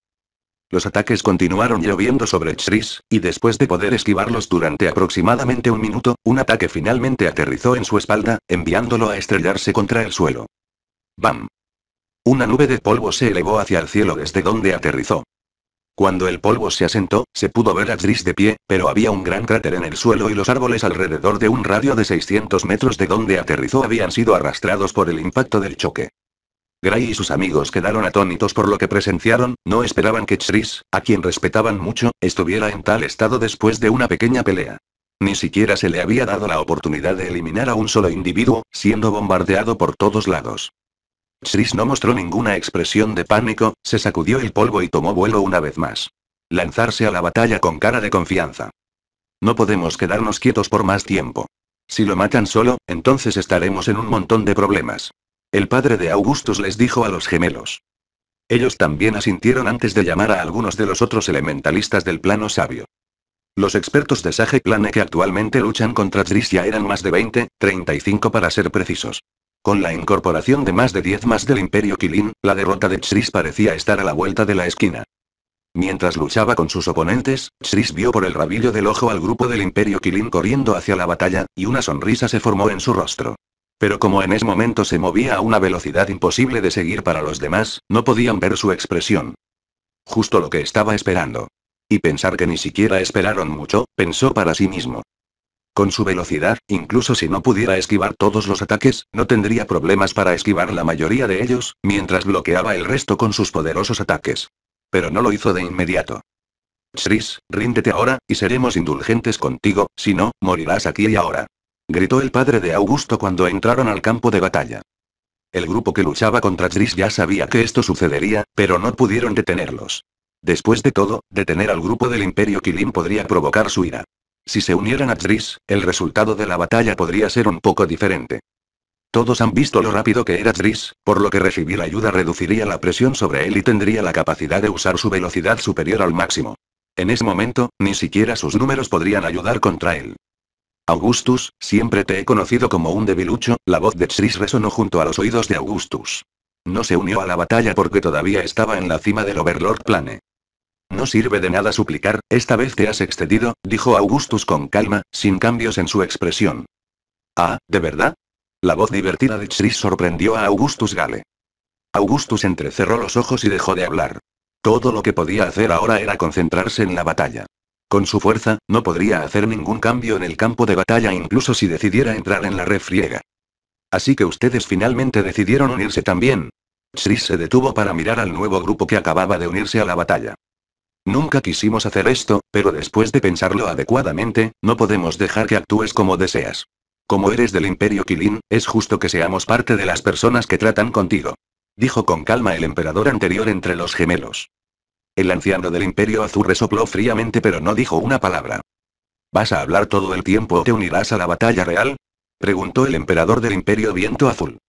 Los ataques continuaron lloviendo sobre Tris, y después de poder esquivarlos durante aproximadamente un minuto, un ataque finalmente aterrizó en su espalda, enviándolo a estrellarse contra el suelo. ¡Bam! Una nube de polvo se elevó hacia el cielo desde donde aterrizó. Cuando el polvo se asentó, se pudo ver a Chris de pie, pero había un gran cráter en el suelo y los árboles alrededor de un radio de 600 metros de donde aterrizó habían sido arrastrados por el impacto del choque. Gray y sus amigos quedaron atónitos por lo que presenciaron, no esperaban que Chris, a quien respetaban mucho, estuviera en tal estado después de una pequeña pelea. Ni siquiera se le había dado la oportunidad de eliminar a un solo individuo, siendo bombardeado por todos lados. Chris no mostró ninguna expresión de pánico, se sacudió el polvo y tomó vuelo una vez más. Lanzarse a la batalla con cara de confianza. No podemos quedarnos quietos por más tiempo. Si lo matan solo, entonces estaremos en un montón de problemas el padre de Augustus les dijo a los gemelos. Ellos también asintieron antes de llamar a algunos de los otros elementalistas del plano sabio. Los expertos de Sage Plane que actualmente luchan contra ya eran más de 20, 35 para ser precisos. Con la incorporación de más de 10 más del Imperio Kilin, la derrota de Tris parecía estar a la vuelta de la esquina. Mientras luchaba con sus oponentes, Tris vio por el rabillo del ojo al grupo del Imperio Kilin corriendo hacia la batalla, y una sonrisa se formó en su rostro. Pero como en ese momento se movía a una velocidad imposible de seguir para los demás, no podían ver su expresión. Justo lo que estaba esperando. Y pensar que ni siquiera esperaron mucho, pensó para sí mismo. Con su velocidad, incluso si no pudiera esquivar todos los ataques, no tendría problemas para esquivar la mayoría de ellos, mientras bloqueaba el resto con sus poderosos ataques. Pero no lo hizo de inmediato. Chris, ríndete ahora, y seremos indulgentes contigo, si no, morirás aquí y ahora gritó el padre de Augusto cuando entraron al campo de batalla. El grupo que luchaba contra Tris ya sabía que esto sucedería, pero no pudieron detenerlos. Después de todo, detener al grupo del Imperio Kilim podría provocar su ira. Si se unieran a Tris, el resultado de la batalla podría ser un poco diferente. Todos han visto lo rápido que era Tris, por lo que recibir ayuda reduciría la presión sobre él y tendría la capacidad de usar su velocidad superior al máximo. En ese momento, ni siquiera sus números podrían ayudar contra él. Augustus, siempre te he conocido como un debilucho, la voz de Tris resonó junto a los oídos de Augustus. No se unió a la batalla porque todavía estaba en la cima del Overlord Plane. No sirve de nada suplicar, esta vez te has excedido, dijo Augustus con calma, sin cambios en su expresión. Ah, ¿de verdad? La voz divertida de Tris sorprendió a Augustus Gale. Augustus entrecerró los ojos y dejó de hablar. Todo lo que podía hacer ahora era concentrarse en la batalla. Con su fuerza, no podría hacer ningún cambio en el campo de batalla incluso si decidiera entrar en la refriega. Así que ustedes finalmente decidieron unirse también. Chris se detuvo para mirar al nuevo grupo que acababa de unirse a la batalla. Nunca quisimos hacer esto, pero después de pensarlo adecuadamente, no podemos dejar que actúes como deseas. Como eres del Imperio Kilin, es justo que seamos parte de las personas que tratan contigo. Dijo con calma el emperador anterior entre los gemelos. El anciano del Imperio Azul resopló fríamente pero no dijo una palabra. ¿Vas a hablar todo el tiempo o te unirás a la batalla real? preguntó el emperador del Imperio Viento Azul.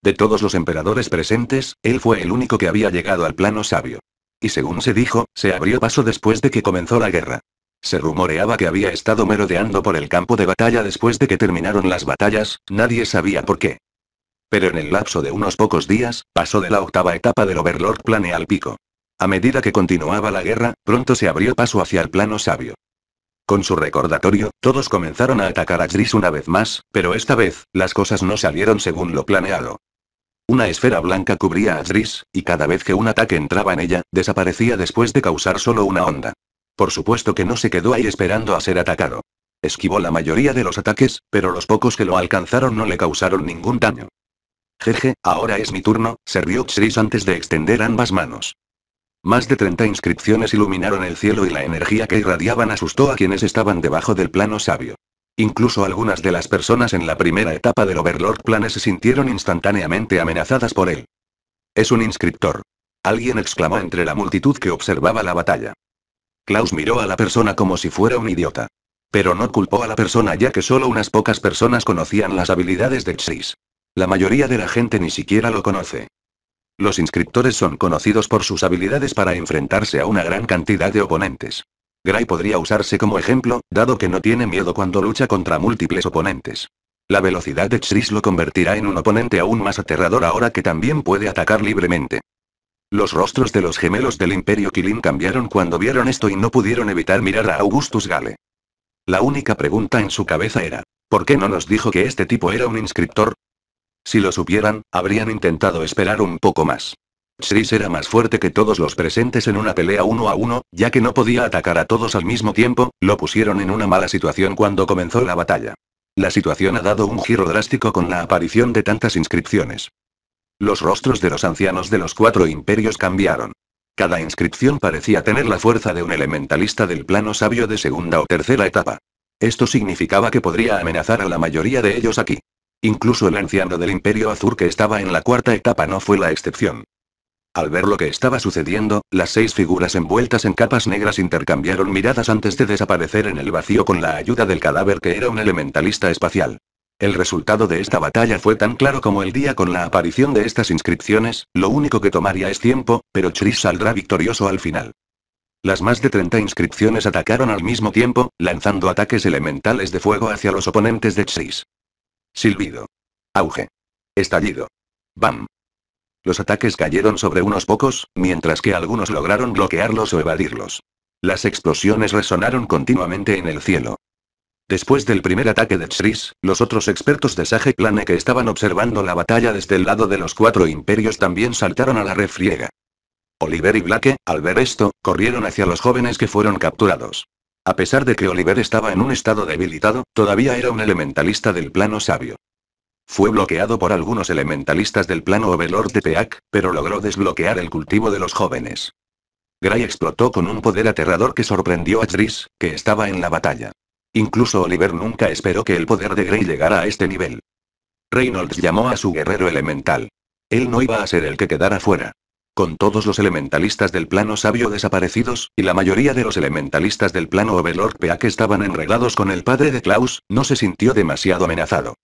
De todos los emperadores presentes, él fue el único que había llegado al plano sabio. Y según se dijo, se abrió paso después de que comenzó la guerra. Se rumoreaba que había estado merodeando por el campo de batalla después de que terminaron las batallas, nadie sabía por qué. Pero en el lapso de unos pocos días, pasó de la octava etapa del Overlord Plane al pico. A medida que continuaba la guerra, pronto se abrió paso hacia el plano sabio. Con su recordatorio, todos comenzaron a atacar a Gris una vez más, pero esta vez, las cosas no salieron según lo planeado. Una esfera blanca cubría a Gris, y cada vez que un ataque entraba en ella, desaparecía después de causar solo una onda. Por supuesto que no se quedó ahí esperando a ser atacado. Esquivó la mayoría de los ataques, pero los pocos que lo alcanzaron no le causaron ningún daño. Jeje, ahora es mi turno, se rió Dris antes de extender ambas manos. Más de 30 inscripciones iluminaron el cielo y la energía que irradiaban asustó a quienes estaban debajo del plano sabio. Incluso algunas de las personas en la primera etapa del Overlord Plane se sintieron instantáneamente amenazadas por él. Es un inscriptor. Alguien exclamó entre la multitud que observaba la batalla. Klaus miró a la persona como si fuera un idiota. Pero no culpó a la persona ya que solo unas pocas personas conocían las habilidades de Xis. La mayoría de la gente ni siquiera lo conoce. Los inscriptores son conocidos por sus habilidades para enfrentarse a una gran cantidad de oponentes. Gray podría usarse como ejemplo, dado que no tiene miedo cuando lucha contra múltiples oponentes. La velocidad de Chris lo convertirá en un oponente aún más aterrador ahora que también puede atacar libremente. Los rostros de los gemelos del Imperio Kilin cambiaron cuando vieron esto y no pudieron evitar mirar a Augustus Gale. La única pregunta en su cabeza era, ¿por qué no nos dijo que este tipo era un inscriptor? Si lo supieran, habrían intentado esperar un poco más. Chris era más fuerte que todos los presentes en una pelea uno a uno, ya que no podía atacar a todos al mismo tiempo, lo pusieron en una mala situación cuando comenzó la batalla. La situación ha dado un giro drástico con la aparición de tantas inscripciones. Los rostros de los ancianos de los cuatro imperios cambiaron. Cada inscripción parecía tener la fuerza de un elementalista del plano sabio de segunda o tercera etapa. Esto significaba que podría amenazar a la mayoría de ellos aquí. Incluso el anciano del Imperio Azur que estaba en la cuarta etapa no fue la excepción. Al ver lo que estaba sucediendo, las seis figuras envueltas en capas negras intercambiaron miradas antes de desaparecer en el vacío con la ayuda del cadáver que era un elementalista espacial. El resultado de esta batalla fue tan claro como el día con la aparición de estas inscripciones, lo único que tomaría es tiempo, pero Chris saldrá victorioso al final. Las más de 30 inscripciones atacaron al mismo tiempo, lanzando ataques elementales de fuego hacia los oponentes de Chris. Silbido. Auge. Estallido. Bam. Los ataques cayeron sobre unos pocos, mientras que algunos lograron bloquearlos o evadirlos. Las explosiones resonaron continuamente en el cielo. Después del primer ataque de Tris, los otros expertos de Sage Plane que estaban observando la batalla desde el lado de los cuatro imperios también saltaron a la refriega. Oliver y Blake, al ver esto, corrieron hacia los jóvenes que fueron capturados. A pesar de que Oliver estaba en un estado debilitado, todavía era un elementalista del plano sabio. Fue bloqueado por algunos elementalistas del plano Overlord de Teak, pero logró desbloquear el cultivo de los jóvenes. Gray explotó con un poder aterrador que sorprendió a Triss, que estaba en la batalla. Incluso Oliver nunca esperó que el poder de Gray llegara a este nivel. Reynolds llamó a su guerrero elemental. Él no iba a ser el que quedara fuera con todos los elementalistas del plano sabio desaparecidos, y la mayoría de los elementalistas del plano Overlord que estaban enredados con el padre de Klaus, no se sintió demasiado amenazado.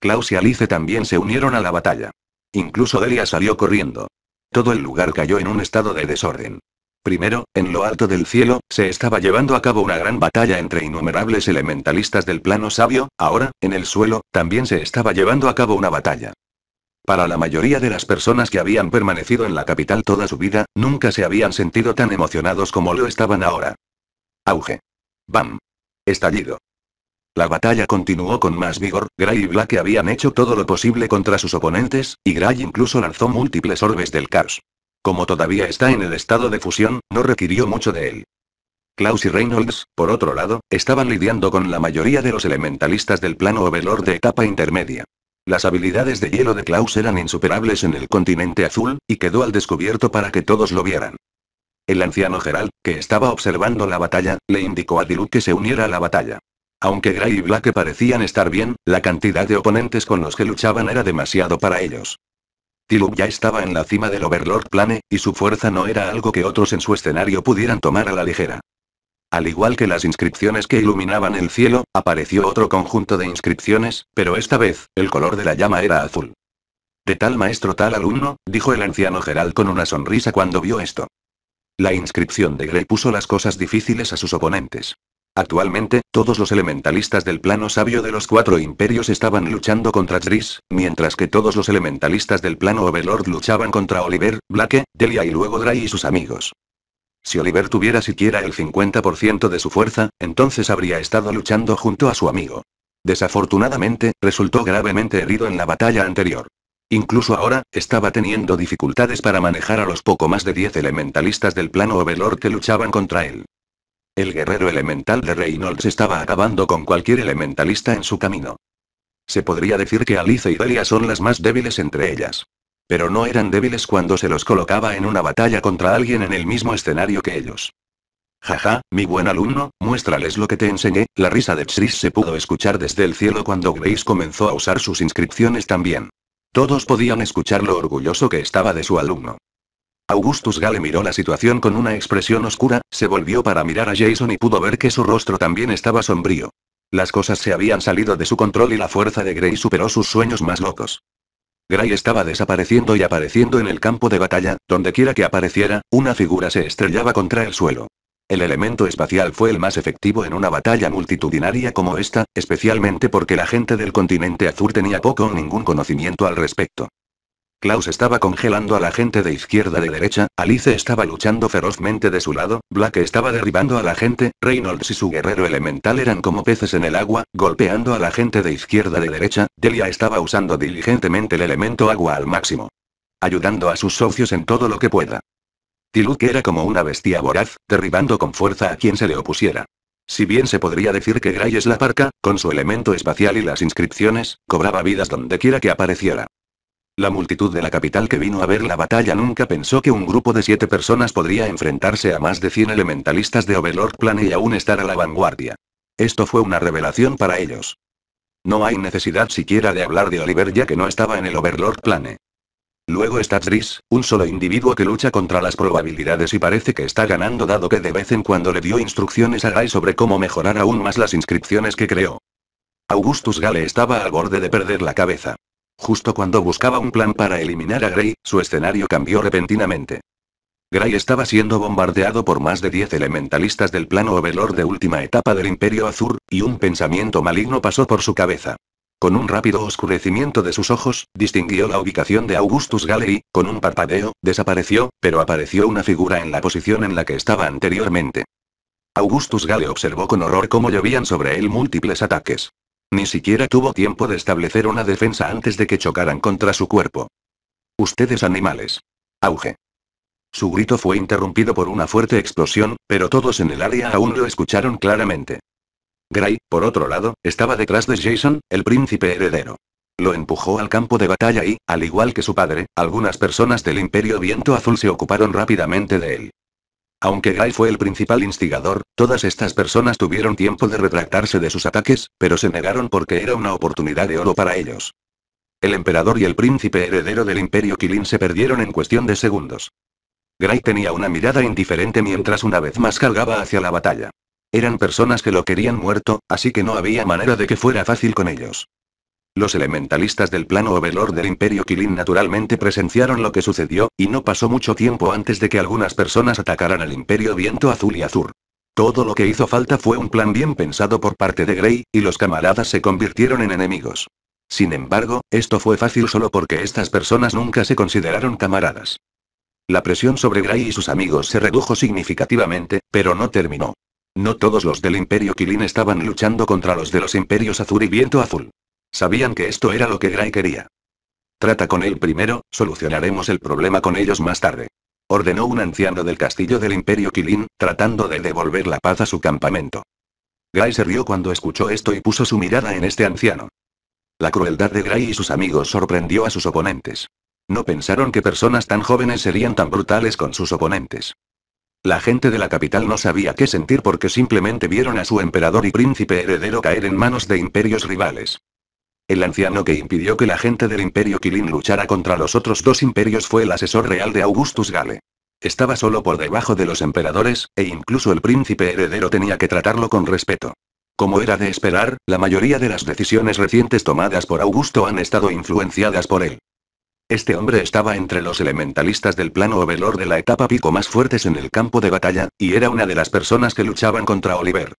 Klaus y Alice también se unieron a la batalla. Incluso Delia salió corriendo. Todo el lugar cayó en un estado de desorden. Primero, en lo alto del cielo, se estaba llevando a cabo una gran batalla entre innumerables elementalistas del plano sabio, ahora, en el suelo, también se estaba llevando a cabo una batalla. Para la mayoría de las personas que habían permanecido en la capital toda su vida, nunca se habían sentido tan emocionados como lo estaban ahora. Auge. Bam. Estallido. La batalla continuó con más vigor, Gray y Black habían hecho todo lo posible contra sus oponentes, y Gray incluso lanzó múltiples orbes del caos. Como todavía está en el estado de fusión, no requirió mucho de él. Klaus y Reynolds, por otro lado, estaban lidiando con la mayoría de los elementalistas del plano Overlord de etapa intermedia. Las habilidades de hielo de Klaus eran insuperables en el continente azul, y quedó al descubierto para que todos lo vieran. El anciano Gerald, que estaba observando la batalla, le indicó a Diluc que se uniera a la batalla. Aunque Gray y Black parecían estar bien, la cantidad de oponentes con los que luchaban era demasiado para ellos. Diluc ya estaba en la cima del Overlord Plane, y su fuerza no era algo que otros en su escenario pudieran tomar a la ligera. Al igual que las inscripciones que iluminaban el cielo, apareció otro conjunto de inscripciones, pero esta vez, el color de la llama era azul. De tal maestro tal alumno, dijo el anciano Gerald con una sonrisa cuando vio esto. La inscripción de Grey puso las cosas difíciles a sus oponentes. Actualmente, todos los elementalistas del plano sabio de los cuatro imperios estaban luchando contra Tris, mientras que todos los elementalistas del plano Overlord luchaban contra Oliver, Blake, Delia y luego Dry y sus amigos. Si Oliver tuviera siquiera el 50% de su fuerza, entonces habría estado luchando junto a su amigo. Desafortunadamente, resultó gravemente herido en la batalla anterior. Incluso ahora, estaba teniendo dificultades para manejar a los poco más de 10 elementalistas del plano Overlord que luchaban contra él. El guerrero elemental de Reynolds estaba acabando con cualquier elementalista en su camino. Se podría decir que Alice y Delia son las más débiles entre ellas. Pero no eran débiles cuando se los colocaba en una batalla contra alguien en el mismo escenario que ellos. Jaja, mi buen alumno, muéstrales lo que te enseñé. La risa de Chris se pudo escuchar desde el cielo cuando Grace comenzó a usar sus inscripciones también. Todos podían escuchar lo orgulloso que estaba de su alumno. Augustus Gale miró la situación con una expresión oscura, se volvió para mirar a Jason y pudo ver que su rostro también estaba sombrío. Las cosas se habían salido de su control y la fuerza de Grace superó sus sueños más locos. Gray estaba desapareciendo y apareciendo en el campo de batalla, donde quiera que apareciera, una figura se estrellaba contra el suelo. El elemento espacial fue el más efectivo en una batalla multitudinaria como esta, especialmente porque la gente del continente azul tenía poco o ningún conocimiento al respecto. Klaus estaba congelando a la gente de izquierda de derecha, Alice estaba luchando ferozmente de su lado, Black estaba derribando a la gente, Reynolds y su guerrero elemental eran como peces en el agua, golpeando a la gente de izquierda de derecha, Delia estaba usando diligentemente el elemento agua al máximo. Ayudando a sus socios en todo lo que pueda. Tiluk era como una bestia voraz, derribando con fuerza a quien se le opusiera. Si bien se podría decir que Gray es la parca, con su elemento espacial y las inscripciones, cobraba vidas dondequiera que apareciera. La multitud de la capital que vino a ver la batalla nunca pensó que un grupo de siete personas podría enfrentarse a más de 100 elementalistas de Overlord Plane y aún estar a la vanguardia. Esto fue una revelación para ellos. No hay necesidad siquiera de hablar de Oliver ya que no estaba en el Overlord Plane. Luego está Driss, un solo individuo que lucha contra las probabilidades y parece que está ganando dado que de vez en cuando le dio instrucciones a Guy sobre cómo mejorar aún más las inscripciones que creó. Augustus Gale estaba al borde de perder la cabeza. Justo cuando buscaba un plan para eliminar a Gray, su escenario cambió repentinamente. Gray estaba siendo bombardeado por más de 10 elementalistas del plano Overlord de última etapa del Imperio Azur, y un pensamiento maligno pasó por su cabeza. Con un rápido oscurecimiento de sus ojos, distinguió la ubicación de Augustus y, con un parpadeo, desapareció, pero apareció una figura en la posición en la que estaba anteriormente. Augustus Gale observó con horror cómo llovían sobre él múltiples ataques. Ni siquiera tuvo tiempo de establecer una defensa antes de que chocaran contra su cuerpo. Ustedes animales. Auge. Su grito fue interrumpido por una fuerte explosión, pero todos en el área aún lo escucharon claramente. Gray, por otro lado, estaba detrás de Jason, el príncipe heredero. Lo empujó al campo de batalla y, al igual que su padre, algunas personas del Imperio Viento Azul se ocuparon rápidamente de él. Aunque Guy fue el principal instigador, todas estas personas tuvieron tiempo de retractarse de sus ataques, pero se negaron porque era una oportunidad de oro para ellos. El emperador y el príncipe heredero del imperio Kilin se perdieron en cuestión de segundos. Gray tenía una mirada indiferente mientras una vez más cargaba hacia la batalla. Eran personas que lo querían muerto, así que no había manera de que fuera fácil con ellos. Los elementalistas del plano Overlord del Imperio Kilin naturalmente presenciaron lo que sucedió, y no pasó mucho tiempo antes de que algunas personas atacaran al Imperio Viento Azul y Azur. Todo lo que hizo falta fue un plan bien pensado por parte de Grey, y los camaradas se convirtieron en enemigos. Sin embargo, esto fue fácil solo porque estas personas nunca se consideraron camaradas. La presión sobre Gray y sus amigos se redujo significativamente, pero no terminó. No todos los del Imperio Kilin estaban luchando contra los de los Imperios Azul y Viento Azul. Sabían que esto era lo que Gray quería. Trata con él primero, solucionaremos el problema con ellos más tarde. Ordenó un anciano del castillo del Imperio Kilin, tratando de devolver la paz a su campamento. Gray se rió cuando escuchó esto y puso su mirada en este anciano. La crueldad de Gray y sus amigos sorprendió a sus oponentes. No pensaron que personas tan jóvenes serían tan brutales con sus oponentes. La gente de la capital no sabía qué sentir porque simplemente vieron a su emperador y príncipe heredero caer en manos de imperios rivales. El anciano que impidió que la gente del Imperio Quilín luchara contra los otros dos imperios fue el asesor real de Augustus Gale. Estaba solo por debajo de los emperadores, e incluso el príncipe heredero tenía que tratarlo con respeto. Como era de esperar, la mayoría de las decisiones recientes tomadas por Augusto han estado influenciadas por él. Este hombre estaba entre los elementalistas del plano Ovelor de la etapa pico más fuertes en el campo de batalla, y era una de las personas que luchaban contra Oliver.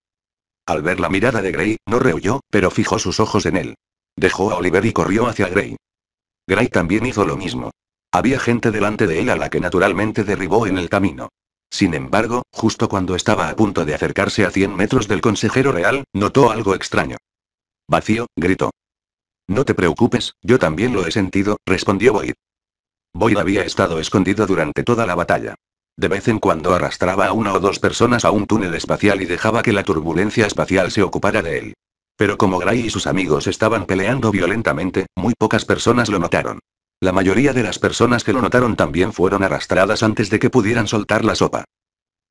Al ver la mirada de Grey, no rehuyó, pero fijó sus ojos en él. Dejó a Oliver y corrió hacia Gray. Gray también hizo lo mismo. Había gente delante de él a la que naturalmente derribó en el camino. Sin embargo, justo cuando estaba a punto de acercarse a 100 metros del consejero real, notó algo extraño. Vacío, gritó. No te preocupes, yo también lo he sentido, respondió Boyd. Boyd había estado escondido durante toda la batalla. De vez en cuando arrastraba a una o dos personas a un túnel espacial y dejaba que la turbulencia espacial se ocupara de él. Pero como Gray y sus amigos estaban peleando violentamente, muy pocas personas lo notaron. La mayoría de las personas que lo notaron también fueron arrastradas antes de que pudieran soltar la sopa.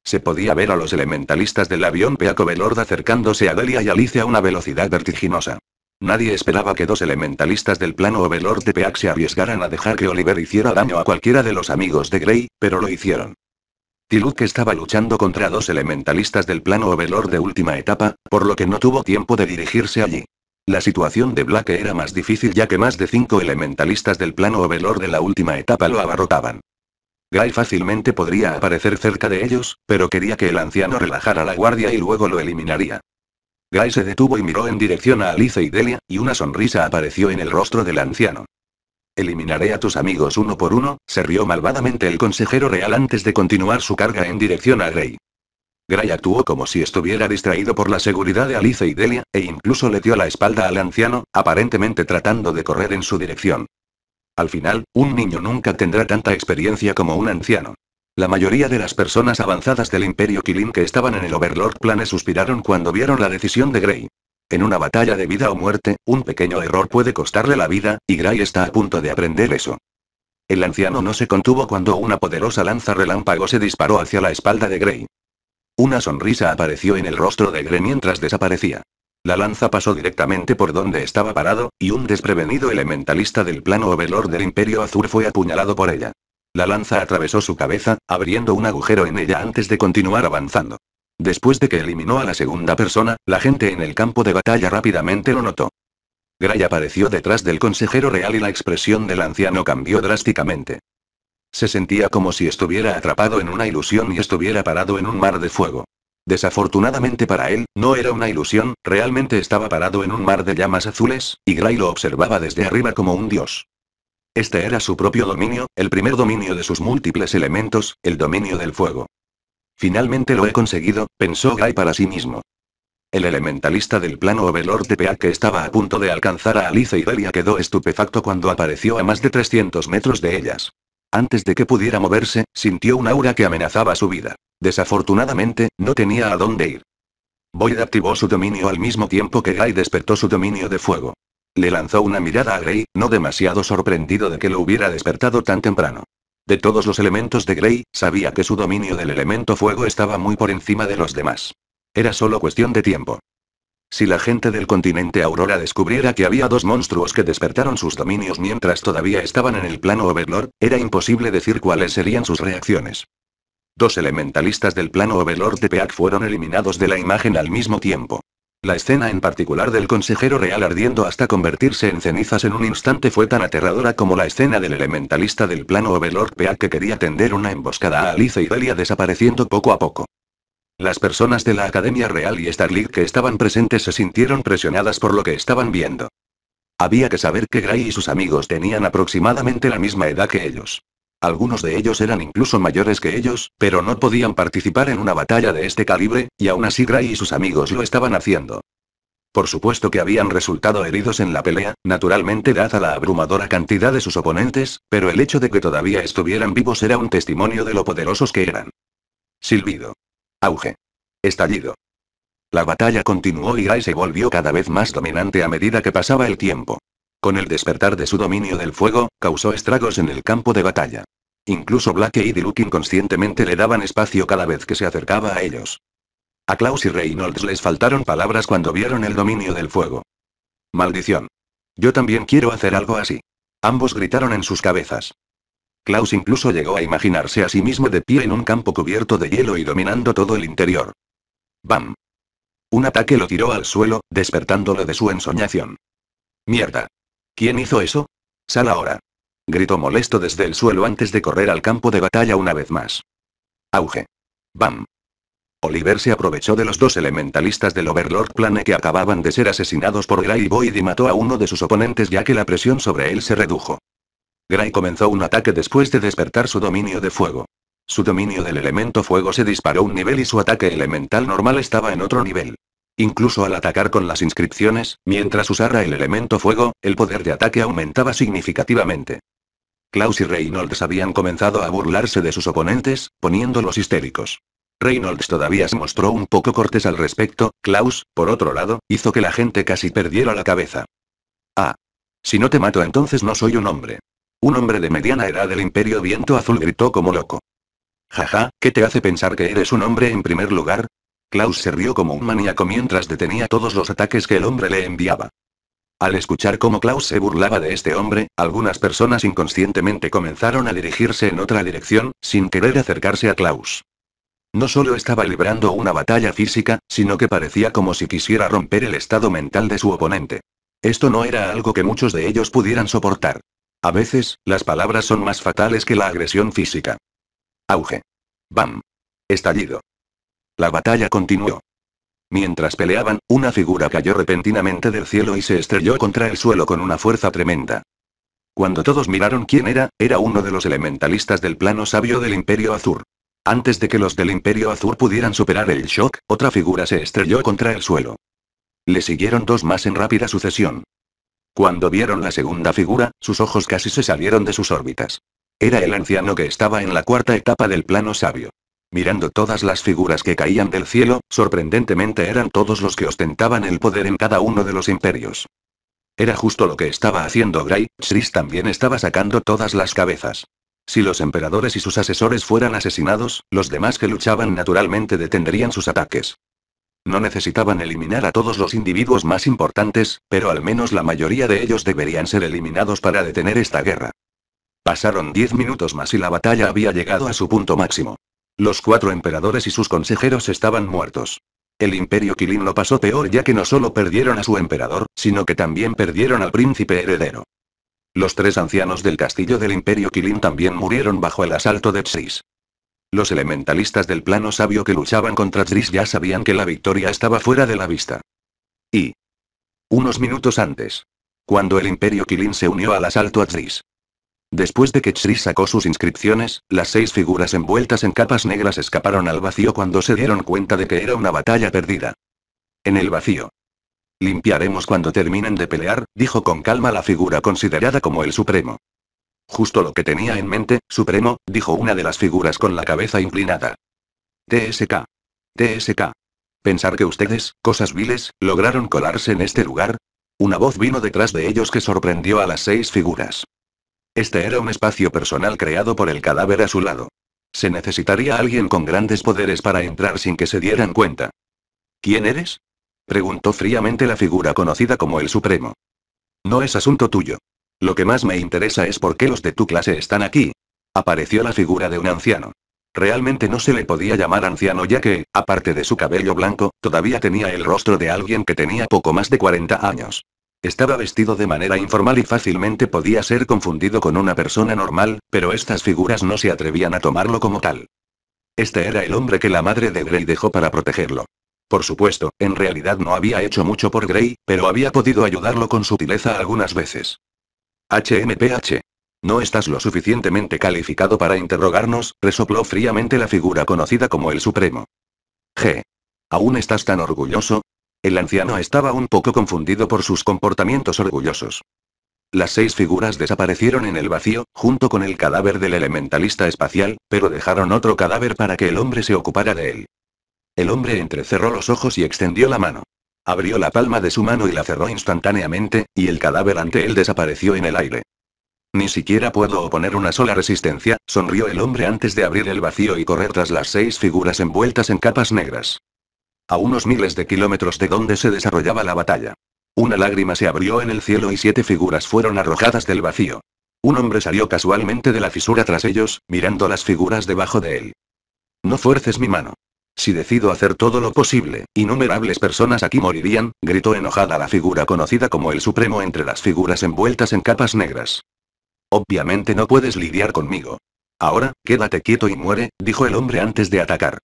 Se podía ver a los elementalistas del avión Peaco Overlord acercándose a Delia y Alicia a una velocidad vertiginosa. Nadie esperaba que dos elementalistas del plano Overlord de Peac se arriesgaran a dejar que Oliver hiciera daño a cualquiera de los amigos de Gray, pero lo hicieron que estaba luchando contra dos elementalistas del plano Ovelor de última etapa, por lo que no tuvo tiempo de dirigirse allí. La situación de Black era más difícil ya que más de cinco elementalistas del plano Ovelor de la última etapa lo abarrotaban. Guy fácilmente podría aparecer cerca de ellos, pero quería que el anciano relajara la guardia y luego lo eliminaría. Guy se detuvo y miró en dirección a Alice y Delia, y una sonrisa apareció en el rostro del anciano. Eliminaré a tus amigos uno por uno, se rió malvadamente el consejero real antes de continuar su carga en dirección a Grey. Gray actuó como si estuviera distraído por la seguridad de Alice y Delia, e incluso le dio la espalda al anciano, aparentemente tratando de correr en su dirección. Al final, un niño nunca tendrá tanta experiencia como un anciano. La mayoría de las personas avanzadas del Imperio Kilin que estaban en el Overlord Plane suspiraron cuando vieron la decisión de Grey. En una batalla de vida o muerte, un pequeño error puede costarle la vida, y Gray está a punto de aprender eso. El anciano no se contuvo cuando una poderosa lanza relámpago se disparó hacia la espalda de Gray. Una sonrisa apareció en el rostro de Gray mientras desaparecía. La lanza pasó directamente por donde estaba parado, y un desprevenido elementalista del plano ovelor del Imperio Azul fue apuñalado por ella. La lanza atravesó su cabeza, abriendo un agujero en ella antes de continuar avanzando. Después de que eliminó a la segunda persona, la gente en el campo de batalla rápidamente lo notó. Gray apareció detrás del consejero real y la expresión del anciano cambió drásticamente. Se sentía como si estuviera atrapado en una ilusión y estuviera parado en un mar de fuego. Desafortunadamente para él, no era una ilusión, realmente estaba parado en un mar de llamas azules, y Gray lo observaba desde arriba como un dios. Este era su propio dominio, el primer dominio de sus múltiples elementos, el dominio del fuego. Finalmente lo he conseguido, pensó Guy para sí mismo. El elementalista del plano Overlord de PA que estaba a punto de alcanzar a Alice y Delia quedó estupefacto cuando apareció a más de 300 metros de ellas. Antes de que pudiera moverse, sintió un aura que amenazaba su vida. Desafortunadamente, no tenía a dónde ir. Boyd activó su dominio al mismo tiempo que Guy despertó su dominio de fuego. Le lanzó una mirada a Grey, no demasiado sorprendido de que lo hubiera despertado tan temprano. De todos los elementos de Grey, sabía que su dominio del elemento fuego estaba muy por encima de los demás. Era solo cuestión de tiempo. Si la gente del continente Aurora descubriera que había dos monstruos que despertaron sus dominios mientras todavía estaban en el plano Overlord, era imposible decir cuáles serían sus reacciones. Dos elementalistas del plano Overlord de Peak fueron eliminados de la imagen al mismo tiempo. La escena en particular del consejero real ardiendo hasta convertirse en cenizas en un instante fue tan aterradora como la escena del elementalista del plano Overlord PA que quería tender una emboscada a Alice y Delia desapareciendo poco a poco. Las personas de la Academia Real y League que estaban presentes se sintieron presionadas por lo que estaban viendo. Había que saber que Gray y sus amigos tenían aproximadamente la misma edad que ellos. Algunos de ellos eran incluso mayores que ellos, pero no podían participar en una batalla de este calibre, y aún así Gray y sus amigos lo estaban haciendo. Por supuesto que habían resultado heridos en la pelea, naturalmente dada la abrumadora cantidad de sus oponentes, pero el hecho de que todavía estuvieran vivos era un testimonio de lo poderosos que eran. Silbido. Auge. Estallido. La batalla continuó y Gray se volvió cada vez más dominante a medida que pasaba el tiempo. Con el despertar de su dominio del fuego, causó estragos en el campo de batalla. Incluso Black y Diluc inconscientemente le daban espacio cada vez que se acercaba a ellos. A Klaus y Reynolds les faltaron palabras cuando vieron el dominio del fuego. Maldición. Yo también quiero hacer algo así. Ambos gritaron en sus cabezas. Klaus incluso llegó a imaginarse a sí mismo de pie en un campo cubierto de hielo y dominando todo el interior. ¡Bam! Un ataque lo tiró al suelo, despertándolo de su ensoñación. ¡Mierda! ¿Quién hizo eso? Sal ahora. Gritó molesto desde el suelo antes de correr al campo de batalla una vez más. Auge. Bam. Oliver se aprovechó de los dos elementalistas del Overlord Plane que acababan de ser asesinados por Gray Boyd y mató a uno de sus oponentes ya que la presión sobre él se redujo. Gray comenzó un ataque después de despertar su dominio de fuego. Su dominio del elemento fuego se disparó un nivel y su ataque elemental normal estaba en otro nivel. Incluso al atacar con las inscripciones, mientras usara el elemento fuego, el poder de ataque aumentaba significativamente. Klaus y Reynolds habían comenzado a burlarse de sus oponentes, poniéndolos histéricos. Reynolds todavía se mostró un poco cortés al respecto, Klaus, por otro lado, hizo que la gente casi perdiera la cabeza. Ah. Si no te mato entonces no soy un hombre. Un hombre de mediana edad del Imperio Viento Azul gritó como loco. Jaja, ¿qué te hace pensar que eres un hombre en primer lugar? Klaus se rió como un maníaco mientras detenía todos los ataques que el hombre le enviaba. Al escuchar cómo Klaus se burlaba de este hombre, algunas personas inconscientemente comenzaron a dirigirse en otra dirección, sin querer acercarse a Klaus. No solo estaba librando una batalla física, sino que parecía como si quisiera romper el estado mental de su oponente. Esto no era algo que muchos de ellos pudieran soportar. A veces, las palabras son más fatales que la agresión física. Auge. Bam. Estallido. La batalla continuó. Mientras peleaban, una figura cayó repentinamente del cielo y se estrelló contra el suelo con una fuerza tremenda. Cuando todos miraron quién era, era uno de los elementalistas del plano sabio del Imperio Azur. Antes de que los del Imperio Azur pudieran superar el shock, otra figura se estrelló contra el suelo. Le siguieron dos más en rápida sucesión. Cuando vieron la segunda figura, sus ojos casi se salieron de sus órbitas. Era el anciano que estaba en la cuarta etapa del plano sabio. Mirando todas las figuras que caían del cielo, sorprendentemente eran todos los que ostentaban el poder en cada uno de los imperios. Era justo lo que estaba haciendo Gray, Chris también estaba sacando todas las cabezas. Si los emperadores y sus asesores fueran asesinados, los demás que luchaban naturalmente detendrían sus ataques. No necesitaban eliminar a todos los individuos más importantes, pero al menos la mayoría de ellos deberían ser eliminados para detener esta guerra. Pasaron diez minutos más y la batalla había llegado a su punto máximo. Los cuatro emperadores y sus consejeros estaban muertos. El imperio Kilin lo pasó peor ya que no solo perdieron a su emperador, sino que también perdieron al príncipe heredero. Los tres ancianos del castillo del imperio Kilin también murieron bajo el asalto de Tsis. Los elementalistas del plano sabio que luchaban contra Tsis ya sabían que la victoria estaba fuera de la vista. Y... Unos minutos antes. Cuando el imperio Kilin se unió al asalto a Tsis, Después de que Chris sacó sus inscripciones, las seis figuras envueltas en capas negras escaparon al vacío cuando se dieron cuenta de que era una batalla perdida. En el vacío. Limpiaremos cuando terminen de pelear, dijo con calma la figura considerada como el Supremo. Justo lo que tenía en mente, Supremo, dijo una de las figuras con la cabeza inclinada. TSK. TSK. Pensar que ustedes, cosas viles, lograron colarse en este lugar. Una voz vino detrás de ellos que sorprendió a las seis figuras. Este era un espacio personal creado por el cadáver a su lado. Se necesitaría alguien con grandes poderes para entrar sin que se dieran cuenta. ¿Quién eres? preguntó fríamente la figura conocida como el Supremo. No es asunto tuyo. Lo que más me interesa es por qué los de tu clase están aquí. Apareció la figura de un anciano. Realmente no se le podía llamar anciano ya que, aparte de su cabello blanco, todavía tenía el rostro de alguien que tenía poco más de 40 años. Estaba vestido de manera informal y fácilmente podía ser confundido con una persona normal, pero estas figuras no se atrevían a tomarlo como tal. Este era el hombre que la madre de Grey dejó para protegerlo. Por supuesto, en realidad no había hecho mucho por Grey, pero había podido ayudarlo con sutileza algunas veces. HMPH. No estás lo suficientemente calificado para interrogarnos, resopló fríamente la figura conocida como el Supremo. G. ¿Aún estás tan orgulloso? El anciano estaba un poco confundido por sus comportamientos orgullosos. Las seis figuras desaparecieron en el vacío, junto con el cadáver del elementalista espacial, pero dejaron otro cadáver para que el hombre se ocupara de él. El hombre entrecerró los ojos y extendió la mano. Abrió la palma de su mano y la cerró instantáneamente, y el cadáver ante él desapareció en el aire. Ni siquiera puedo oponer una sola resistencia, sonrió el hombre antes de abrir el vacío y correr tras las seis figuras envueltas en capas negras a unos miles de kilómetros de donde se desarrollaba la batalla. Una lágrima se abrió en el cielo y siete figuras fueron arrojadas del vacío. Un hombre salió casualmente de la fisura tras ellos, mirando las figuras debajo de él. No fuerces mi mano. Si decido hacer todo lo posible, innumerables personas aquí morirían, gritó enojada la figura conocida como el Supremo entre las figuras envueltas en capas negras. Obviamente no puedes lidiar conmigo. Ahora, quédate quieto y muere, dijo el hombre antes de atacar.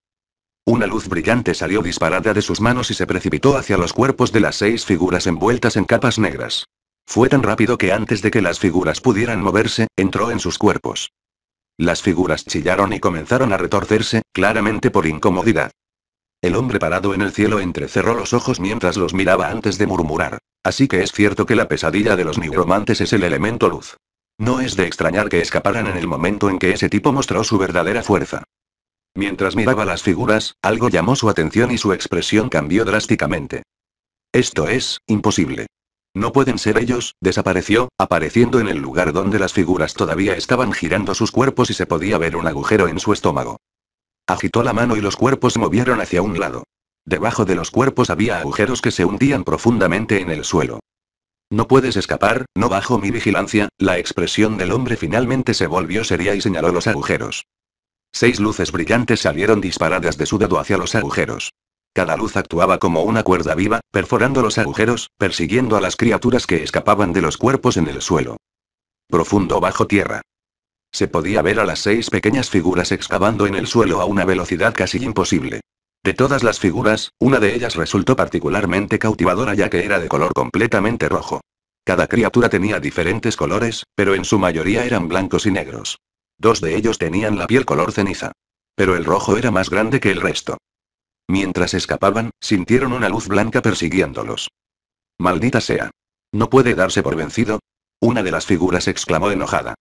Una luz brillante salió disparada de sus manos y se precipitó hacia los cuerpos de las seis figuras envueltas en capas negras. Fue tan rápido que antes de que las figuras pudieran moverse, entró en sus cuerpos. Las figuras chillaron y comenzaron a retorcerse, claramente por incomodidad. El hombre parado en el cielo entrecerró los ojos mientras los miraba antes de murmurar. Así que es cierto que la pesadilla de los nigromantes es el elemento luz. No es de extrañar que escaparan en el momento en que ese tipo mostró su verdadera fuerza. Mientras miraba las figuras, algo llamó su atención y su expresión cambió drásticamente. Esto es, imposible. No pueden ser ellos, desapareció, apareciendo en el lugar donde las figuras todavía estaban girando sus cuerpos y se podía ver un agujero en su estómago. Agitó la mano y los cuerpos se movieron hacia un lado. Debajo de los cuerpos había agujeros que se hundían profundamente en el suelo. No puedes escapar, no bajo mi vigilancia, la expresión del hombre finalmente se volvió seria y señaló los agujeros. Seis luces brillantes salieron disparadas de su dedo hacia los agujeros. Cada luz actuaba como una cuerda viva, perforando los agujeros, persiguiendo a las criaturas que escapaban de los cuerpos en el suelo. Profundo bajo tierra. Se podía ver a las seis pequeñas figuras excavando en el suelo a una velocidad casi imposible. De todas las figuras, una de ellas resultó particularmente cautivadora ya que era de color completamente rojo. Cada criatura tenía diferentes colores, pero en su mayoría eran blancos y negros. Dos de ellos tenían la piel color ceniza. Pero el rojo era más grande que el resto. Mientras escapaban, sintieron una luz blanca persiguiéndolos. Maldita sea. No puede darse por vencido. Una de las figuras exclamó enojada.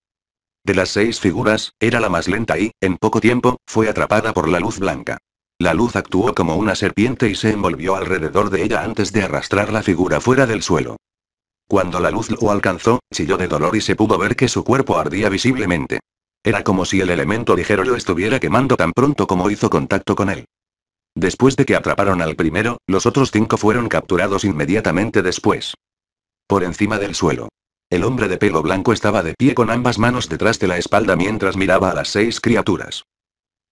De las seis figuras, era la más lenta y, en poco tiempo, fue atrapada por la luz blanca. La luz actuó como una serpiente y se envolvió alrededor de ella antes de arrastrar la figura fuera del suelo. Cuando la luz lo alcanzó, chilló de dolor y se pudo ver que su cuerpo ardía visiblemente. Era como si el elemento ligero lo estuviera quemando tan pronto como hizo contacto con él. Después de que atraparon al primero, los otros cinco fueron capturados inmediatamente después. Por encima del suelo. El hombre de pelo blanco estaba de pie con ambas manos detrás de la espalda mientras miraba a las seis criaturas.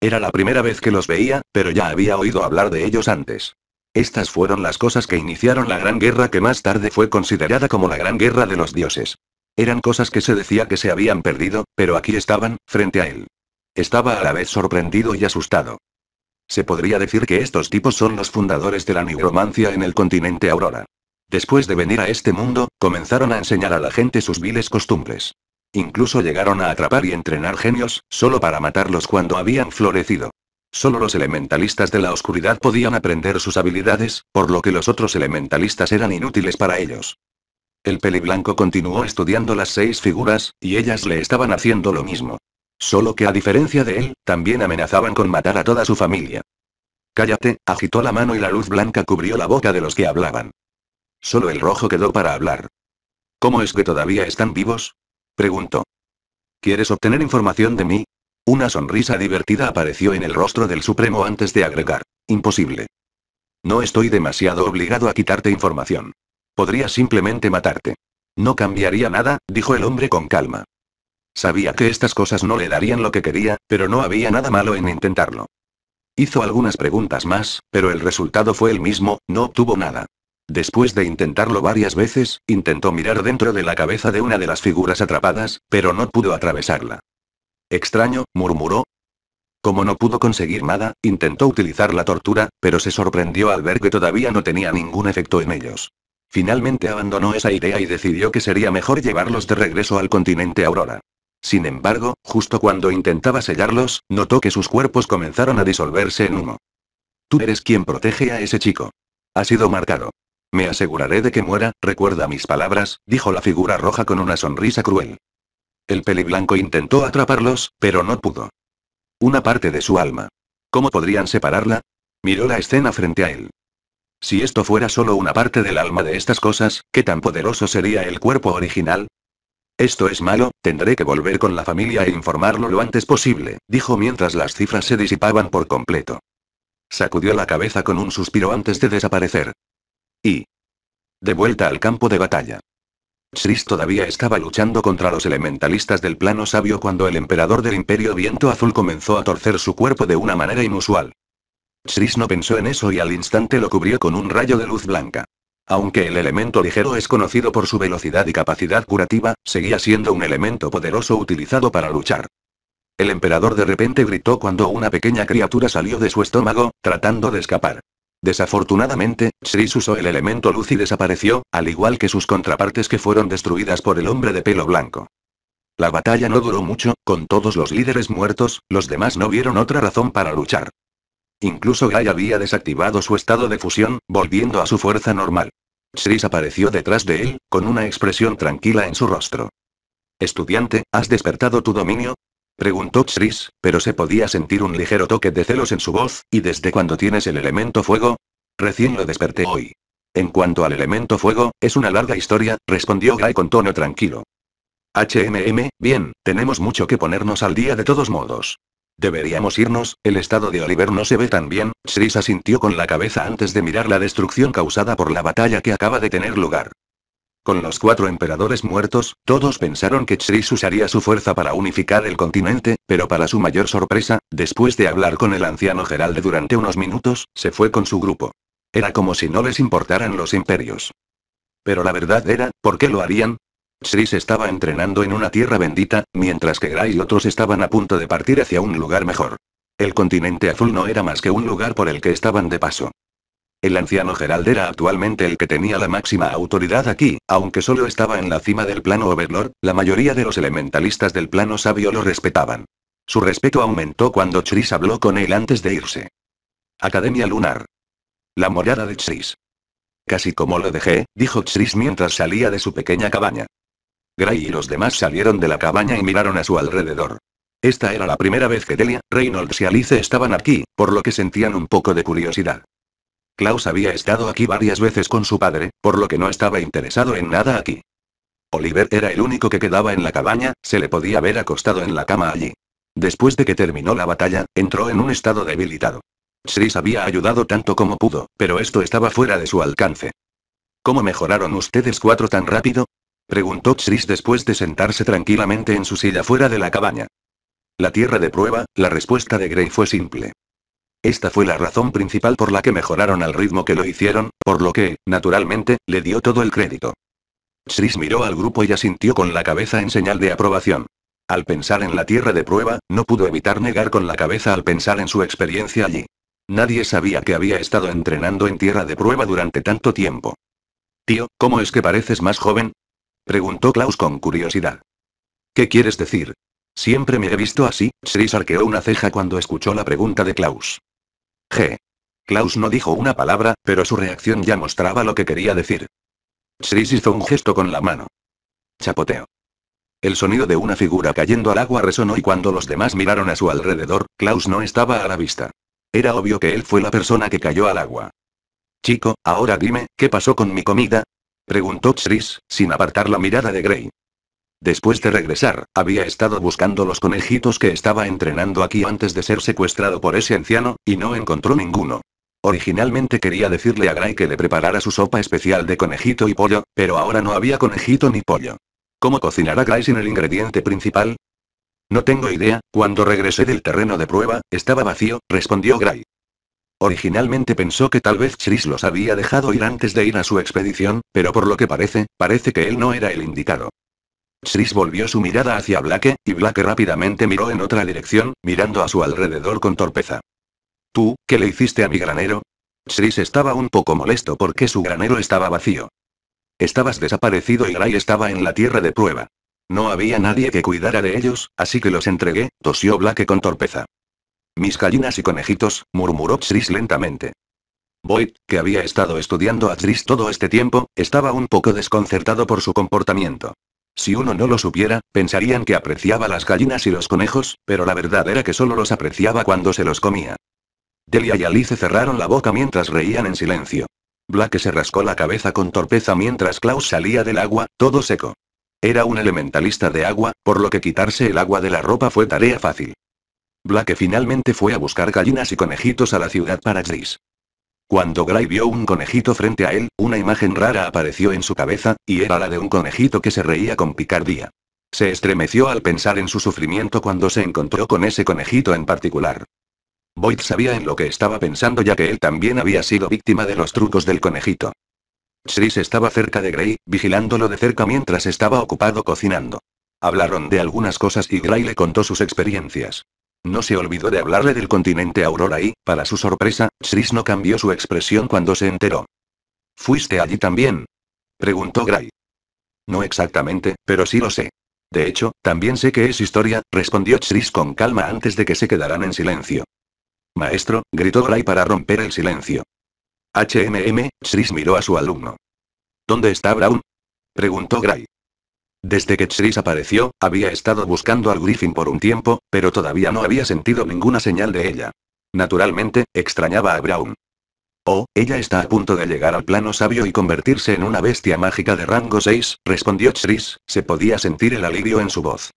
Era la primera vez que los veía, pero ya había oído hablar de ellos antes. Estas fueron las cosas que iniciaron la Gran Guerra que más tarde fue considerada como la Gran Guerra de los Dioses. Eran cosas que se decía que se habían perdido, pero aquí estaban, frente a él. Estaba a la vez sorprendido y asustado. Se podría decir que estos tipos son los fundadores de la neuromancia en el continente Aurora. Después de venir a este mundo, comenzaron a enseñar a la gente sus viles costumbres. Incluso llegaron a atrapar y entrenar genios, solo para matarlos cuando habían florecido. Solo los elementalistas de la oscuridad podían aprender sus habilidades, por lo que los otros elementalistas eran inútiles para ellos. El blanco continuó estudiando las seis figuras, y ellas le estaban haciendo lo mismo. Solo que a diferencia de él, también amenazaban con matar a toda su familia. Cállate, agitó la mano y la luz blanca cubrió la boca de los que hablaban. Solo el rojo quedó para hablar. ¿Cómo es que todavía están vivos? preguntó. ¿Quieres obtener información de mí? Una sonrisa divertida apareció en el rostro del Supremo antes de agregar. Imposible. No estoy demasiado obligado a quitarte información. Podría simplemente matarte. No cambiaría nada, dijo el hombre con calma. Sabía que estas cosas no le darían lo que quería, pero no había nada malo en intentarlo. Hizo algunas preguntas más, pero el resultado fue el mismo, no obtuvo nada. Después de intentarlo varias veces, intentó mirar dentro de la cabeza de una de las figuras atrapadas, pero no pudo atravesarla. Extraño, murmuró. Como no pudo conseguir nada, intentó utilizar la tortura, pero se sorprendió al ver que todavía no tenía ningún efecto en ellos. Finalmente abandonó esa idea y decidió que sería mejor llevarlos de regreso al continente Aurora. Sin embargo, justo cuando intentaba sellarlos, notó que sus cuerpos comenzaron a disolverse en humo. Tú eres quien protege a ese chico. Ha sido marcado. Me aseguraré de que muera, recuerda mis palabras, dijo la figura roja con una sonrisa cruel. El peliblanco intentó atraparlos, pero no pudo. Una parte de su alma. ¿Cómo podrían separarla? Miró la escena frente a él. Si esto fuera solo una parte del alma de estas cosas, ¿qué tan poderoso sería el cuerpo original? Esto es malo, tendré que volver con la familia e informarlo lo antes posible, dijo mientras las cifras se disipaban por completo. Sacudió la cabeza con un suspiro antes de desaparecer. Y... De vuelta al campo de batalla. Chris todavía estaba luchando contra los elementalistas del plano sabio cuando el emperador del Imperio Viento Azul comenzó a torcer su cuerpo de una manera inusual. Chris no pensó en eso y al instante lo cubrió con un rayo de luz blanca. Aunque el elemento ligero es conocido por su velocidad y capacidad curativa, seguía siendo un elemento poderoso utilizado para luchar. El emperador de repente gritó cuando una pequeña criatura salió de su estómago, tratando de escapar. Desafortunadamente, Chris usó el elemento luz y desapareció, al igual que sus contrapartes que fueron destruidas por el hombre de pelo blanco. La batalla no duró mucho, con todos los líderes muertos, los demás no vieron otra razón para luchar. Incluso Guy había desactivado su estado de fusión, volviendo a su fuerza normal. Chris apareció detrás de él, con una expresión tranquila en su rostro. Estudiante, ¿has despertado tu dominio? Preguntó Chris, pero se podía sentir un ligero toque de celos en su voz, ¿y desde cuándo tienes el elemento fuego? Recién lo desperté hoy. En cuanto al elemento fuego, es una larga historia, respondió Guy con tono tranquilo. HMM, bien, tenemos mucho que ponernos al día de todos modos. Deberíamos irnos, el estado de Oliver no se ve tan bien, Chris asintió con la cabeza antes de mirar la destrucción causada por la batalla que acaba de tener lugar. Con los cuatro emperadores muertos, todos pensaron que Chris usaría su fuerza para unificar el continente, pero para su mayor sorpresa, después de hablar con el anciano Geralde durante unos minutos, se fue con su grupo. Era como si no les importaran los imperios. Pero la verdad era, ¿por qué lo harían? Chris estaba entrenando en una tierra bendita, mientras que Gray y otros estaban a punto de partir hacia un lugar mejor. El continente azul no era más que un lugar por el que estaban de paso. El anciano Gerald era actualmente el que tenía la máxima autoridad aquí, aunque solo estaba en la cima del plano Overlord, la mayoría de los elementalistas del plano sabio lo respetaban. Su respeto aumentó cuando Chris habló con él antes de irse. Academia Lunar. La morada de Chris. Casi como lo dejé, dijo Chris mientras salía de su pequeña cabaña. Gray y los demás salieron de la cabaña y miraron a su alrededor. Esta era la primera vez que Delia, Reynolds y Alice estaban aquí, por lo que sentían un poco de curiosidad. Klaus había estado aquí varias veces con su padre, por lo que no estaba interesado en nada aquí. Oliver era el único que quedaba en la cabaña, se le podía ver acostado en la cama allí. Después de que terminó la batalla, entró en un estado debilitado. Chris había ayudado tanto como pudo, pero esto estaba fuera de su alcance. ¿Cómo mejoraron ustedes cuatro tan rápido? Preguntó Chris después de sentarse tranquilamente en su silla fuera de la cabaña. La tierra de prueba, la respuesta de Gray fue simple. Esta fue la razón principal por la que mejoraron al ritmo que lo hicieron, por lo que, naturalmente, le dio todo el crédito. Chris miró al grupo y asintió con la cabeza en señal de aprobación. Al pensar en la tierra de prueba, no pudo evitar negar con la cabeza al pensar en su experiencia allí. Nadie sabía que había estado entrenando en tierra de prueba durante tanto tiempo. Tío, ¿cómo es que pareces más joven? Preguntó Klaus con curiosidad. ¿Qué quieres decir? Siempre me he visto así, Chris arqueó una ceja cuando escuchó la pregunta de Klaus. G. Klaus no dijo una palabra, pero su reacción ya mostraba lo que quería decir. Chris hizo un gesto con la mano. Chapoteo. El sonido de una figura cayendo al agua resonó y cuando los demás miraron a su alrededor, Klaus no estaba a la vista. Era obvio que él fue la persona que cayó al agua. Chico, ahora dime, ¿qué pasó con mi comida? Preguntó Chris, sin apartar la mirada de Gray. Después de regresar, había estado buscando los conejitos que estaba entrenando aquí antes de ser secuestrado por ese anciano, y no encontró ninguno. Originalmente quería decirle a Gray que le preparara su sopa especial de conejito y pollo, pero ahora no había conejito ni pollo. ¿Cómo cocinará Gray sin el ingrediente principal? No tengo idea, cuando regresé del terreno de prueba, estaba vacío, respondió Gray. Originalmente pensó que tal vez Chris los había dejado ir antes de ir a su expedición, pero por lo que parece, parece que él no era el indicado. Chris volvió su mirada hacia Blake, y Blake rápidamente miró en otra dirección, mirando a su alrededor con torpeza. ¿Tú, qué le hiciste a mi granero? Chris estaba un poco molesto porque su granero estaba vacío. Estabas desaparecido y Gray estaba en la tierra de prueba. No había nadie que cuidara de ellos, así que los entregué, tosió Blake con torpeza. Mis gallinas y conejitos, murmuró Tris lentamente. Boyd, que había estado estudiando a Tris todo este tiempo, estaba un poco desconcertado por su comportamiento. Si uno no lo supiera, pensarían que apreciaba las gallinas y los conejos, pero la verdad era que solo los apreciaba cuando se los comía. Delia y Alice cerraron la boca mientras reían en silencio. Black se rascó la cabeza con torpeza mientras Klaus salía del agua, todo seco. Era un elementalista de agua, por lo que quitarse el agua de la ropa fue tarea fácil. Black finalmente fue a buscar gallinas y conejitos a la ciudad para Chris. Cuando Gray vio un conejito frente a él, una imagen rara apareció en su cabeza, y era la de un conejito que se reía con picardía. Se estremeció al pensar en su sufrimiento cuando se encontró con ese conejito en particular. Boyd sabía en lo que estaba pensando ya que él también había sido víctima de los trucos del conejito. Chris estaba cerca de Gray, vigilándolo de cerca mientras estaba ocupado cocinando. Hablaron de algunas cosas y Gray le contó sus experiencias. No se olvidó de hablarle del continente Aurora y, para su sorpresa, Chris no cambió su expresión cuando se enteró. ¿Fuiste allí también? Preguntó Gray. No exactamente, pero sí lo sé. De hecho, también sé que es historia, respondió Chris con calma antes de que se quedaran en silencio. Maestro, gritó Gray para romper el silencio. HMM, Chris miró a su alumno. ¿Dónde está Brown? Preguntó Gray. Desde que Chris apareció, había estado buscando al Griffin por un tiempo, pero todavía no había sentido ninguna señal de ella. Naturalmente, extrañaba a Brown. Oh, ella está a punto de llegar al plano sabio y convertirse en una bestia mágica de rango 6, respondió Chris, se podía sentir el alivio en su voz.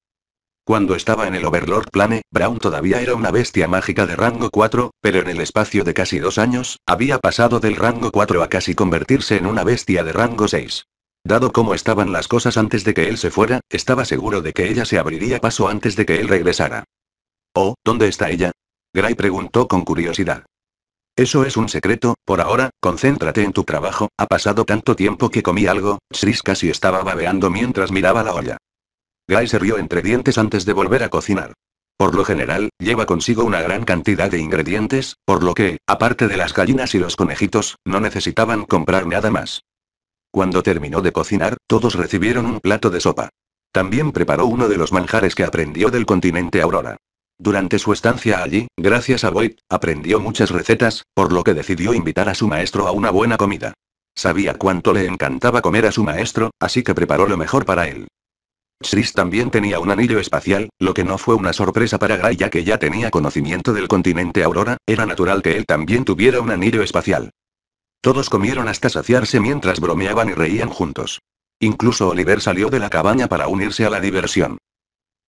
Cuando estaba en el Overlord Plane, Brown todavía era una bestia mágica de rango 4, pero en el espacio de casi dos años, había pasado del rango 4 a casi convertirse en una bestia de rango 6. Dado cómo estaban las cosas antes de que él se fuera, estaba seguro de que ella se abriría paso antes de que él regresara. Oh, ¿dónde está ella? Gray preguntó con curiosidad. Eso es un secreto, por ahora, concéntrate en tu trabajo, ha pasado tanto tiempo que comí algo, Chris casi estaba babeando mientras miraba la olla. Gray se rió entre dientes antes de volver a cocinar. Por lo general, lleva consigo una gran cantidad de ingredientes, por lo que, aparte de las gallinas y los conejitos, no necesitaban comprar nada más. Cuando terminó de cocinar, todos recibieron un plato de sopa. También preparó uno de los manjares que aprendió del continente Aurora. Durante su estancia allí, gracias a Void, aprendió muchas recetas, por lo que decidió invitar a su maestro a una buena comida. Sabía cuánto le encantaba comer a su maestro, así que preparó lo mejor para él. Chris también tenía un anillo espacial, lo que no fue una sorpresa para Gray ya que ya tenía conocimiento del continente Aurora, era natural que él también tuviera un anillo espacial. Todos comieron hasta saciarse mientras bromeaban y reían juntos. Incluso Oliver salió de la cabaña para unirse a la diversión.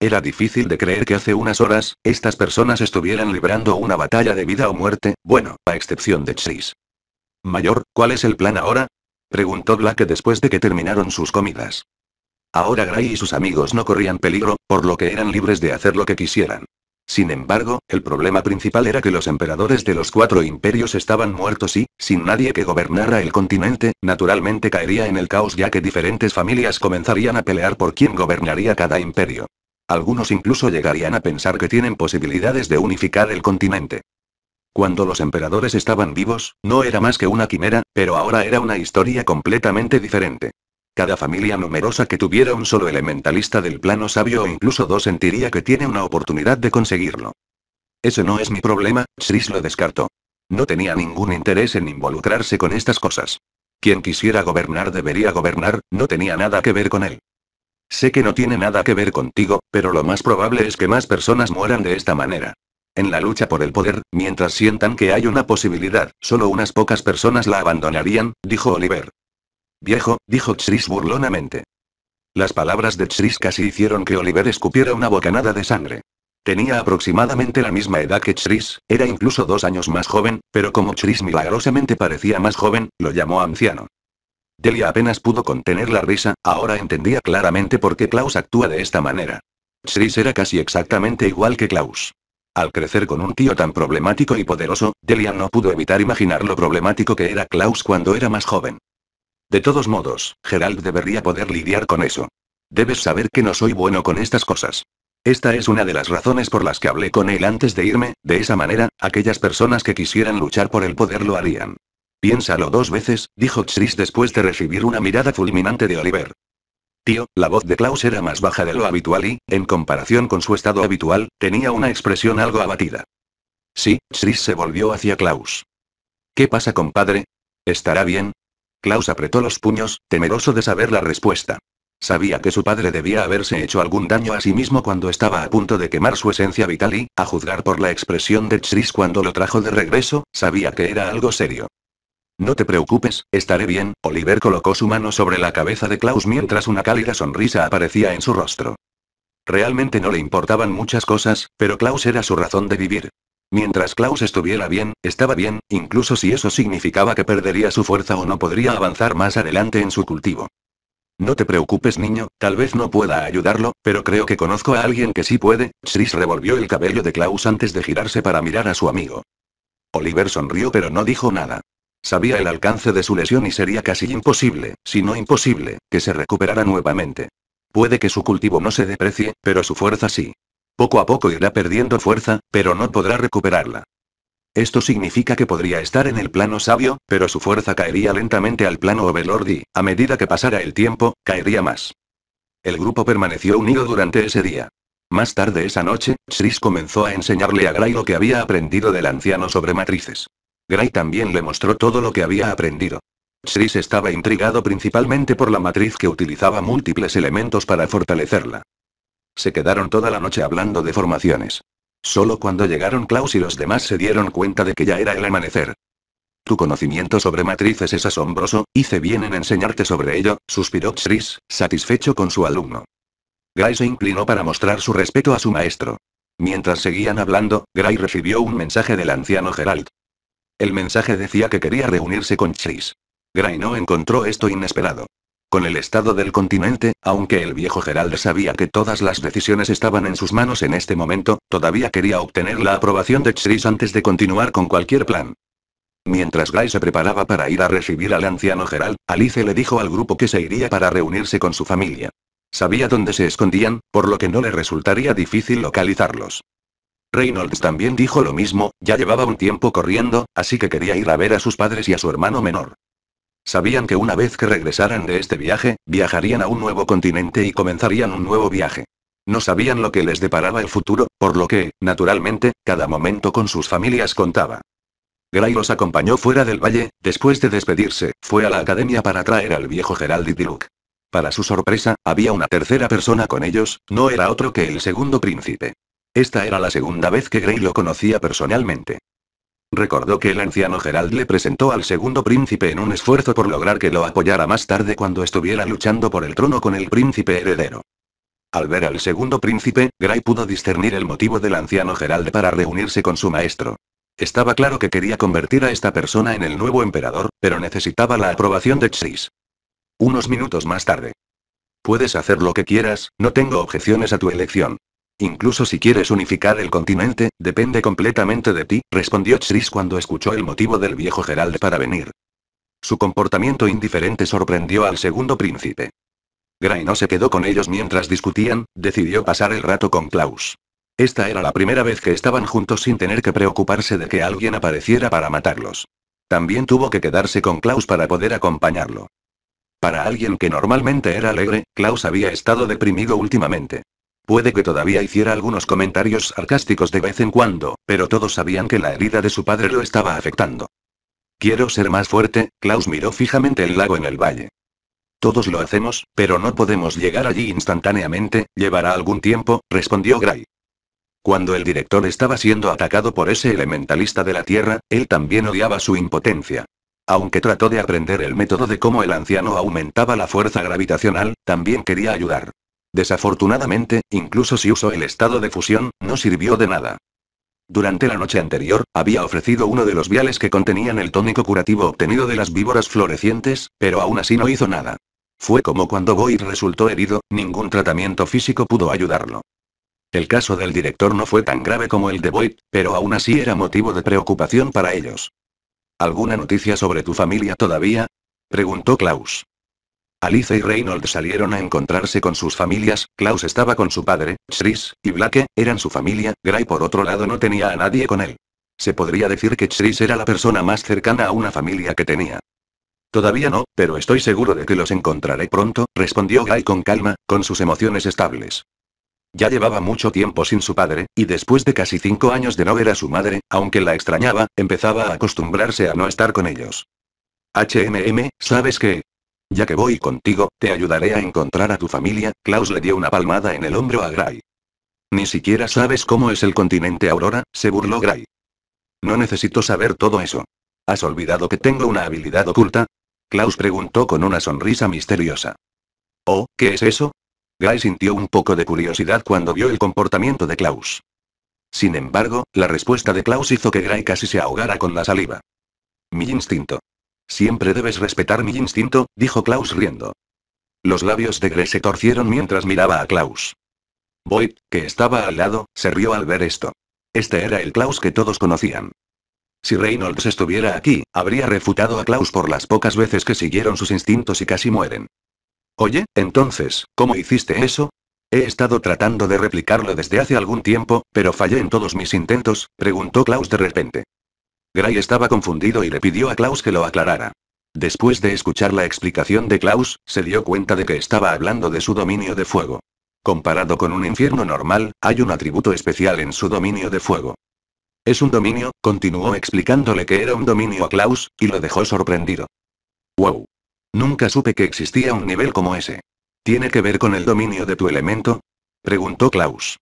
Era difícil de creer que hace unas horas, estas personas estuvieran librando una batalla de vida o muerte, bueno, a excepción de Chase. Mayor, ¿cuál es el plan ahora? Preguntó Black después de que terminaron sus comidas. Ahora Gray y sus amigos no corrían peligro, por lo que eran libres de hacer lo que quisieran. Sin embargo, el problema principal era que los emperadores de los cuatro imperios estaban muertos y, sin nadie que gobernara el continente, naturalmente caería en el caos ya que diferentes familias comenzarían a pelear por quién gobernaría cada imperio. Algunos incluso llegarían a pensar que tienen posibilidades de unificar el continente. Cuando los emperadores estaban vivos, no era más que una quimera, pero ahora era una historia completamente diferente. Cada familia numerosa que tuviera un solo elementalista del plano sabio o incluso dos sentiría que tiene una oportunidad de conseguirlo. Eso no es mi problema, Chris lo descartó. No tenía ningún interés en involucrarse con estas cosas. Quien quisiera gobernar debería gobernar, no tenía nada que ver con él. Sé que no tiene nada que ver contigo, pero lo más probable es que más personas mueran de esta manera. En la lucha por el poder, mientras sientan que hay una posibilidad, solo unas pocas personas la abandonarían, dijo Oliver. Viejo, dijo Chris burlonamente. Las palabras de Chris casi hicieron que Oliver escupiera una bocanada de sangre. Tenía aproximadamente la misma edad que Chris, era incluso dos años más joven, pero como Chris milagrosamente parecía más joven, lo llamó anciano. Delia apenas pudo contener la risa, ahora entendía claramente por qué Klaus actúa de esta manera. Chris era casi exactamente igual que Klaus. Al crecer con un tío tan problemático y poderoso, Delia no pudo evitar imaginar lo problemático que era Klaus cuando era más joven. De todos modos, Gerald debería poder lidiar con eso. Debes saber que no soy bueno con estas cosas. Esta es una de las razones por las que hablé con él antes de irme, de esa manera, aquellas personas que quisieran luchar por el poder lo harían. Piénsalo dos veces, dijo Chris después de recibir una mirada fulminante de Oliver. Tío, la voz de Klaus era más baja de lo habitual y, en comparación con su estado habitual, tenía una expresión algo abatida. Sí, Chris se volvió hacia Klaus. ¿Qué pasa, compadre? ¿Estará bien? Klaus apretó los puños, temeroso de saber la respuesta. Sabía que su padre debía haberse hecho algún daño a sí mismo cuando estaba a punto de quemar su esencia vital y, a juzgar por la expresión de Chris cuando lo trajo de regreso, sabía que era algo serio. No te preocupes, estaré bien, Oliver colocó su mano sobre la cabeza de Klaus mientras una cálida sonrisa aparecía en su rostro. Realmente no le importaban muchas cosas, pero Klaus era su razón de vivir. Mientras Klaus estuviera bien, estaba bien, incluso si eso significaba que perdería su fuerza o no podría avanzar más adelante en su cultivo. No te preocupes niño, tal vez no pueda ayudarlo, pero creo que conozco a alguien que sí puede, Chris revolvió el cabello de Klaus antes de girarse para mirar a su amigo. Oliver sonrió pero no dijo nada. Sabía el alcance de su lesión y sería casi imposible, si no imposible, que se recuperara nuevamente. Puede que su cultivo no se deprecie, pero su fuerza sí. Poco a poco irá perdiendo fuerza, pero no podrá recuperarla. Esto significa que podría estar en el plano sabio, pero su fuerza caería lentamente al plano Overlord y, a medida que pasara el tiempo, caería más. El grupo permaneció unido durante ese día. Más tarde esa noche, Chris comenzó a enseñarle a Gray lo que había aprendido del anciano sobre matrices. Gray también le mostró todo lo que había aprendido. Chris estaba intrigado principalmente por la matriz que utilizaba múltiples elementos para fortalecerla. Se quedaron toda la noche hablando de formaciones. Solo cuando llegaron Klaus y los demás se dieron cuenta de que ya era el amanecer. Tu conocimiento sobre matrices es asombroso, hice bien en enseñarte sobre ello, suspiró Chris, satisfecho con su alumno. Gray se inclinó para mostrar su respeto a su maestro. Mientras seguían hablando, Gray recibió un mensaje del anciano Gerald. El mensaje decía que quería reunirse con Chris. Gray no encontró esto inesperado con el estado del continente, aunque el viejo Gerald sabía que todas las decisiones estaban en sus manos en este momento, todavía quería obtener la aprobación de Chris antes de continuar con cualquier plan. Mientras Guy se preparaba para ir a recibir al anciano Gerald, Alice le dijo al grupo que se iría para reunirse con su familia. Sabía dónde se escondían, por lo que no le resultaría difícil localizarlos. Reynolds también dijo lo mismo, ya llevaba un tiempo corriendo, así que quería ir a ver a sus padres y a su hermano menor. Sabían que una vez que regresaran de este viaje, viajarían a un nuevo continente y comenzarían un nuevo viaje. No sabían lo que les deparaba el futuro, por lo que, naturalmente, cada momento con sus familias contaba. Gray los acompañó fuera del valle, después de despedirse, fue a la academia para traer al viejo Gerald y Diluc. Para su sorpresa, había una tercera persona con ellos, no era otro que el segundo príncipe. Esta era la segunda vez que Grey lo conocía personalmente. Recordó que el anciano Gerald le presentó al segundo príncipe en un esfuerzo por lograr que lo apoyara más tarde cuando estuviera luchando por el trono con el príncipe heredero. Al ver al segundo príncipe, Gray pudo discernir el motivo del anciano Gerald para reunirse con su maestro. Estaba claro que quería convertir a esta persona en el nuevo emperador, pero necesitaba la aprobación de X. Unos minutos más tarde. Puedes hacer lo que quieras, no tengo objeciones a tu elección. Incluso si quieres unificar el continente, depende completamente de ti, respondió Chris cuando escuchó el motivo del viejo Gerald para venir. Su comportamiento indiferente sorprendió al segundo príncipe. Gray no se quedó con ellos mientras discutían, decidió pasar el rato con Klaus. Esta era la primera vez que estaban juntos sin tener que preocuparse de que alguien apareciera para matarlos. También tuvo que quedarse con Klaus para poder acompañarlo. Para alguien que normalmente era alegre, Klaus había estado deprimido últimamente. Puede que todavía hiciera algunos comentarios sarcásticos de vez en cuando, pero todos sabían que la herida de su padre lo estaba afectando. Quiero ser más fuerte, Klaus miró fijamente el lago en el valle. Todos lo hacemos, pero no podemos llegar allí instantáneamente, llevará algún tiempo, respondió Gray. Cuando el director estaba siendo atacado por ese elementalista de la Tierra, él también odiaba su impotencia. Aunque trató de aprender el método de cómo el anciano aumentaba la fuerza gravitacional, también quería ayudar. Desafortunadamente, incluso si usó el estado de fusión, no sirvió de nada. Durante la noche anterior, había ofrecido uno de los viales que contenían el tónico curativo obtenido de las víboras florecientes, pero aún así no hizo nada. Fue como cuando Boyd resultó herido, ningún tratamiento físico pudo ayudarlo. El caso del director no fue tan grave como el de Boyd, pero aún así era motivo de preocupación para ellos. ¿Alguna noticia sobre tu familia todavía? preguntó Klaus. Alice y Reynolds salieron a encontrarse con sus familias, Klaus estaba con su padre, Chris, y Blake, eran su familia, Gray por otro lado no tenía a nadie con él. Se podría decir que Chris era la persona más cercana a una familia que tenía. Todavía no, pero estoy seguro de que los encontraré pronto, respondió Gray con calma, con sus emociones estables. Ya llevaba mucho tiempo sin su padre, y después de casi cinco años de no ver a su madre, aunque la extrañaba, empezaba a acostumbrarse a no estar con ellos. HMM, ¿sabes qué? Ya que voy contigo, te ayudaré a encontrar a tu familia, Klaus le dio una palmada en el hombro a Gray. Ni siquiera sabes cómo es el continente Aurora, se burló Gray. No necesito saber todo eso. ¿Has olvidado que tengo una habilidad oculta? Klaus preguntó con una sonrisa misteriosa. Oh, ¿qué es eso? Gray sintió un poco de curiosidad cuando vio el comportamiento de Klaus. Sin embargo, la respuesta de Klaus hizo que Gray casi se ahogara con la saliva. Mi instinto. Siempre debes respetar mi instinto, dijo Klaus riendo. Los labios de Gre se torcieron mientras miraba a Klaus. Boyd, que estaba al lado, se rió al ver esto. Este era el Klaus que todos conocían. Si Reynolds estuviera aquí, habría refutado a Klaus por las pocas veces que siguieron sus instintos y casi mueren. Oye, entonces, ¿cómo hiciste eso? He estado tratando de replicarlo desde hace algún tiempo, pero fallé en todos mis intentos, preguntó Klaus de repente. Gray estaba confundido y le pidió a Klaus que lo aclarara. Después de escuchar la explicación de Klaus, se dio cuenta de que estaba hablando de su dominio de fuego. Comparado con un infierno normal, hay un atributo especial en su dominio de fuego. Es un dominio, continuó explicándole que era un dominio a Klaus, y lo dejó sorprendido. Wow. Nunca supe que existía un nivel como ese. ¿Tiene que ver con el dominio de tu elemento? preguntó Klaus.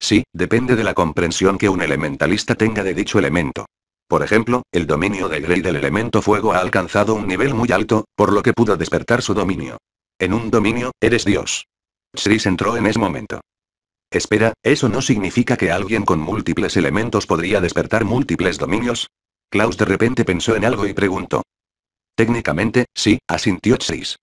Sí, depende de la comprensión que un elementalista tenga de dicho elemento. Por ejemplo, el dominio de Grey del elemento fuego ha alcanzado un nivel muy alto, por lo que pudo despertar su dominio. En un dominio, eres Dios. Chris entró en ese momento. Espera, ¿eso no significa que alguien con múltiples elementos podría despertar múltiples dominios? Klaus de repente pensó en algo y preguntó. Técnicamente, sí, asintió Tris.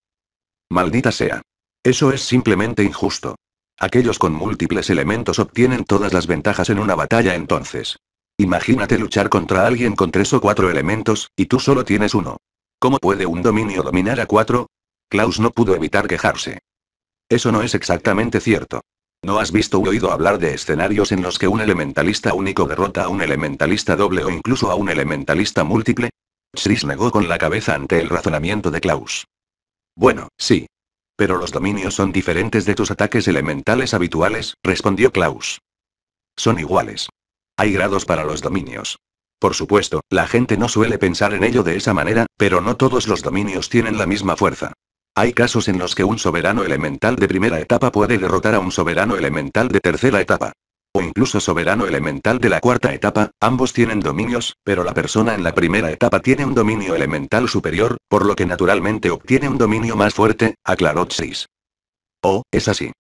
Maldita sea. Eso es simplemente injusto. Aquellos con múltiples elementos obtienen todas las ventajas en una batalla entonces. Imagínate luchar contra alguien con tres o cuatro elementos, y tú solo tienes uno. ¿Cómo puede un dominio dominar a cuatro? Klaus no pudo evitar quejarse. Eso no es exactamente cierto. ¿No has visto o oído hablar de escenarios en los que un elementalista único derrota a un elementalista doble o incluso a un elementalista múltiple? Chris negó con la cabeza ante el razonamiento de Klaus. Bueno, sí. Pero los dominios son diferentes de tus ataques elementales habituales, respondió Klaus. Son iguales. Hay grados para los dominios. Por supuesto, la gente no suele pensar en ello de esa manera, pero no todos los dominios tienen la misma fuerza. Hay casos en los que un soberano elemental de primera etapa puede derrotar a un soberano elemental de tercera etapa. O incluso soberano elemental de la cuarta etapa, ambos tienen dominios, pero la persona en la primera etapa tiene un dominio elemental superior, por lo que naturalmente obtiene un dominio más fuerte, aclaró 6. Oh, es así.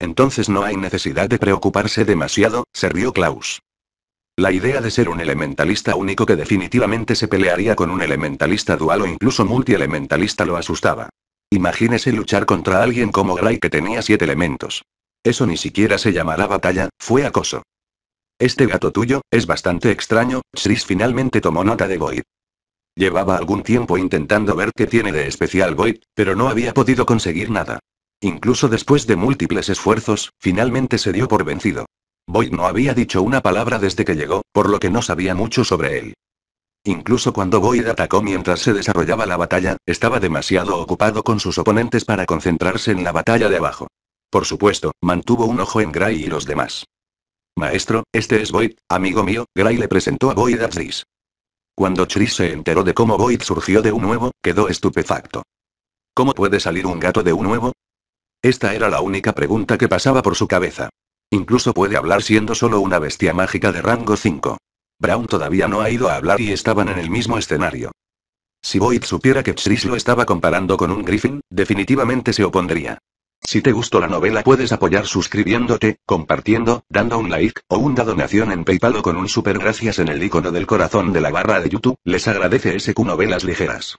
Entonces no hay necesidad de preocuparse demasiado, rió Klaus. La idea de ser un elementalista único que definitivamente se pelearía con un elementalista dual o incluso multi-elementalista lo asustaba. Imagínese luchar contra alguien como Gray que tenía siete elementos. Eso ni siquiera se llamará batalla, fue acoso. Este gato tuyo, es bastante extraño, Chris finalmente tomó nota de Void. Llevaba algún tiempo intentando ver qué tiene de especial Void, pero no había podido conseguir nada. Incluso después de múltiples esfuerzos, finalmente se dio por vencido. Boyd no había dicho una palabra desde que llegó, por lo que no sabía mucho sobre él. Incluso cuando Boyd atacó mientras se desarrollaba la batalla, estaba demasiado ocupado con sus oponentes para concentrarse en la batalla de abajo. Por supuesto, mantuvo un ojo en Gray y los demás. Maestro, este es Boyd, amigo mío, Gray le presentó a Boyd a Tris. Cuando Tris se enteró de cómo Boyd surgió de un nuevo, quedó estupefacto. ¿Cómo puede salir un gato de un nuevo? Esta era la única pregunta que pasaba por su cabeza. Incluso puede hablar siendo solo una bestia mágica de rango 5. Brown todavía no ha ido a hablar y estaban en el mismo escenario. Si Boyd supiera que Chris lo estaba comparando con un griffin, definitivamente se opondría. Si te gustó la novela puedes apoyar suscribiéndote, compartiendo, dando un like, o una donación en Paypal o con un super gracias en el icono del corazón de la barra de YouTube, les agradece SQ Novelas Ligeras.